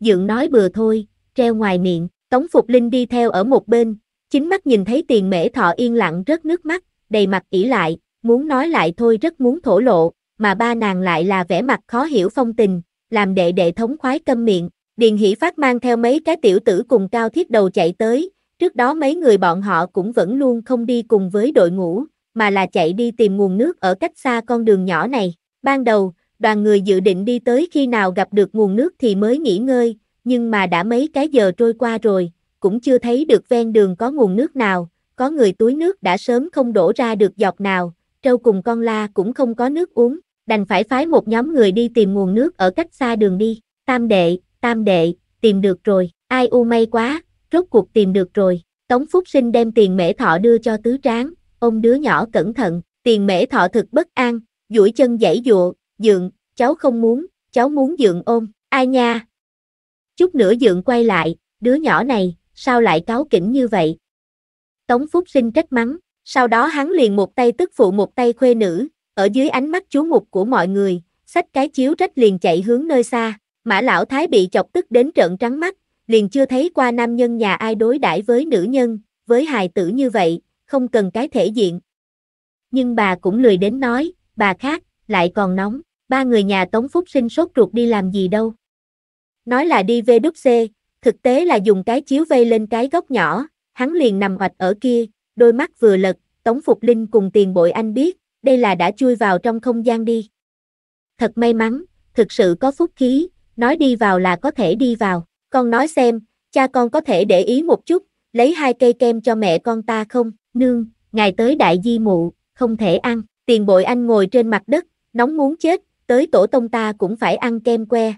Dượng nói bừa thôi, treo ngoài miệng, Tống Phục Linh đi theo ở một bên, Chính mắt nhìn thấy tiền mễ thọ yên lặng rớt nước mắt, đầy mặt ỉ lại, muốn nói lại thôi rất muốn thổ lộ, mà ba nàng lại là vẻ mặt khó hiểu phong tình, làm đệ đệ thống khoái câm miệng, Điền Hỷ Phát mang theo mấy cái tiểu tử cùng cao thiết đầu chạy tới, trước đó mấy người bọn họ cũng vẫn luôn không đi cùng với đội ngũ, mà là chạy đi tìm nguồn nước ở cách xa con đường nhỏ này. Ban đầu, đoàn người dự định đi tới khi nào gặp được nguồn nước thì mới nghỉ ngơi, nhưng mà đã mấy cái giờ trôi qua rồi, cũng chưa thấy được ven đường có nguồn nước nào, có người túi nước đã sớm không đổ ra được giọt nào, trâu cùng con la cũng không có nước uống, đành phải phái một nhóm người đi tìm nguồn nước ở cách xa đường đi, tam đệ, tam đệ, tìm được rồi, ai u may quá, rốt cuộc tìm được rồi, Tống Phúc Sinh đem tiền mễ thọ đưa cho tứ tráng, ôm đứa nhỏ cẩn thận, tiền mễ thọ thực bất an, duỗi chân dãy dụa, dượng, cháu không muốn, cháu muốn dượng ôm, ai nha. Chút nữa dượng quay lại, đứa nhỏ này, sao lại cáo kỉnh như vậy? Tống Phúc Sinh trách mắng, sau đó hắn liền một tay tức phụ một tay khuê nữ, ở dưới ánh mắt chú mục của mọi người, xách cái chiếu trách liền chạy hướng nơi xa, mã lão thái bị chọc tức đến trợn trắng mắt, liền chưa thấy qua nam nhân nhà ai đối đãi với nữ nhân, với hài tử như vậy, không cần cái thể diện. Nhưng bà cũng lười đến nói, bà khác, lại còn nóng, ba người nhà Tống Phúc Sinh sốt ruột đi làm gì đâu. Nói là đi về đúc xê, Thực tế là dùng cái chiếu vây lên cái góc nhỏ, hắn liền nằm hoạch ở kia, đôi mắt vừa lật, Tống Phục Linh cùng tiền bội anh biết, đây là đã chui vào trong không gian đi. Thật may mắn, thực sự có phúc khí, nói đi vào là có thể đi vào. Con nói xem, cha con có thể để ý một chút, lấy hai cây kem cho mẹ con ta không? Nương, ngày tới đại di mụ, không thể ăn. Tiền bội anh ngồi trên mặt đất, nóng muốn chết, tới tổ tông ta cũng phải ăn kem que.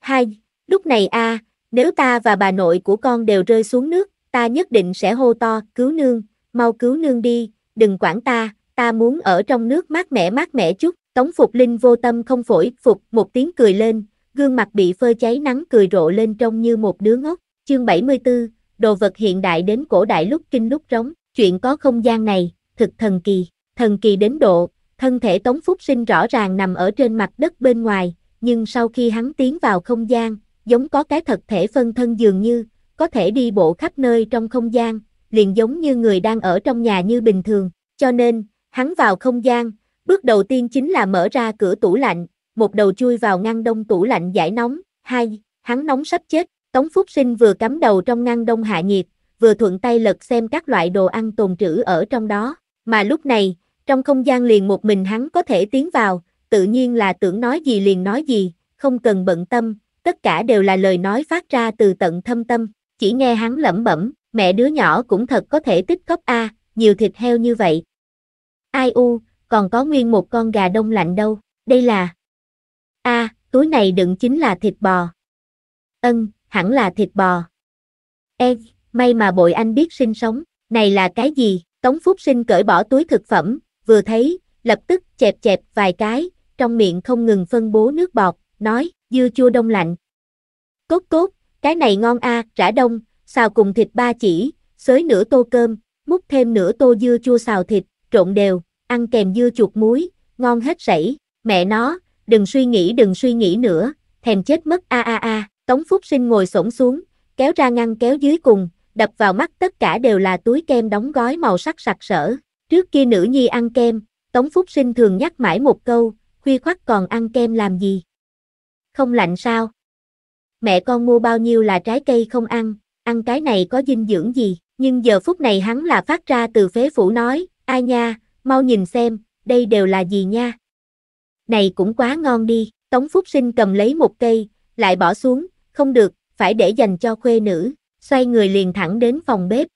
Hai, lúc này a à, nếu ta và bà nội của con đều rơi xuống nước, ta nhất định sẽ hô to, cứu nương, mau cứu nương đi, đừng quản ta, ta muốn ở trong nước mát mẻ mát mẻ chút. Tống Phục Linh vô tâm không phổi, phục một tiếng cười lên, gương mặt bị phơi cháy nắng cười rộ lên trông như một đứa ngốc. Chương 74, đồ vật hiện đại đến cổ đại lúc kinh lúc rống, chuyện có không gian này, thực thần kỳ, thần kỳ đến độ, thân thể Tống Phúc Sinh rõ ràng nằm ở trên mặt đất bên ngoài, nhưng sau khi hắn tiến vào không gian, giống có cái thật thể phân thân dường như, có thể đi bộ khắp nơi trong không gian, liền giống như người đang ở trong nhà như bình thường, cho nên, hắn vào không gian, bước đầu tiên chính là mở ra cửa tủ lạnh, một đầu chui vào ngăn đông tủ lạnh giải nóng, hai, hắn nóng sắp chết, Tống Phúc Sinh vừa cắm đầu trong ngăn đông hạ nhiệt, vừa thuận tay lật xem các loại đồ ăn tồn trữ ở trong đó, mà lúc này, trong không gian liền một mình hắn có thể tiến vào, tự nhiên là tưởng nói gì liền nói gì, không cần bận tâm, tất cả đều là lời nói phát ra từ tận thâm tâm, chỉ nghe hắn lẩm bẩm, mẹ đứa nhỏ cũng thật có thể tích cóp a, nhiều thịt heo như vậy. Ai u, còn có nguyên một con gà đông lạnh đâu, đây là... a, túi này đựng chính là thịt bò. Ân, hẳn là thịt bò. E, may mà bội anh biết sinh sống, này là cái gì? Tống Phúc Sinh cởi bỏ túi thực phẩm, vừa thấy, lập tức chẹp chẹp vài cái, trong miệng không ngừng phân bố nước bọt, nói, dưa chua đông lạnh. Cốt cốt, cái này ngon a, à, rã đông, xào cùng thịt ba chỉ, xới nửa tô cơm, múc thêm nửa tô dưa chua xào thịt, trộn đều, ăn kèm dưa chuột muối, ngon hết sảy, mẹ nó, đừng suy nghĩ đừng suy nghĩ nữa, thèm chết mất a a a, Tống Phúc Sinh ngồi xổm xuống, kéo ra ngăn kéo dưới cùng, đập vào mắt tất cả đều là túi kem đóng gói màu sắc sặc sỡ. Trước kia nữ nhi ăn kem, Tống Phúc Sinh thường nhắc mãi một câu, khuya khoắt còn ăn kem làm gì? Không lạnh sao? Mẹ con mua bao nhiêu là trái cây không ăn, ăn cái này có dinh dưỡng gì? Nhưng giờ phút này hắn là phát ra từ phế phủ nói, ai nha, mau nhìn xem, đây đều là gì nha? Này cũng quá ngon đi, Tống Phúc Sinh cầm lấy một cây, lại bỏ xuống, không được, phải để dành cho khuê nữ, xoay người liền thẳng đến phòng bếp.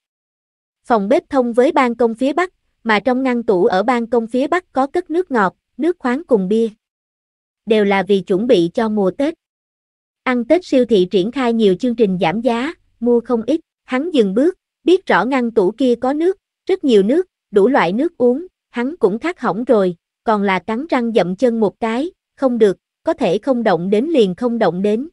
Phòng bếp thông với ban công phía bắc, mà trong ngăn tủ ở ban công phía bắc có cất nước ngọt, nước khoáng cùng bia đều là vì chuẩn bị cho mùa Tết. Ăn Tết siêu thị triển khai nhiều chương trình giảm giá, mua không ít, hắn dừng bước, biết rõ ngăn tủ kia có nước, rất nhiều nước, đủ loại nước uống, hắn cũng thắt hỏng rồi, còn là cắn răng dậm chân một cái, không được, có thể không động đến liền không động đến.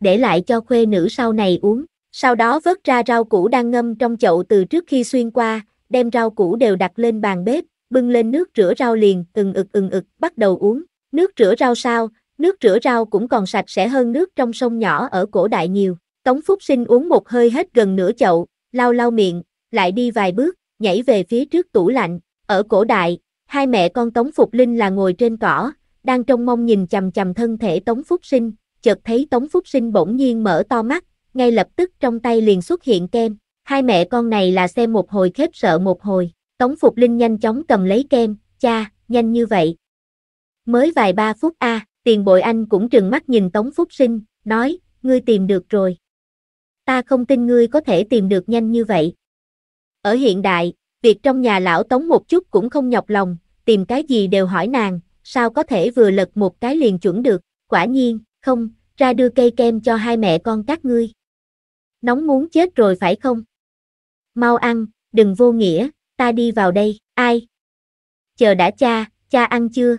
Để lại cho khuê nữ sau này uống, sau đó vớt ra rau củ đang ngâm trong chậu từ trước khi xuyên qua, đem rau củ đều đặt lên bàn bếp, bưng lên nước rửa rau liền, ừng ực ừng ực, bắt đầu uống. Nước rửa rau sao, nước rửa rau cũng còn sạch sẽ hơn nước trong sông nhỏ ở cổ đại nhiều. Tống Phúc Sinh uống một hơi hết gần nửa chậu, lau lau miệng, lại đi vài bước, nhảy về phía trước tủ lạnh. Ở cổ đại, hai mẹ con Tống Phục Linh là ngồi trên cỏ, đang trông mong nhìn chằm chằm thân thể Tống Phúc Sinh, chợt thấy Tống Phúc Sinh bỗng nhiên mở to mắt, ngay lập tức trong tay liền xuất hiện kem. Hai mẹ con này là xem một hồi khép sợ một hồi, Tống Phục Linh nhanh chóng cầm lấy kem, cha, nhanh như vậy, mới vài ba phút a, tiền bội anh cũng trừng mắt nhìn Tống Phúc Sinh, nói, ngươi tìm được rồi. Ta không tin ngươi có thể tìm được nhanh như vậy. Ở hiện đại, việc trong nhà lão Tống một chút cũng không nhọc lòng, tìm cái gì đều hỏi nàng, sao có thể vừa lật một cái liền chuẩn được, quả nhiên, không, ra đưa cây kem cho hai mẹ con các ngươi. Nóng muốn chết rồi phải không? Mau ăn, đừng vô nghĩa, ta đi vào đây, ai? Chờ đã cha, cha ăn chưa?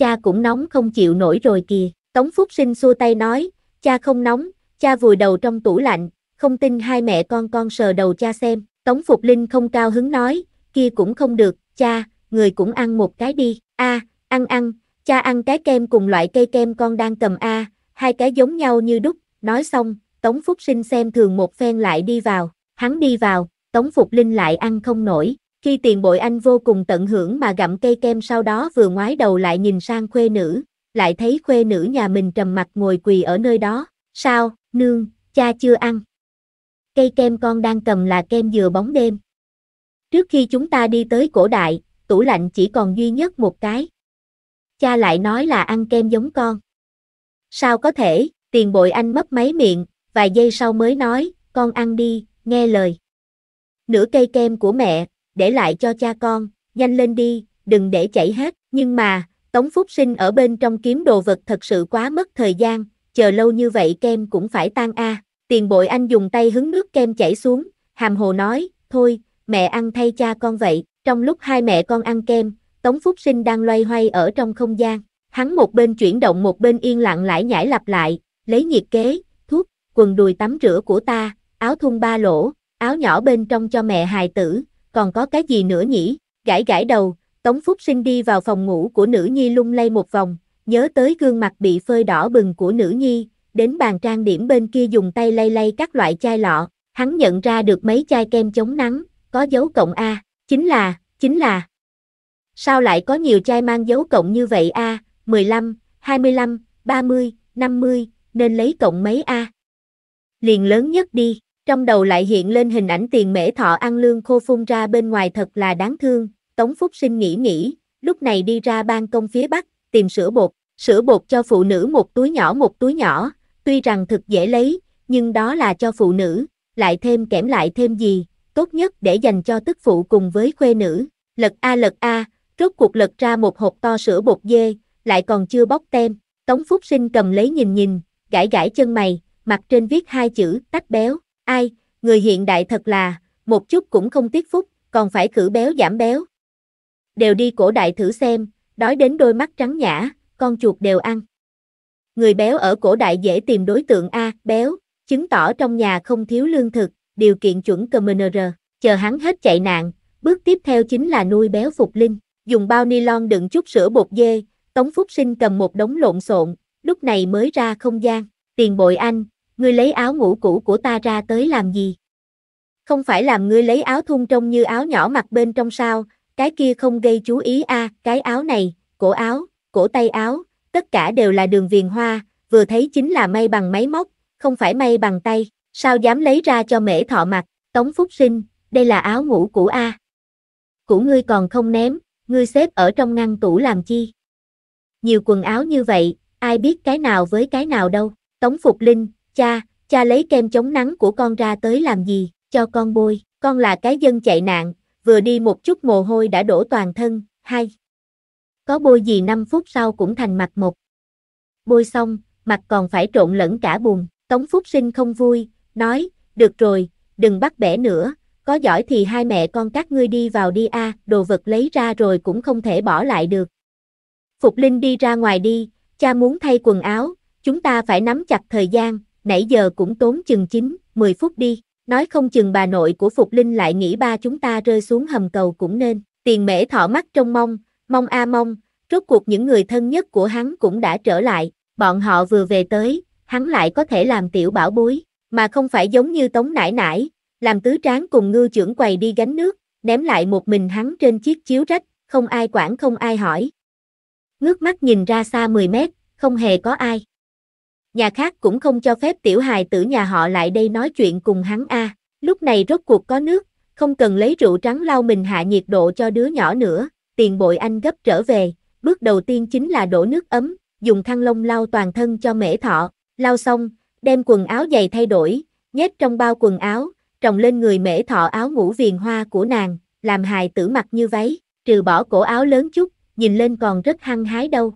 cha cũng nóng không chịu nổi rồi kìa. Tống Phúc Sinh xua tay nói, cha không nóng, cha vùi đầu trong tủ lạnh, không tin hai mẹ con con sờ đầu cha xem. Tống Phục Linh không cao hứng nói, kia cũng không được, cha, người cũng ăn một cái đi. A, ăn ăn, cha ăn cái kem cùng loại cây kem con đang cầm A, hai cái giống nhau như đúc. Nói xong, Tống Phúc Sinh xem thường một phen lại đi vào, hắn đi vào, Tống Phục Linh lại ăn không nổi, khi tiền bội anh vô cùng tận hưởng mà gặm cây kem sau đó vừa ngoái đầu lại nhìn sang khuê nữ, lại thấy khuê nữ nhà mình trầm mặt ngồi quỳ ở nơi đó, sao, nương, cha chưa ăn. Cây kem con đang cầm là kem dừa bóng đêm. Trước khi chúng ta đi tới cổ đại, tủ lạnh chỉ còn duy nhất một cái. Cha lại nói là ăn kem giống con. Sao có thể, tiền bội anh mấp máy miệng, vài giây sau mới nói, con ăn đi, nghe lời. Nửa cây kem của mẹ, để lại cho cha con, nhanh lên đi, đừng để chảy hết. Nhưng mà, Tống Phúc Sinh ở bên trong kiếm đồ vật thật sự quá mất thời gian, chờ lâu như vậy kem cũng phải tan a. Tiền bội anh dùng tay hứng nước kem chảy xuống, hàm hồ nói, thôi, mẹ ăn thay cha con vậy. Trong lúc hai mẹ con ăn kem, Tống Phúc Sinh đang loay hoay ở trong không gian. Hắn một bên chuyển động một bên yên lặng lại nhảy lặp lại, lấy nhiệt kế, thuốc, quần đùi tắm rửa của ta, áo thun ba lỗ, áo nhỏ bên trong cho mẹ hài tử, còn có cái gì nữa nhỉ? Gãi gãi đầu, Tống Phúc Sinh đi vào phòng ngủ của nữ nhi lung lay một vòng, nhớ tới gương mặt bị phơi đỏ bừng của nữ nhi, đến bàn trang điểm bên kia dùng tay lay lay các loại chai lọ, hắn nhận ra được mấy chai kem chống nắng, có dấu cộng A, chính là, chính là. Sao lại có nhiều chai mang dấu cộng như vậy A, 15, 25, 30, 50, nên lấy cộng mấy A. Liền lớn nhất đi. Trong đầu lại hiện lên hình ảnh tiền mễ thọ ăn lương khô phun ra bên ngoài thật là đáng thương, Tống Phúc Sinh nghĩ nghĩ, lúc này đi ra ban công phía bắc, tìm sữa bột, sữa bột cho phụ nữ một túi nhỏ một túi nhỏ, tuy rằng thực dễ lấy, nhưng đó là cho phụ nữ, lại thêm kẽm lại thêm gì, tốt nhất để dành cho tức phụ cùng với khuê nữ, lật A lật A, rốt cuộc lật ra một hộp to sữa bột dê, lại còn chưa bóc tem, Tống Phúc Sinh cầm lấy nhìn nhìn, gãi gãi chân mày, mặt trên viết hai chữ, tách béo. Ai, người hiện đại thật là, một chút cũng không tiếc phúc, còn phải cử béo giảm béo. Đều đi cổ đại thử xem, đói đến đôi mắt trắng nhã, con chuột đều ăn. Người béo ở cổ đại dễ tìm đối tượng A, béo, chứng tỏ trong nhà không thiếu lương thực, điều kiện chuẩn CMNR, chờ hắn hết chạy nạn, bước tiếp theo chính là nuôi béo phục linh, dùng bao ni lon đựng chút sữa bột dê, Tống Phúc Sinh cầm một đống lộn xộn, lúc này mới ra không gian, tiền bội anh, ngươi lấy áo ngủ cũ của ta ra tới làm gì? Không phải làm ngươi lấy áo thun trông như áo nhỏ mặc bên trong sao, cái kia không gây chú ý a, à, cái áo này, cổ áo, cổ tay áo, tất cả đều là đường viền hoa, vừa thấy chính là may bằng máy móc, không phải may bằng tay, sao dám lấy ra cho mễ thọ mặc, Tống Phúc Sinh, đây là áo ngủ cũ a. À. Của ngươi còn không ném, ngươi xếp ở trong ngăn tủ làm chi? Nhiều quần áo như vậy, ai biết cái nào với cái nào đâu, Tống Phục Linh, Cha, cha lấy kem chống nắng của con ra tới làm gì, cho con bôi, con là cái dân chạy nạn, vừa đi một chút mồ hôi đã đổ toàn thân, Hay? Có bôi gì 5 phút sau cũng thành mặt một. Bôi xong, mặt còn phải trộn lẫn cả bùn, Tống Phúc Sinh không vui, nói, được rồi, đừng bắt bẻ nữa, có giỏi thì hai mẹ con các ngươi đi vào đi a, đồ vật lấy ra rồi cũng không thể bỏ lại được. Phục Linh đi ra ngoài đi, cha muốn thay quần áo, chúng ta phải nắm chặt thời gian, nãy giờ cũng tốn chừng 9, 10 phút đi, nói không chừng bà nội của Phục Linh lại nghĩ ba chúng ta rơi xuống hầm cầu cũng nên, tiền mễ thọ mắt trong mong, mong a mong, rốt cuộc những người thân nhất của hắn cũng đã trở lại, bọn họ vừa về tới, hắn lại có thể làm tiểu bảo bối, mà không phải giống như tống nải nải, làm tứ tráng cùng ngư trưởng quầy đi gánh nước, ném lại một mình hắn trên chiếc chiếu rách, không ai quản không ai hỏi. Ngước mắt nhìn ra xa 10 mét, không hề có ai. Nhà khác cũng không cho phép tiểu hài tử nhà họ lại đây nói chuyện cùng hắn a. À. Lúc này rốt cuộc có nước, không cần lấy rượu trắng lau mình hạ nhiệt độ cho đứa nhỏ nữa, tiền bội anh gấp trở về, bước đầu tiên chính là đổ nước ấm, dùng thăng lông lau toàn thân cho mễ thọ, lau xong, đem quần áo dày thay đổi, nhét trong bao quần áo, trồng lên người mễ thọ áo ngủ viền hoa của nàng, làm hài tử mặc như váy, trừ bỏ cổ áo lớn chút, nhìn lên còn rất hăng hái đâu.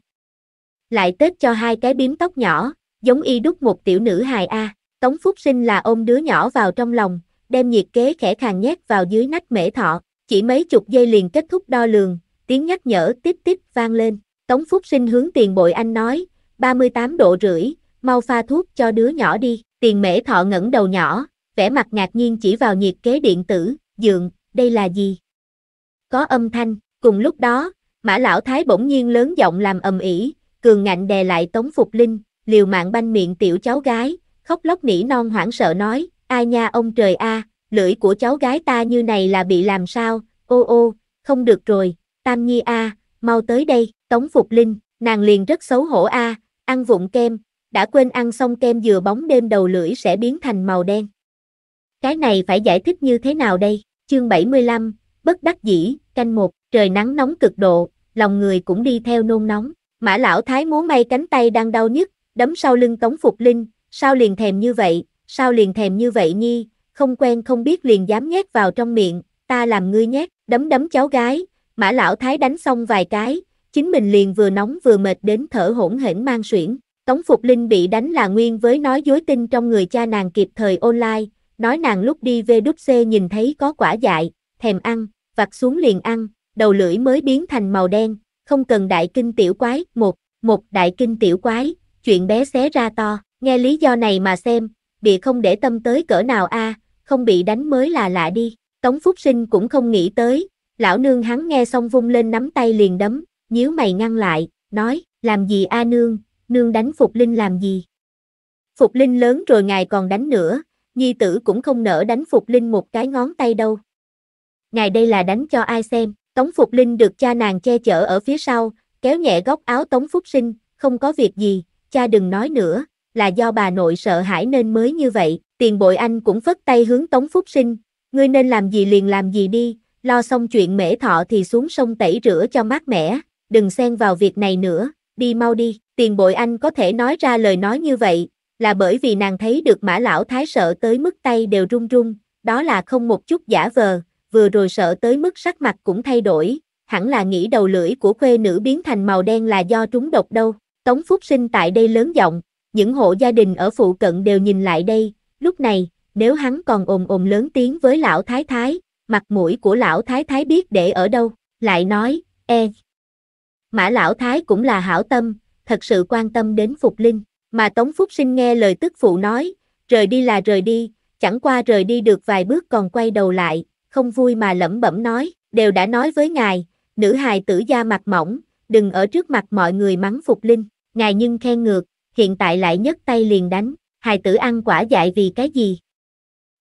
Lại tết cho hai cái bím tóc nhỏ, giống y đúc một tiểu nữ hài A, Tống Phúc Sinh là ôm đứa nhỏ vào trong lòng, đem nhiệt kế khẽ khàng nhét vào dưới nách mễ thọ, chỉ mấy chục giây liền kết thúc đo lường, tiếng nhắc nhở tiếp tiếp vang lên, Tống Phúc Sinh hướng tiền bội anh nói, 38 độ rưỡi, mau pha thuốc cho đứa nhỏ đi, tiền mễ thọ ngẩng đầu nhỏ, vẻ mặt ngạc nhiên chỉ vào nhiệt kế điện tử, dường đây là gì? Có âm thanh, cùng lúc đó, mã lão thái bỗng nhiên lớn giọng làm ầm ĩ, cường ngạnh đè lại Tống Phục Linh, liều mạng banh miệng tiểu cháu gái, khóc lóc nỉ non hoảng sợ nói, ai nha ông trời a, lưỡi của cháu gái ta như này là bị làm sao, ô ô, không được rồi, tam nhi a, mau tới đây, tống phục linh, nàng liền rất xấu hổ a, ăn vụng kem, đã quên ăn xong kem dừa bóng đêm đầu lưỡi sẽ biến thành màu đen. Cái này phải giải thích như thế nào đây, chương 75, bất đắc dĩ, canh một, trời nắng nóng cực độ, lòng người cũng đi theo nôn nóng, mã lão thái múa may cánh tay đang đau nhức, đấm sau lưng Tống Phục Linh, sao liền thèm như vậy, sao liền thèm như vậy nhi, không quen không biết liền dám nhét vào trong miệng, ta làm ngươi nhét, đấm đấm cháu gái, mã lão thái đánh xong vài cái, chính mình liền vừa nóng vừa mệt đến thở hỗn hển mang suyễn. Tống Phục Linh bị đánh là nguyên với nói dối tin trong người cha nàng kịp thời online, nói nàng lúc đi về đúc xe nhìn thấy có quả dại, thèm ăn, vặt xuống liền ăn, đầu lưỡi mới biến thành màu đen, không cần đại kinh tiểu quái, một, một đại kinh tiểu quái, chuyện bé xé ra to, nghe lý do này mà xem, địa không để tâm tới cỡ nào a, không bị đánh mới là lạ đi, Tống Phúc Sinh cũng không nghĩ tới, lão nương hắn nghe xong vung lên nắm tay liền đấm, nhíu mày ngăn lại, nói, làm gì a nương, nương đánh Phục Linh làm gì? Phục Linh lớn rồi ngài còn đánh nữa, nhi tử cũng không nỡ đánh Phục Linh một cái ngón tay đâu. Ngài đây là đánh cho ai xem, Tống Phục Linh được cha nàng che chở ở phía sau, kéo nhẹ góc áo Tống Phúc Sinh, không có việc gì, cha đừng nói nữa, là do bà nội sợ hãi nên mới như vậy, tiền bội anh cũng phất tay hướng Tống Phúc Sinh, ngươi nên làm gì liền làm gì đi, lo xong chuyện mễ thọ thì xuống sông tẩy rửa cho mát mẻ, đừng xen vào việc này nữa, đi mau đi, tiền bội anh có thể nói ra lời nói như vậy, là bởi vì nàng thấy được mã lão thái sợ tới mức tay đều run run, đó là không một chút giả vờ, vừa rồi sợ tới mức sắc mặt cũng thay đổi, hẳn là nghĩ đầu lưỡi của khuê nữ biến thành màu đen là do trúng độc đâu. Tống Phúc Sinh tại đây lớn giọng, những hộ gia đình ở phụ cận đều nhìn lại đây, lúc này, nếu hắn còn ồn ồn lớn tiếng với lão thái thái, mặt mũi của lão thái thái biết để ở đâu, lại nói, e. Mã lão thái cũng là hảo tâm, thật sự quan tâm đến Phục Linh, mà Tống Phúc Sinh nghe lời tức phụ nói, rời đi là rời đi, chẳng qua rời đi được vài bước còn quay đầu lại, không vui mà lẩm bẩm nói, đều đã nói với ngài, nữ hài tử da mặt mỏng, đừng ở trước mặt mọi người mắng Phục Linh, ngài nhưng khen ngược, hiện tại lại nhấc tay liền đánh, hài tử ăn quả dại vì cái gì?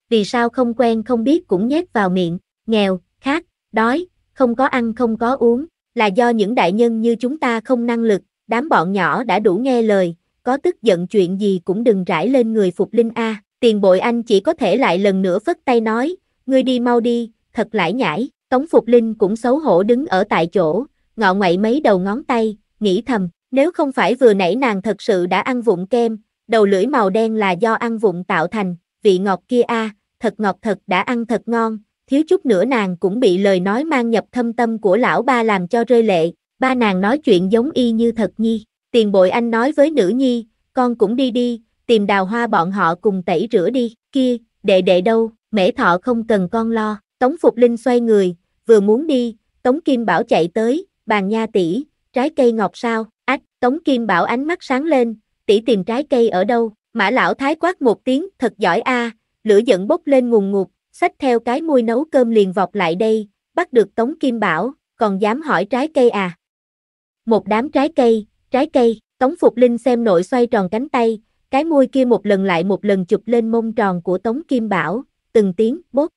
Vì sao không quen không biết cũng nhét vào miệng, nghèo, khát, đói, không có ăn không có uống, là do những đại nhân như chúng ta không năng lực, đám bọn nhỏ đã đủ nghe lời, có tức giận chuyện gì cũng đừng rải lên người Phục Linh A, tiền bội anh chỉ có thể lại lần nữa phất tay nói, ngươi đi mau đi, thật lãi nhãi, Tống Phục Linh cũng xấu hổ đứng ở tại chỗ, ngọ ngoại mấy đầu ngón tay, nghĩ thầm, nếu không phải vừa nãy nàng thật sự đã ăn vụn kem, đầu lưỡi màu đen là do ăn vụn tạo thành, vị ngọt kia a, thật ngọt thật đã ăn thật ngon, thiếu chút nữa nàng cũng bị lời nói mang nhập thâm tâm của lão ba làm cho rơi lệ, ba nàng nói chuyện giống y như thật nhi, tiền bội anh nói với nữ nhi, con cũng đi đi, tìm đào hoa bọn họ cùng tẩy rửa đi, kia, đệ đệ đâu, mễ thọ không cần con lo, Tống Phục Linh xoay người, vừa muốn đi, Tống Kim Bảo chạy tới, bàn nha tỷ, trái cây ngọt sao, Tống Kim Bảo ánh mắt sáng lên, tỷ tìm trái cây ở đâu, mã lão thái quát một tiếng, thật giỏi a, lửa giận bốc lên ngùn ngụt, xách theo cái muôi nấu cơm liền vọt lại đây, bắt được Tống Kim Bảo, còn dám hỏi trái cây à. Một đám trái cây, trái cây, Tống Phục Linh xem nội xoay tròn cánh tay, cái môi kia một lần lại một lần chụp lên mông tròn của Tống Kim Bảo, từng tiếng bốt,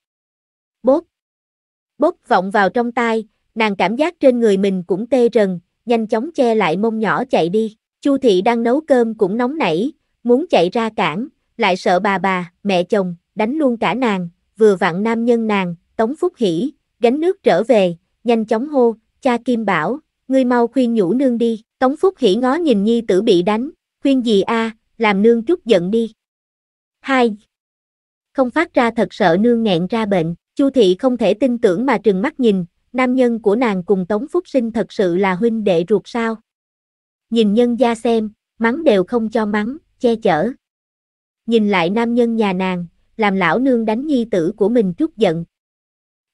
bốt, bốt vọng vào trong tai, nàng cảm giác trên người mình cũng tê rần, nhanh chóng che lại mông nhỏ chạy đi. Chu thị đang nấu cơm cũng nóng nảy, muốn chạy ra cản, lại sợ bà bà, mẹ chồng, đánh luôn cả nàng, vừa vặn nam nhân nàng, Tống Phúc Hỷ, gánh nước trở về, nhanh chóng hô, cha Kim bảo, ngươi mau khuyên nhủ nương đi, Tống Phúc Hỷ ngó nhìn nhi tử bị đánh, khuyên gì a, làm nương trút giận đi. Hai, Không phát ra thật sợ nương nghẹn ra bệnh, Chu thị không thể tin tưởng mà trừng mắt nhìn, nam nhân của nàng cùng Tống Phúc Sinh thật sự là huynh đệ ruột sao. Nhìn nhân gia xem, mắng đều không cho mắng, che chở. Nhìn lại nam nhân nhà nàng, làm lão nương đánh nhi tử của mình trút giận.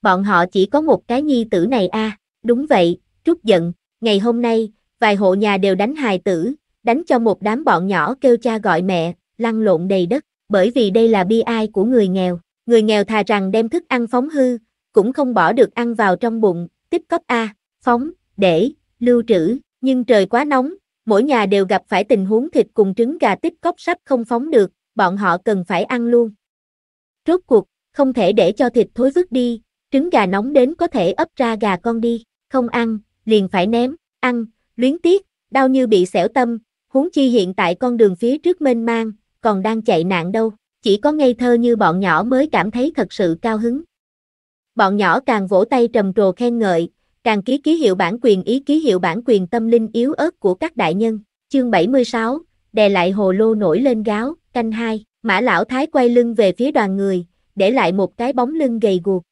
Bọn họ chỉ có một cái nhi tử này a, à, đúng vậy, trút giận, ngày hôm nay, vài hộ nhà đều đánh hài tử, đánh cho một đám bọn nhỏ kêu cha gọi mẹ, lăn lộn đầy đất, bởi vì đây là bi ai của người nghèo, người nghèo thà rằng đem thức ăn phóng hư, cũng không bỏ được ăn vào trong bụng, tiếp cấp A, phóng, để, lưu trữ, nhưng trời quá nóng, mỗi nhà đều gặp phải tình huống thịt cùng trứng gà tiếp cốc sắp không phóng được, bọn họ cần phải ăn luôn. Rốt cuộc, không thể để cho thịt thối vứt đi, trứng gà nóng đến có thể ấp ra gà con đi, không ăn, liền phải ném, ăn, luyến tiếc, đau như bị xẻo tâm, huống chi hiện tại con đường phía trước mênh mang, còn đang chạy nạn đâu, chỉ có ngây thơ như bọn nhỏ mới cảm thấy thật sự cao hứng. Bọn nhỏ càng vỗ tay trầm trồ khen ngợi, càng ký ký hiệu bản quyền ý ký hiệu bản quyền tâm linh yếu ớt của các đại nhân. Chương 76, đè lại hồ lô nổi lên gáo, canh hai, mã lão thái quay lưng về phía đoàn người, để lại một cái bóng lưng gầy guộc.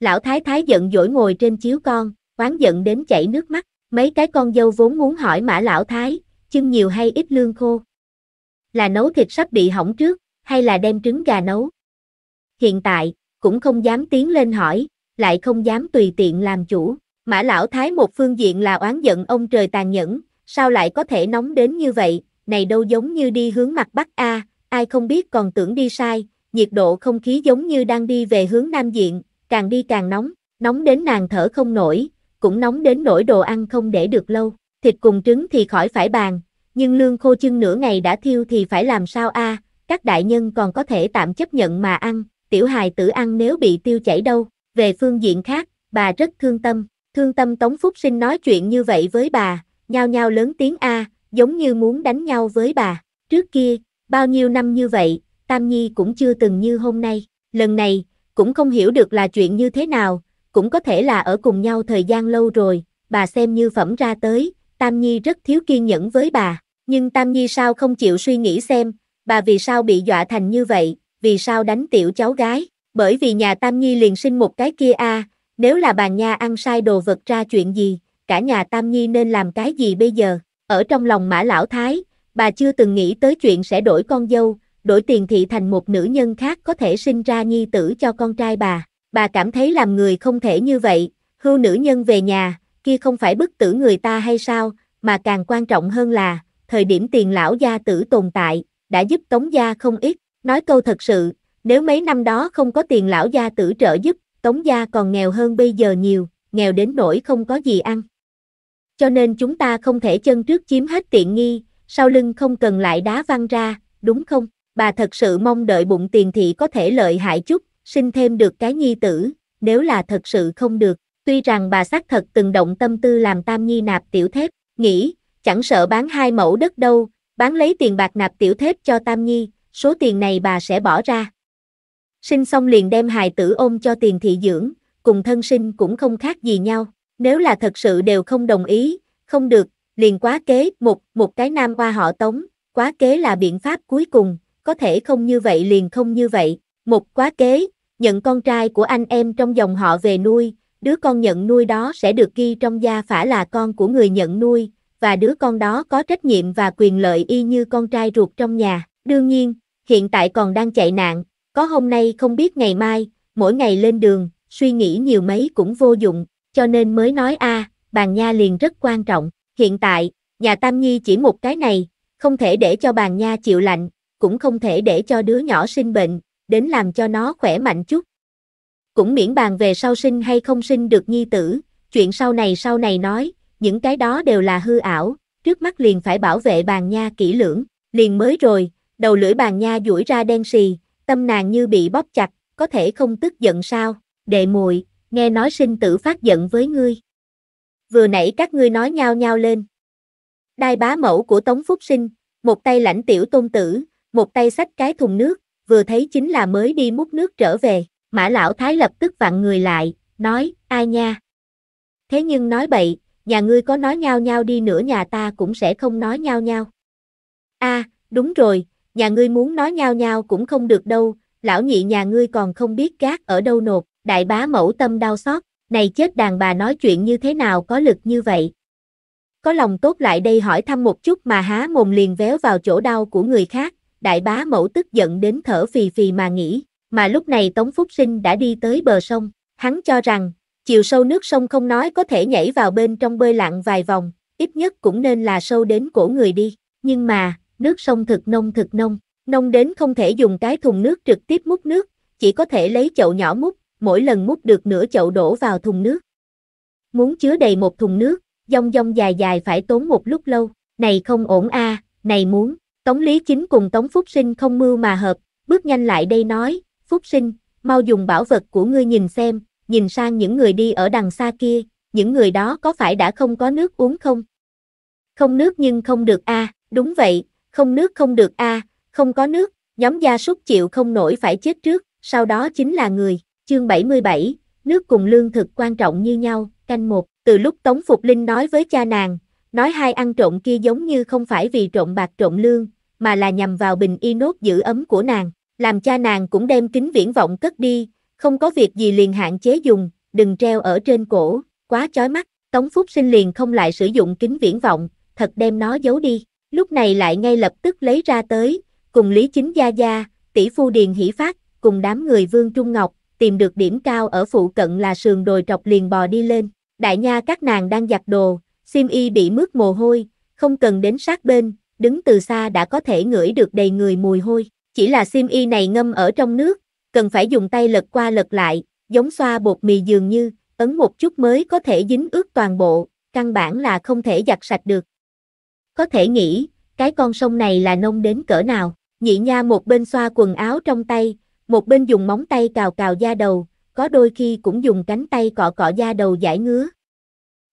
Lão thái thái giận dỗi ngồi trên chiếu con, oán giận đến chảy nước mắt, mấy cái con dâu vốn muốn hỏi mã lão thái, chưng nhiều hay ít lương khô. Là nấu thịt sắp bị hỏng trước, hay là đem trứng gà nấu. Hiện tại, cũng không dám tiến lên hỏi, lại không dám tùy tiện làm chủ. Mã lão thái một phương diện là oán giận ông trời tàn nhẫn, sao lại có thể nóng đến như vậy, này đâu giống như đi hướng mặt bắc a, ai không biết còn tưởng đi sai, nhiệt độ không khí giống như đang đi về hướng nam diện, càng đi càng nóng, nóng đến nàng thở không nổi, cũng nóng đến nỗi đồ ăn không để được lâu, thịt cùng trứng thì khỏi phải bàn, nhưng lương khô chưng nửa ngày đã thiêu thì phải làm sao a, các đại nhân còn có thể tạm chấp nhận mà ăn, tiểu hài tử ăn nếu bị tiêu chảy đâu. Về phương diện khác, bà rất thương tâm, thương tâm Tống Phúc Sinh nói chuyện như vậy với bà, nhao nhao lớn tiếng A, giống như muốn đánh nhau với bà. Trước kia, bao nhiêu năm như vậy, Tam Nhi cũng chưa từng như hôm nay, lần này, cũng không hiểu được là chuyện như thế nào, cũng có thể là ở cùng nhau thời gian lâu rồi, bà xem như phẩm ra tới, Tam Nhi rất thiếu kiên nhẫn với bà, nhưng Tam Nhi sao không chịu suy nghĩ xem, bà vì sao bị dọa thành như vậy, vì sao đánh tiểu cháu gái, bởi vì nhà Tam Nhi liền sinh một cái kia a, nếu là bà Nha ăn sai đồ vật ra chuyện gì, cả nhà Tam Nhi nên làm cái gì bây giờ, ở trong lòng mã lão thái, bà chưa từng nghĩ tới chuyện sẽ đổi con dâu, đổi tiền thị thành một nữ nhân khác có thể sinh ra nhi tử cho con trai bà, bà cảm thấy làm người không thể như vậy, hưu nữ nhân về nhà, kia không phải bức tử người ta hay sao, mà càng quan trọng hơn là, thời điểm tiền lão gia tử tồn tại, đã giúp Tống Gia không ít, nói câu thật sự, nếu mấy năm đó không có tiền lão gia tử trợ giúp, Tống gia còn nghèo hơn bây giờ nhiều, nghèo đến nỗi không có gì ăn. Cho nên chúng ta không thể chân trước chiếm hết tiện nghi, sau lưng không cần lại đá văng ra, đúng không? Bà thật sự mong đợi bụng tiền thị có thể lợi hại chút, sinh thêm được cái nhi tử, nếu là thật sự không được. Tuy rằng bà xác thật từng động tâm tư làm tam nhi nạp tiểu thép, nghĩ, chẳng sợ bán hai mẫu đất đâu, bán lấy tiền bạc nạp tiểu thép cho tam nhi, số tiền này bà sẽ bỏ ra. Sinh xong liền đem hài tử ôm cho tiền thị dưỡng, cùng thân sinh cũng không khác gì nhau, nếu là thật sự đều không đồng ý, không được, liền quá kế, một, một cái nam qua họ tống, quá kế là biện pháp cuối cùng, có thể không như vậy liền không như vậy, một quá kế, nhận con trai của anh em trong dòng họ về nuôi, đứa con nhận nuôi đó sẽ được ghi trong gia phả là con của người nhận nuôi, và đứa con đó có trách nhiệm và quyền lợi y như con trai ruột trong nhà, đương nhiên, hiện tại còn đang chạy nạn, có hôm nay không biết ngày mai, mỗi ngày lên đường, suy nghĩ nhiều mấy cũng vô dụng, cho nên mới nói a, bàn nha liền rất quan trọng, hiện tại, nhà Tam Nhi chỉ một cái này, không thể để cho bàn nha chịu lạnh, cũng không thể để cho đứa nhỏ sinh bệnh, đến làm cho nó khỏe mạnh chút. Cũng miễn bàn về sau sinh hay không sinh được nhi tử, chuyện sau này sau này nói, những cái đó đều là hư ảo, trước mắt liền phải bảo vệ bàn nha kỹ lưỡng, liền mới rồi, đầu lưỡi bàn nha duỗi ra đen xì, tâm nàng như bị bóp chặt, có thể không tức giận sao, đệ Mùi nghe nói sinh tử phát giận với ngươi. Vừa nãy các ngươi nói nhao nhao lên. Đai bá mẫu của Tống Phúc Sinh, một tay lãnh tiểu tôn tử, một tay xách cái thùng nước, vừa thấy chính là mới đi múc nước trở về, mã lão thái lập tức vặn người lại, nói, ai nha. Thế nhưng nói bậy, nhà ngươi có nói nhao nhao đi nữa nhà ta cũng sẽ không nói nhao nhao. a à, đúng rồi, nhà ngươi muốn nói nhau nhau cũng không được đâu, lão nhị nhà ngươi còn không biết gác ở đâu nộp, đại bá mẫu tâm đau xót, này chết đàn bà nói chuyện như thế nào có lực như vậy. Có lòng tốt lại đây hỏi thăm một chút mà há mồm liền véo vào chỗ đau của người khác, đại bá mẫu tức giận đến thở phì phì mà nghĩ, mà lúc này Tống Phúc Sinh đã đi tới bờ sông, hắn cho rằng, chiều sâu nước sông không nói có thể nhảy vào bên trong bơi lặn vài vòng, ít nhất cũng nên là sâu đến cổ người đi, nhưng mà, nước sông thực nông thực nông, nông đến không thể dùng cái thùng nước trực tiếp múc nước, chỉ có thể lấy chậu nhỏ múc, mỗi lần múc được nửa chậu đổ vào thùng nước. Muốn chứa đầy một thùng nước, dong dong dài dài phải tốn một lúc lâu, này không ổn a, à, này muốn, Tống Lý Chính cùng Tống Phúc Sinh không mưu mà hợp, bước nhanh lại đây nói, Phúc Sinh, mau dùng bảo vật của ngươi nhìn xem, nhìn sang những người đi ở đằng xa kia, những người đó có phải đã không có nước uống không? Không nước nhưng không được a, à, đúng vậy, không nước không được a, à, không có nước, nhóm gia súc chịu không nổi phải chết trước, sau đó chính là người. Chương 77, nước cùng lương thực quan trọng như nhau, canh một, từ lúc Tống Phục Linh nói với cha nàng, nói hai ăn trộm kia giống như không phải vì trộm bạc trộm lương, mà là nhằm vào bình y nốt giữ ấm của nàng, làm cha nàng cũng đem kính viễn vọng cất đi, không có việc gì liền hạn chế dùng, đừng treo ở trên cổ, quá chói mắt, Tống Phúc Sinh liền không lại sử dụng kính viễn vọng, thật đem nó giấu đi, lúc này lại ngay lập tức lấy ra tới, cùng Lý Chính Gia Gia, tỷ phu Điền Hỷ Phát, cùng đám người Vương Trung Ngọc, tìm được điểm cao ở phụ cận là sườn đồi trọc liền bò đi lên. Đại nha các nàng đang giặt đồ, Sim Y bị mướt mồ hôi, không cần đến sát bên, đứng từ xa đã có thể ngửi được đầy người mùi hôi. Chỉ là Sim Y này ngâm ở trong nước, cần phải dùng tay lật qua lật lại, giống xoa bột mì dường như, ấn một chút mới có thể dính ướt toàn bộ, căn bản là không thể giặt sạch được có thể nghĩ, cái con sông này là nông đến cỡ nào. Nhị nha một bên xoa quần áo trong tay, một bên dùng móng tay cào cào da đầu, có đôi khi cũng dùng cánh tay cọ cọ da đầu giải ngứa.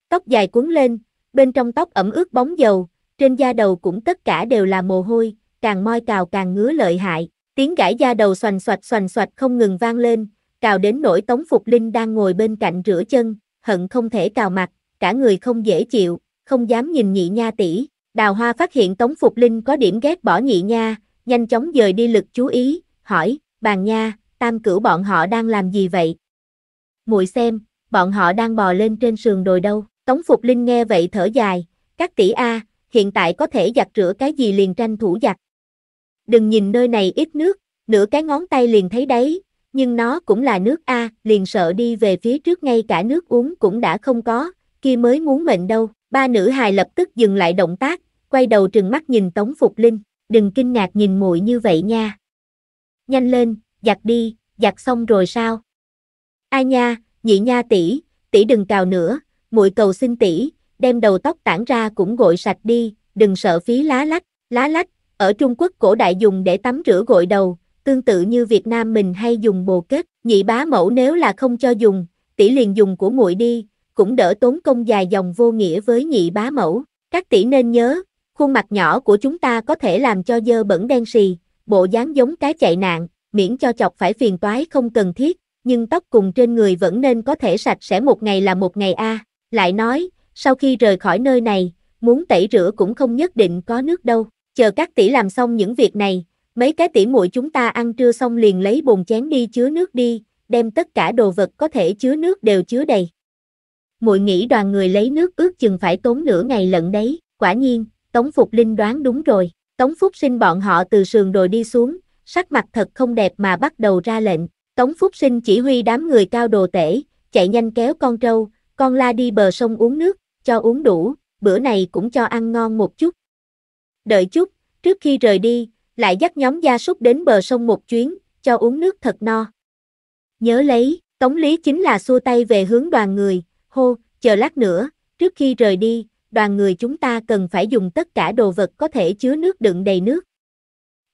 Tóc dài cuốn lên, bên trong tóc ẩm ướt bóng dầu, trên da đầu cũng tất cả đều là mồ hôi, càng moi cào càng ngứa lợi hại, tiếng gãi da đầu xoành xoạch xoành xoạch không ngừng vang lên, cào đến nỗi Tống Phục Linh đang ngồi bên cạnh rửa chân, hận không thể cào mặt, cả người không dễ chịu, không dám nhìn nhị nha tỷ. Đào Hoa phát hiện Tống Phục Linh có điểm ghét bỏ nhị nha, nhanh chóng dời đi lực chú ý, hỏi, bàn nha, tam cửu bọn họ đang làm gì vậy? mùi xem, bọn họ đang bò lên trên sườn đồi đâu, Tống Phục Linh nghe vậy thở dài, các tỷ A, hiện tại có thể giặt rửa cái gì liền tranh thủ giặt. Đừng nhìn nơi này ít nước, nửa cái ngón tay liền thấy đấy, nhưng nó cũng là nước A, liền sợ đi về phía trước ngay cả nước uống cũng đã không có, kia mới muốn mệnh đâu. Ba nữ hài lập tức dừng lại động tác, quay đầu trừng mắt nhìn Tống Phục Linh, đừng kinh ngạc nhìn muội như vậy nha. Nhanh lên, giặt đi, giặt xong rồi sao? Ai nha, nhị nha tỷ, tỷ đừng cào nữa, muội cầu xin tỷ, đem đầu tóc tản ra cũng gội sạch đi, đừng sợ phí lá lách, lá lách, ở Trung Quốc cổ đại dùng để tắm rửa gội đầu, tương tự như Việt Nam mình hay dùng bồ kết, nhị bá mẫu nếu là không cho dùng, tỷ liền dùng của muội đi, cũng đỡ tốn công dài dòng vô nghĩa với nhị bá mẫu. Các tỷ nên nhớ, khuôn mặt nhỏ của chúng ta có thể làm cho dơ bẩn đen xì, bộ dáng giống cái chạy nạn, miễn cho chọc phải phiền toái không cần thiết, nhưng tóc cùng trên người vẫn nên có thể sạch sẽ một ngày là một ngày a. Lại nói, sau khi rời khỏi nơi này, muốn tẩy rửa cũng không nhất định có nước đâu. Chờ các tỷ làm xong những việc này, mấy cái tỷ muội chúng ta ăn trưa xong liền lấy bồn chén đi chứa nước đi, đem tất cả đồ vật có thể chứa nước đều chứa đầy muội nghĩ đoàn người lấy nước ước chừng phải tốn nửa ngày lận đấy, quả nhiên, Tống Phục Linh đoán đúng rồi, Tống Phúc Sinh bọn họ từ sườn đồi đi xuống, sắc mặt thật không đẹp mà bắt đầu ra lệnh, Tống Phúc Sinh chỉ huy đám người cao đồ tể, chạy nhanh kéo con trâu, con la đi bờ sông uống nước, cho uống đủ, bữa này cũng cho ăn ngon một chút. Đợi chút, trước khi rời đi, lại dắt nhóm gia súc đến bờ sông một chuyến, cho uống nước thật no. Nhớ lấy, Tống Lý chính là xua tay về hướng đoàn người, hô, chờ lát nữa, trước khi rời đi, đoàn người chúng ta cần phải dùng tất cả đồ vật có thể chứa nước đựng đầy nước.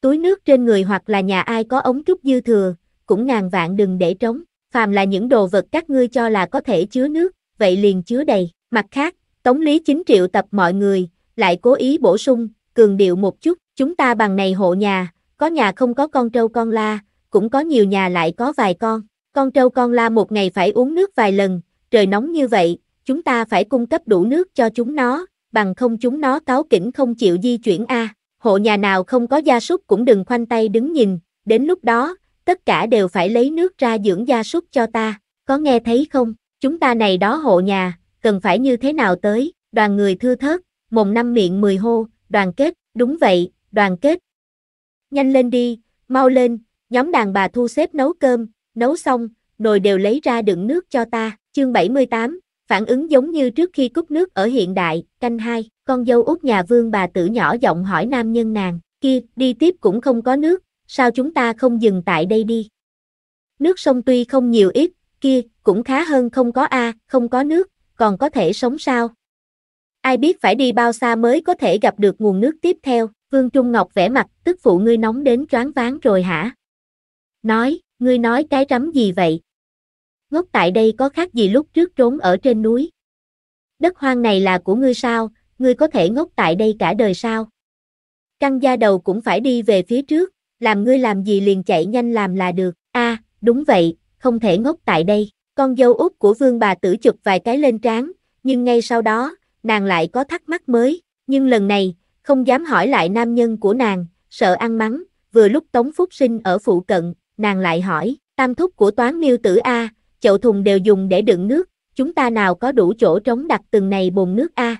Túi nước trên người hoặc là nhà ai có ống trúc dư thừa, cũng ngàn vạn đừng để trống, phàm là những đồ vật các ngươi cho là có thể chứa nước, vậy liền chứa đầy. Mặt khác, Tống Lý Chính triệu tập mọi người, lại cố ý bổ sung, cường điệu một chút, chúng ta bằng này hộ nhà, có nhà không có con trâu con la, cũng có nhiều nhà lại có vài con. Con trâu con la một ngày phải uống nước vài lần, trời nóng như vậy, chúng ta phải cung cấp đủ nước cho chúng nó, bằng không chúng nó cáo kỉnh không chịu di chuyển a. hộ nhà nào không có gia súc cũng đừng khoanh tay đứng nhìn, đến lúc đó, tất cả đều phải lấy nước ra dưỡng gia súc cho ta, có nghe thấy không? Chúng ta này đó hộ nhà, cần phải như thế nào tới? Đoàn người thưa thớt, mồm năm miệng mười hô, đoàn kết, đúng vậy, đoàn kết. Nhanh lên đi, mau lên, nhóm đàn bà thu xếp nấu cơm, nấu xong, nồi đều lấy ra đựng nước cho ta. Chương 78, phản ứng giống như trước khi cúp nước ở hiện đại, canh hai, con dâu út nhà vương bà tử nhỏ giọng hỏi nam nhân nàng, kia, đi tiếp cũng không có nước, sao chúng ta không dừng tại đây đi? Nước sông tuy không nhiều ít, kia, cũng khá hơn không có a, không có nước, còn có thể sống sao? Ai biết phải đi bao xa mới có thể gặp được nguồn nước tiếp theo, Vương Trung Ngọc vẻ mặt, tức phụ ngươi nóng đến choáng váng rồi hả? Nói, ngươi nói cái rắm gì vậy, ngốc tại đây có khác gì lúc trước trốn ở trên núi. Đất hoang này là của ngươi sao, ngươi có thể ngốc tại đây cả đời sao? Căng da đầu cũng phải đi về phía trước, làm ngươi làm gì liền chạy nhanh làm là được. A, à, đúng vậy, không thể ngốc tại đây. Con dâu út của vương bà tử chụp vài cái lên trán, nhưng ngay sau đó, nàng lại có thắc mắc mới, nhưng lần này, không dám hỏi lại nam nhân của nàng, sợ ăn mắng, vừa lúc Tống Phúc Sinh ở phụ cận, nàng lại hỏi, tam thúc của toán miêu tử A, chậu thùng đều dùng để đựng nước, chúng ta nào có đủ chỗ trống đặt từng này bồn nước a.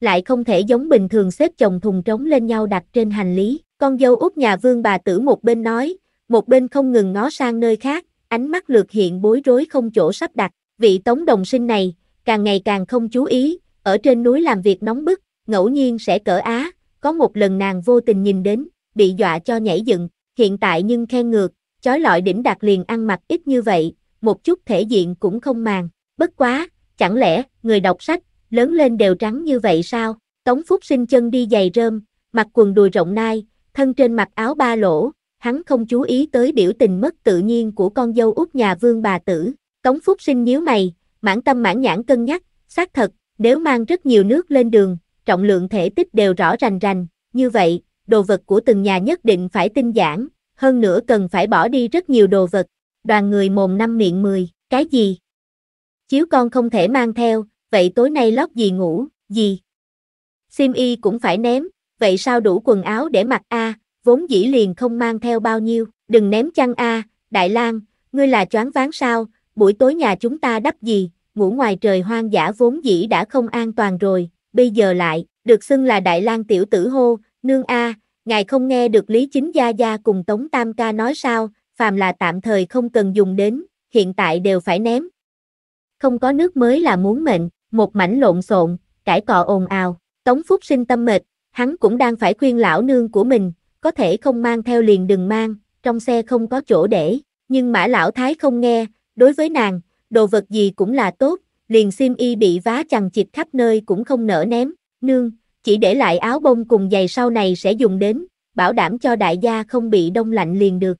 Lại không thể giống bình thường xếp chồng thùng trống lên nhau đặt trên hành lý, con dâu út nhà vương bà tử một bên nói, một bên không ngừng ngó sang nơi khác, ánh mắt lược hiện bối rối không chỗ sắp đặt, vị tống đồng sinh này, càng ngày càng không chú ý, ở trên núi làm việc nóng bức, ngẫu nhiên sẽ cỡ á, có một lần nàng vô tình nhìn đến, bị dọa cho nhảy dựng, hiện tại nhưng khen ngược, chói lọi đỉnh đặt liền ăn mặc ít như vậy, một chút thể diện cũng không màng. Bất quá, chẳng lẽ, người đọc sách, lớn lên đều trắng như vậy sao? Tống Phúc sinh chân đi giày rơm, mặc quần đùi rộng nai, thân trên mặc áo ba lỗ, hắn không chú ý tới biểu tình mất tự nhiên của con dâu út nhà vương bà tử. Tống Phúc sinh nhíu mày, mãn tâm mãn nhãn cân nhắc, xác thật, nếu mang rất nhiều nước lên đường, trọng lượng thể tích đều rõ rành rành, như vậy, đồ vật của từng nhà nhất định phải tinh giản, hơn nữa cần phải bỏ đi rất nhiều đồ vật, đoàn người mồm năm miệng mười, cái gì? Chiếu con không thể mang theo, vậy tối nay lót gì ngủ, gì? Sim y cũng phải ném, vậy sao đủ quần áo để mặc a, vốn dĩ liền không mang theo bao nhiêu, đừng ném chăn a, Đại Lang, ngươi là choáng ván sao, buổi tối nhà chúng ta đắp gì, ngủ ngoài trời hoang dã vốn dĩ đã không an toàn rồi, bây giờ lại, được xưng là Đại Lang tiểu tử hô, nương a, ngài không nghe được Lý Chính Gia Gia cùng Tống Tam Ca nói sao, phàm là tạm thời không cần dùng đến, hiện tại đều phải ném. Không có nước mới là muốn mệnh, một mảnh lộn xộn, cải cọ ồn ào, Tống Phúc sinh tâm mệt, hắn cũng đang phải khuyên lão nương của mình, có thể không mang theo liền đừng mang, trong xe không có chỗ để, nhưng mã lão thái không nghe, đối với nàng, đồ vật gì cũng là tốt, liền sim y bị vá chằng chịt khắp nơi cũng không nỡ ném, nương, chỉ để lại áo bông cùng giày sau này sẽ dùng đến, bảo đảm cho đại gia không bị đông lạnh liền được.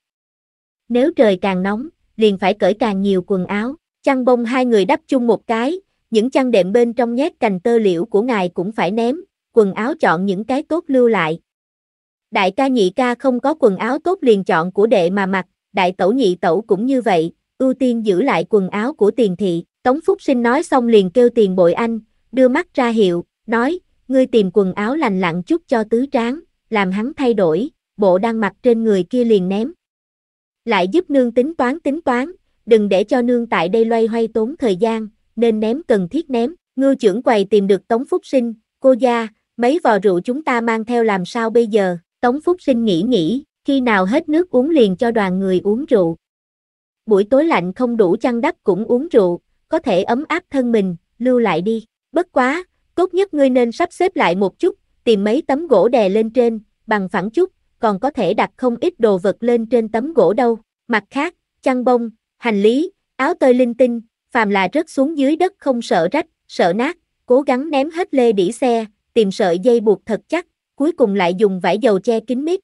Nếu trời càng nóng, liền phải cởi càng nhiều quần áo. Chăn bông hai người đắp chung một cái, những chăn đệm bên trong nhét cành tơ liễu của ngài cũng phải ném, quần áo chọn những cái tốt lưu lại. Đại ca nhị ca không có quần áo tốt liền chọn của đệ mà mặc, đại tẩu nhị tẩu cũng như vậy, ưu tiên giữ lại quần áo của tiền thị. Tống Phúc Sinh nói xong liền kêu tiền bội anh, đưa mắt ra hiệu, nói, ngươi tìm quần áo lành lặn chút cho tứ tráng, làm hắn thay đổi, bộ đang mặc trên người kia liền ném lại giúp nương tính toán tính toán, đừng để cho nương tại đây loay hoay tốn thời gian, nên ném cần thiết ném. Ngư trưởng quầy tìm được Tống Phúc Sinh, cô gia, mấy vò rượu chúng ta mang theo làm sao bây giờ, Tống Phúc Sinh nghĩ nghĩ, khi nào hết nước uống liền cho đoàn người uống rượu. Buổi tối lạnh không đủ chăn đắp cũng uống rượu, có thể ấm áp thân mình, lưu lại đi, bất quá, tốt nhất ngươi nên sắp xếp lại một chút, tìm mấy tấm gỗ đè lên trên, bằng phẳng chút, còn có thể đặt không ít đồ vật lên trên tấm gỗ đâu. Mặt khác, chăn bông, hành lý, áo tơi linh tinh, phàm là rớt xuống dưới đất không sợ rách, sợ nát, cố gắng ném hết lê đỉ xe, tìm sợi dây buộc thật chắc, cuối cùng lại dùng vải dầu che kín mít.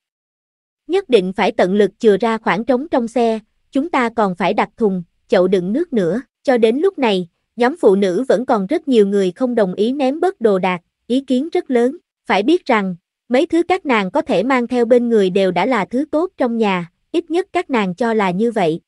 Nhất định phải tận lực chừa ra khoảng trống trong xe, chúng ta còn phải đặt thùng, chậu đựng nước nữa. Cho đến lúc này, nhóm phụ nữ vẫn còn rất nhiều người không đồng ý ném bớt đồ đạc, ý kiến rất lớn. Phải biết rằng, Mấy thứ các nàng có thể mang theo bên người đều đã là thứ tốt trong nhà, ít nhất các nàng cho là như vậy.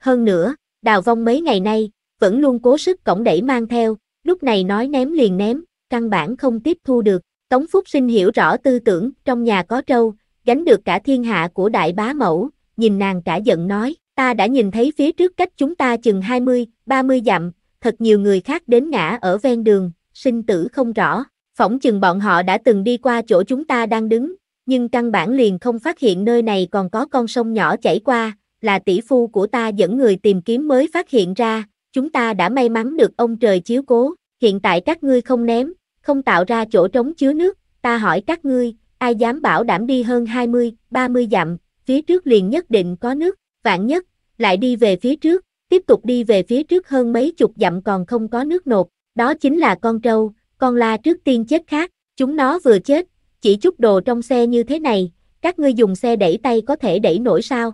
Hơn nữa, đào vong mấy ngày nay, vẫn luôn cố sức cổng đẩy mang theo, lúc này nói ném liền ném, căn bản không tiếp thu được. Tống Phúc Sinh hiểu rõ tư tưởng, trong nhà có trâu, gánh được cả thiên hạ của đại bá mẫu, nhìn nàng cả giận nói, ta đã nhìn thấy phía trước cách chúng ta chừng 20, 30 dặm, thật nhiều người khác đến ngã ở ven đường, sinh tử không rõ, Phỏng chừng bọn họ đã từng đi qua chỗ chúng ta đang đứng, nhưng căn bản liền không phát hiện nơi này còn có con sông nhỏ chảy qua, là tỷ phu của ta dẫn người tìm kiếm mới phát hiện ra, chúng ta đã may mắn được ông trời chiếu cố, hiện tại các ngươi không ném, không tạo ra chỗ trống chứa nước, ta hỏi các ngươi, ai dám bảo đảm đi hơn 20, 30 dặm, phía trước liền nhất định có nước, vạn nhất, lại đi về phía trước, tiếp tục đi về phía trước hơn mấy chục dặm còn không có nước nộp, đó chính là con trâu, con la trước tiên chết khác, chúng nó vừa chết, chỉ chút đồ trong xe như thế này, các ngươi dùng xe đẩy tay có thể đẩy nổi sao?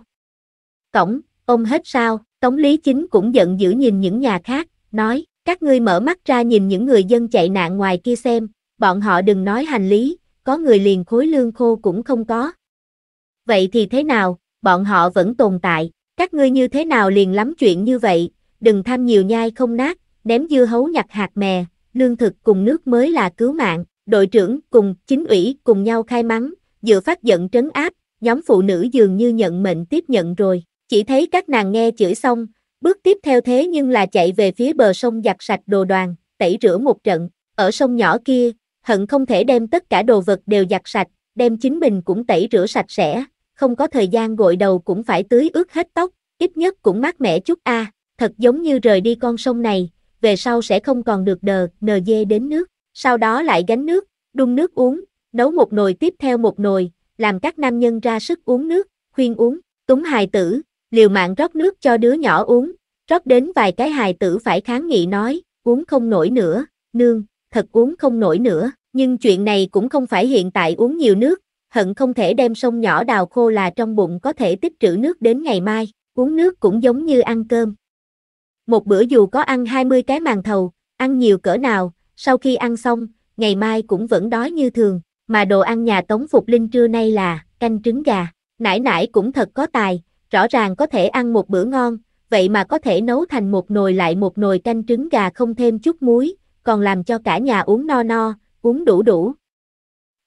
Cổng, ông hết sao, Tống Lý Chính cũng giận dữ nhìn những nhà khác, nói, các ngươi mở mắt ra nhìn những người dân chạy nạn ngoài kia xem, bọn họ đừng nói hành lý, có người liền khối lương khô cũng không có. Vậy thì thế nào, bọn họ vẫn tồn tại, các ngươi như thế nào liền lắm chuyện như vậy, đừng tham nhiều nhai không nát, ném dưa hấu nhặt hạt mè, lương thực cùng nước mới là cứu mạng, đội trưởng cùng chính ủy cùng nhau khai mắng, dựa phát giận trấn áp, nhóm phụ nữ dường như nhận mệnh tiếp nhận rồi, chỉ thấy các nàng nghe chửi xong, bước tiếp theo thế nhưng là chạy về phía bờ sông giặt sạch đồ đoàn, tẩy rửa một trận, ở sông nhỏ kia, hận không thể đem tất cả đồ vật đều giặt sạch, đem chính mình cũng tẩy rửa sạch sẽ, không có thời gian gội đầu cũng phải tưới ướt hết tóc, ít nhất cũng mát mẻ chút a, thật giống như rời đi con sông này, về sau sẽ không còn được đờ, nờ dê đến nước, sau đó lại gánh nước, đun nước uống, nấu một nồi tiếp theo một nồi, làm các nam nhân ra sức uống nước, khuyên uống, túng hài tử, liều mạng rót nước cho đứa nhỏ uống, rót đến vài cái hài tử phải kháng nghị nói, uống không nổi nữa, nương, thật uống không nổi nữa, nhưng chuyện này cũng không phải hiện tại uống nhiều nước, hận không thể đem sông nhỏ đào khô là trong bụng có thể tích trữ nước đến ngày mai, uống nước cũng giống như ăn cơm, một bữa dù có ăn 20 cái màng thầu, ăn nhiều cỡ nào, sau khi ăn xong, ngày mai cũng vẫn đói như thường, mà đồ ăn nhà Tống Phục Linh trưa nay là canh trứng gà. Nãi nãi cũng thật có tài, rõ ràng có thể ăn một bữa ngon, vậy mà có thể nấu thành một nồi lại một nồi canh trứng gà không thêm chút muối, còn làm cho cả nhà uống no no, uống đủ đủ.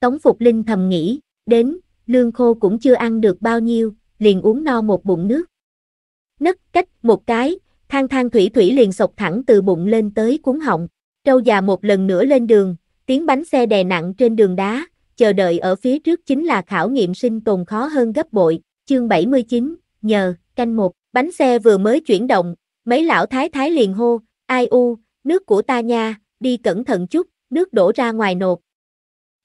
Tống Phục Linh thầm nghĩ, đến, lương khô cũng chưa ăn được bao nhiêu, liền uống no một bụng nước. Nấc cách một cái, Thang thang thủy thủy liền sộc thẳng từ bụng lên tới cuốn họng. Trâu già một lần nữa lên đường, tiếng bánh xe đè nặng trên đường đá, chờ đợi ở phía trước chính là khảo nghiệm sinh tồn khó hơn gấp bội. Chương 79, nhờ, canh một, bánh xe vừa mới chuyển động, mấy lão thái thái liền hô, ai u, nước của ta nha, đi cẩn thận chút, nước đổ ra ngoài nộp.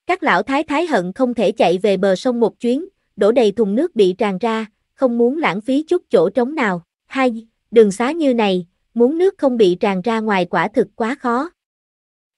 Các lão thái thái hận không thể chạy về bờ sông một chuyến, đổ đầy thùng nước bị tràn ra, không muốn lãng phí chút chỗ trống nào. Hai, đường xá như này, muốn nước không bị tràn ra ngoài quả thực quá khó.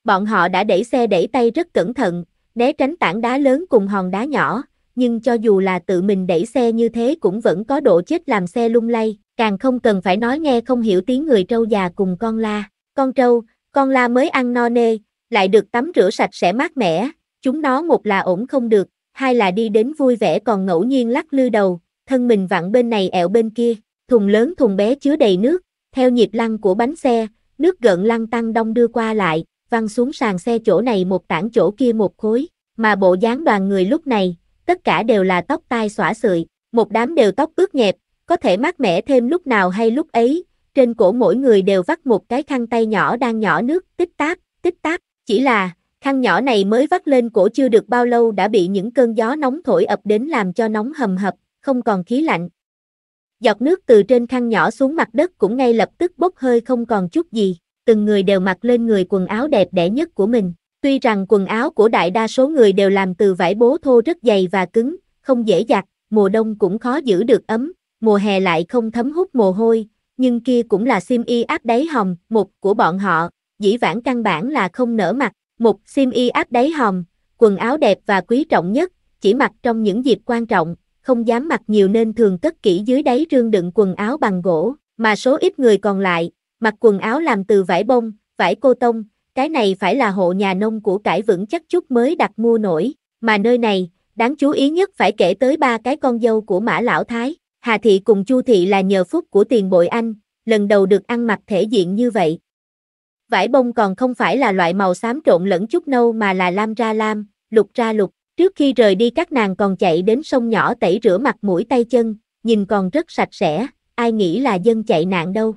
Bọn họ đã đẩy xe đẩy tay rất cẩn thận, né tránh tảng đá lớn cùng hòn đá nhỏ, nhưng cho dù là tự mình đẩy xe như thế cũng vẫn có độ chết làm xe lung lay, càng không cần phải nói nghe không hiểu tiếng người trâu già cùng con la. Con trâu, con la mới ăn no nê, lại được tắm rửa sạch sẽ mát mẻ, chúng nó một là ổn không được, hai là đi đến vui vẻ còn ngẫu nhiên lắc lư đầu, thân mình vặn bên này ẹo bên kia, thùng lớn thùng bé chứa đầy nước, theo nhịp lăn của bánh xe, nước gợn lăn tăng đông đưa qua lại, văng xuống sàn xe chỗ này một tảng chỗ kia một khối, mà bộ dáng đoàn người lúc này, tất cả đều là tóc tai xõa sợi một đám đều tóc ướt nhẹp, có thể mát mẻ thêm lúc nào hay lúc ấy, trên cổ mỗi người đều vắt một cái khăn tay nhỏ đang nhỏ nước, tích táp, tích táp, chỉ là, khăn nhỏ này mới vắt lên cổ chưa được bao lâu đã bị những cơn gió nóng thổi ập đến làm cho nóng hầm hập, không còn khí lạnh, Giọt nước từ trên khăn nhỏ xuống mặt đất cũng ngay lập tức bốc hơi không còn chút gì, từng người đều mặc lên người quần áo đẹp đẽ nhất của mình. Tuy rằng quần áo của đại đa số người đều làm từ vải bố thô rất dày và cứng, không dễ giặt, mùa đông cũng khó giữ được ấm, mùa hè lại không thấm hút mồ hôi, nhưng kia cũng là sim y áp đáy hồng, một của bọn họ, dĩ vãng căn bản là không nở mặt, một sim y áp đáy hồng, quần áo đẹp và quý trọng nhất, chỉ mặc trong những dịp quan trọng, không dám mặc nhiều nên thường cất kỹ dưới đáy rương đựng quần áo bằng gỗ, mà số ít người còn lại, mặc quần áo làm từ vải bông, vải cô tông, cái này phải là hộ nhà nông của cải vững chắc chút mới đặt mua nổi, mà nơi này, đáng chú ý nhất phải kể tới ba cái con dâu của Mã Lão Thái, Hà Thị cùng Chu Thị là nhờ phúc của tiền bội anh, lần đầu được ăn mặc thể diện như vậy. Vải bông còn không phải là loại màu xám trộn lẫn chút nâu mà là lam ra lam, lục ra lục, Trước khi rời đi các nàng còn chạy đến sông nhỏ tẩy rửa mặt mũi tay chân, nhìn còn rất sạch sẽ, ai nghĩ là dân chạy nạn đâu.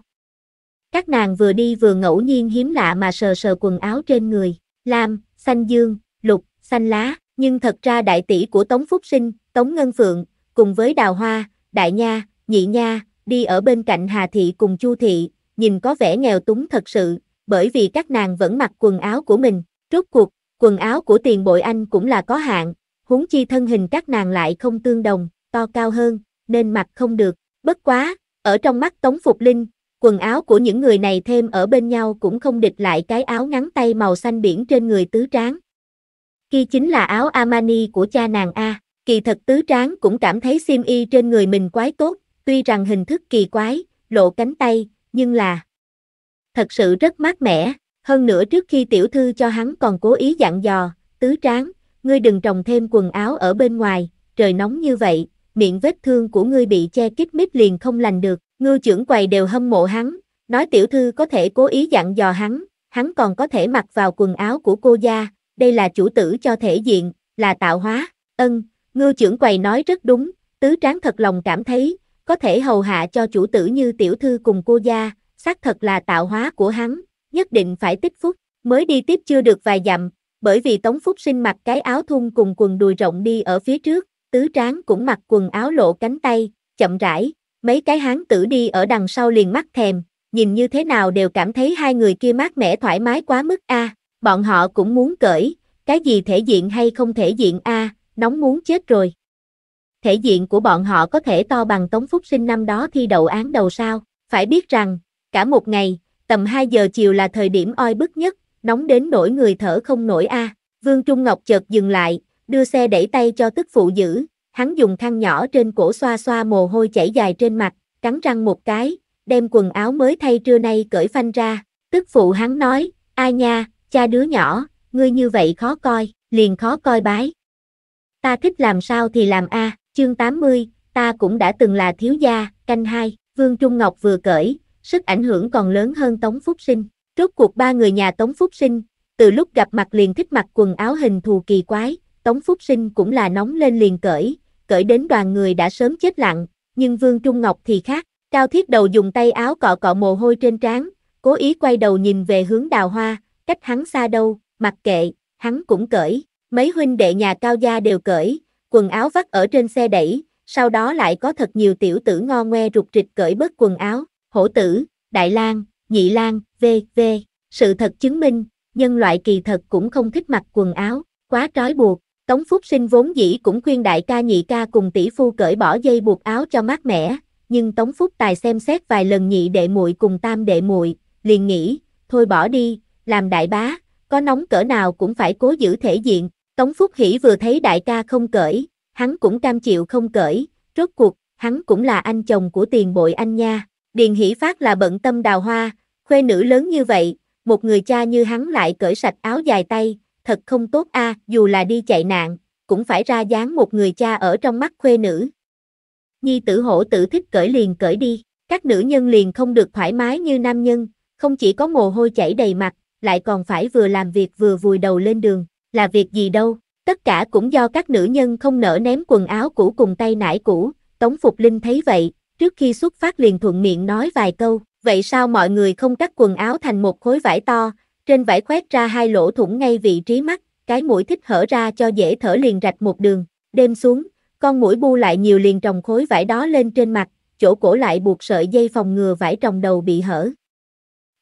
Các nàng vừa đi vừa ngẫu nhiên hiếm lạ mà sờ sờ quần áo trên người, lam, xanh dương, lục, xanh lá, nhưng thật ra đại tỷ của Tống Phúc Sinh, Tống Ngân Phượng, cùng với Đào Hoa, Đại Nha, Nhị Nha, đi ở bên cạnh Hà Thị cùng Chu Thị, nhìn có vẻ nghèo túng thật sự, bởi vì các nàng vẫn mặc quần áo của mình, rốt cuộc Quần áo của tiền bội anh cũng là có hạn, huống chi thân hình các nàng lại không tương đồng, to cao hơn, nên mặc không được. Bất quá, ở trong mắt Tống Phục Linh, quần áo của những người này thêm ở bên nhau cũng không địch lại cái áo ngắn tay màu xanh biển trên người tứ tráng. Khi chính là áo Armani của cha nàng A, kỳ thật tứ tráng cũng cảm thấy sim y trên người mình quái tốt, tuy rằng hình thức kỳ quái, lộ cánh tay, nhưng là thật sự rất mát mẻ. Hơn nữa trước khi tiểu thư cho hắn còn cố ý dặn dò, tứ tráng, ngươi đừng trồng thêm quần áo ở bên ngoài, trời nóng như vậy, miệng vết thương của ngươi bị che kít mít liền không lành được, ngư trưởng quầy đều hâm mộ hắn, nói tiểu thư có thể cố ý dặn dò hắn, hắn còn có thể mặc vào quần áo của cô gia, đây là chủ tử cho thể diện, là tạo hóa, ân, ngư trưởng quầy nói rất đúng, tứ tráng thật lòng cảm thấy, có thể hầu hạ cho chủ tử như tiểu thư cùng cô gia, xác thật là tạo hóa của hắn, nhất định phải tích phúc, mới đi tiếp chưa được vài dặm, bởi vì Tống Phúc sinh mặc cái áo thun cùng quần đùi rộng đi ở phía trước, tứ tráng cũng mặc quần áo lộ cánh tay, chậm rãi, mấy cái hán tử đi ở đằng sau liền mắt thèm, nhìn như thế nào đều cảm thấy hai người kia mát mẻ thoải mái quá mức a, bọn họ cũng muốn cởi, cái gì thể diện hay không thể diện a, nóng muốn chết rồi. Thể diện của bọn họ có thể to bằng Tống Phúc sinh năm đó thi đậu án đầu sao, phải biết rằng, cả một ngày, tầm 2 giờ chiều là thời điểm oi bức nhất, nóng đến nỗi người thở không nổi a. Vương Trung Ngọc chợt dừng lại, đưa xe đẩy tay cho tức phụ giữ, hắn dùng khăn nhỏ trên cổ xoa xoa mồ hôi chảy dài trên mặt, cắn răng một cái, đem quần áo mới thay trưa nay cởi phanh ra, tức phụ hắn nói, ai nha, cha đứa nhỏ, ngươi như vậy khó coi, liền khó coi bái. Ta thích làm sao thì làm a, à. chương 80, ta cũng đã từng là thiếu gia, canh hai, Vương Trung Ngọc vừa cởi, sức ảnh hưởng còn lớn hơn Tống Phúc Sinh. Rốt cuộc ba người nhà Tống Phúc Sinh, từ lúc gặp mặt liền thích mặc quần áo hình thù kỳ quái, Tống Phúc Sinh cũng là nóng lên liền cởi, cởi đến đoàn người đã sớm chết lặng, nhưng Vương Trung Ngọc thì khác, Cao Thiết Đầu dùng tay áo cọ cọ mồ hôi trên trán, cố ý quay đầu nhìn về hướng đào hoa, cách hắn xa đâu, mặc kệ, hắn cũng cởi, mấy huynh đệ nhà Cao Gia đều cởi, quần áo vắt ở trên xe đẩy, sau đó lại có thật nhiều tiểu tử ngo ngoe rụt trịch cởi bớt quần áo, hổ tử, đại lang, nhị lang, v.v. Sự thật chứng minh, nhân loại kỳ thật cũng không thích mặc quần áo, quá trói buộc. Tống Phúc Sinh vốn dĩ cũng khuyên đại ca nhị ca cùng tỷ phu cởi bỏ dây buộc áo cho mát mẻ, nhưng Tống Phúc Tài xem xét vài lần nhị đệ muội cùng tam đệ muội, liền nghĩ, thôi bỏ đi, làm đại bá, có nóng cỡ nào cũng phải cố giữ thể diện. Tống Phúc Hỷ vừa thấy đại ca không cởi, hắn cũng cam chịu không cởi, rốt cuộc, hắn cũng là anh chồng của tiền bội anh nha. Điền Hỷ Phát là bận tâm đào hoa, khuê nữ lớn như vậy, một người cha như hắn lại cởi sạch áo dài tay, thật không tốt a, dù là đi chạy nạn, cũng phải ra dáng một người cha ở trong mắt khuê nữ. Nhi tử hổ tử thích cởi liền cởi đi, các nữ nhân liền không được thoải mái như nam nhân, không chỉ có mồ hôi chảy đầy mặt, lại còn phải vừa làm việc vừa vùi đầu lên đường, là việc gì đâu, tất cả cũng do các nữ nhân không nỡ ném quần áo cũ cùng tay nải cũ, Tống Phục Linh thấy vậy, trước khi xuất phát liền thuận miệng nói vài câu, vậy sao mọi người không cắt quần áo thành một khối vải to, trên vải khoét ra hai lỗ thủng ngay vị trí mắt, cái mũi thích hở ra cho dễ thở liền rạch một đường, đêm xuống, con mũi bu lại nhiều liền trồng khối vải đó lên trên mặt, chỗ cổ lại buộc sợi dây phòng ngừa vải trồng đầu bị hở.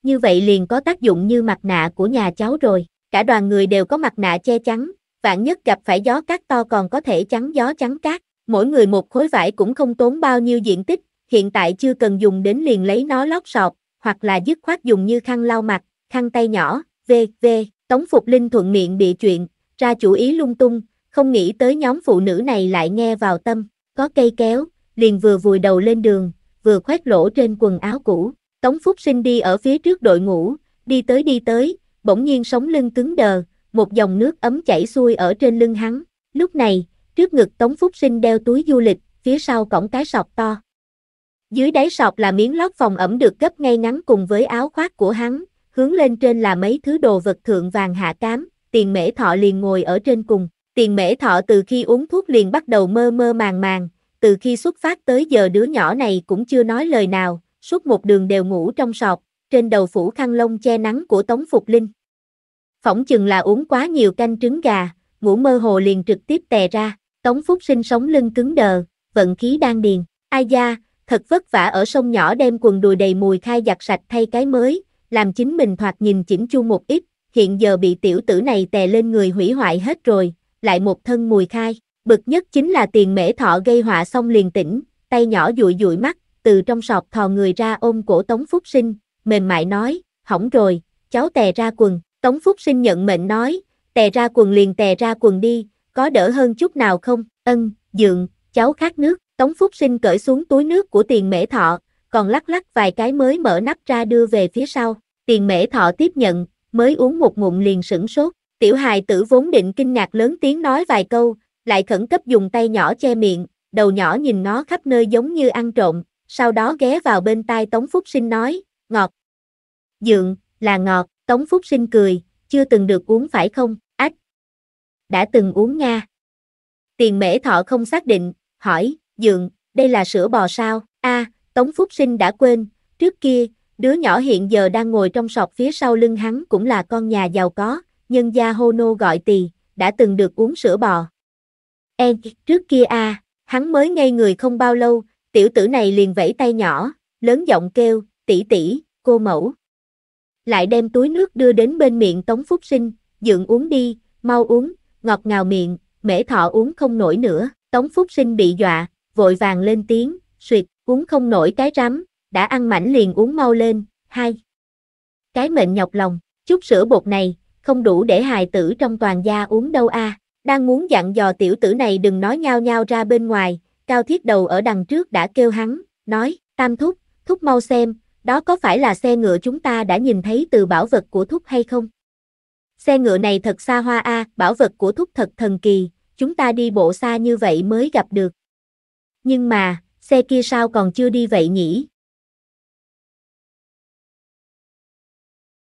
Như vậy liền có tác dụng như mặt nạ của nhà cháu rồi, cả đoàn người đều có mặt nạ che chắn, vạn nhất gặp phải gió cát to còn có thể chắn gió chắn cát mỗi người một khối vải cũng không tốn bao nhiêu diện tích, hiện tại chưa cần dùng đến liền lấy nó lót sọt, hoặc là dứt khoát dùng như khăn lau mặt, khăn tay nhỏ, v.v. Tống Phục Linh thuận miệng bị chuyện, ra chủ ý lung tung, không nghĩ tới nhóm phụ nữ này lại nghe vào tâm, có cây kéo, liền vừa vùi đầu lên đường, vừa khoét lỗ trên quần áo cũ. Tống Phúc Sinh đi ở phía trước đội ngũ, đi tới đi tới, bỗng nhiên sống lưng cứng đờ, một dòng nước ấm chảy xuôi ở trên lưng hắn. Lúc này, trước ngực Tống Phúc Sinh đeo túi du lịch, phía sau cổng cái sọt to. Dưới đáy sọt là miếng lót phòng ẩm được gấp ngay ngắn cùng với áo khoác của hắn, hướng lên trên là mấy thứ đồ vật thượng vàng hạ cám, tiền mễ thọ liền ngồi ở trên cùng. Tiền mễ thọ từ khi uống thuốc liền bắt đầu mơ mơ màng màng, từ khi xuất phát tới giờ đứa nhỏ này cũng chưa nói lời nào, suốt một đường đều ngủ trong sọt, trên đầu phủ khăn lông che nắng của Tống Phục Linh. Phỏng chừng là uống quá nhiều canh trứng gà, ngủ mơ hồ liền trực tiếp tè ra. Tống Phúc sinh sống lưng cứng đờ, vận khí đang điền, ai da, thật vất vả ở sông nhỏ đem quần đùi đầy mùi khai giặt sạch thay cái mới, làm chính mình thoạt nhìn chỉnh chu một ít, hiện giờ bị tiểu tử này tè lên người hủy hoại hết rồi, lại một thân mùi khai, bực nhất chính là tiền mễ thọ gây họa xong liền tỉnh, tay nhỏ dụi dụi mắt, từ trong sọt thò người ra ôm cổ Tống Phúc sinh, mềm mại nói, hỏng rồi, cháu tè ra quần, Tống Phúc sinh nhận mệnh nói, tè ra quần liền tè ra quần đi, có đỡ hơn chút nào không? Ân, dượng, cháu khát nước. Tống Phúc Sinh cởi xuống túi nước của tiền mễ thọ, còn lắc lắc vài cái mới mở nắp ra đưa về phía sau. Tiền mễ thọ tiếp nhận, mới uống một ngụm liền sửng sốt. Tiểu hài tử vốn định kinh ngạc lớn tiếng nói vài câu, lại khẩn cấp dùng tay nhỏ che miệng, đầu nhỏ nhìn nó khắp nơi giống như ăn trộm, sau đó ghé vào bên tai Tống Phúc Sinh nói, ngọt. Dượng, là ngọt, Tống Phúc Sinh cười, chưa từng được uống phải không? đã từng uống Nga. Tiền mễ thọ không xác định, hỏi, dượng, đây là sữa bò sao? a Tống Phúc Sinh đã quên, trước kia, đứa nhỏ hiện giờ đang ngồi trong sọt phía sau lưng hắn cũng là con nhà giàu có, nhân gia hô nô gọi tì đã từng được uống sữa bò. En, trước kia a hắn mới ngây người không bao lâu, tiểu tử này liền vẫy tay nhỏ, lớn giọng kêu, tỷ tỷ, cô mẫu. Lại đem túi nước đưa đến bên miệng Tống Phúc Sinh, dượng uống đi, mau uống, ngọt ngào miệng, mễ thọ uống không nổi nữa, Tống Phúc Sinh bị dọa, vội vàng lên tiếng, suyệt, uống không nổi cái rắm, đã ăn mảnh liền uống mau lên, hai. Cái mệnh nhọc lòng, chút sữa bột này, không đủ để hài tử trong toàn gia uống đâu a. À. đang muốn dặn dò tiểu tử này đừng nói nhao nhao ra bên ngoài, cao thiết đầu ở đằng trước đã kêu hắn, nói, tam thúc, thúc mau xem, đó có phải là xe ngựa chúng ta đã nhìn thấy từ bảo vật của thúc hay không? xe ngựa này thật xa hoa a, bảo vật của thúc thật thần kỳ, chúng ta đi bộ xa như vậy mới gặp được. Nhưng mà, xe kia sao còn chưa đi vậy nhỉ?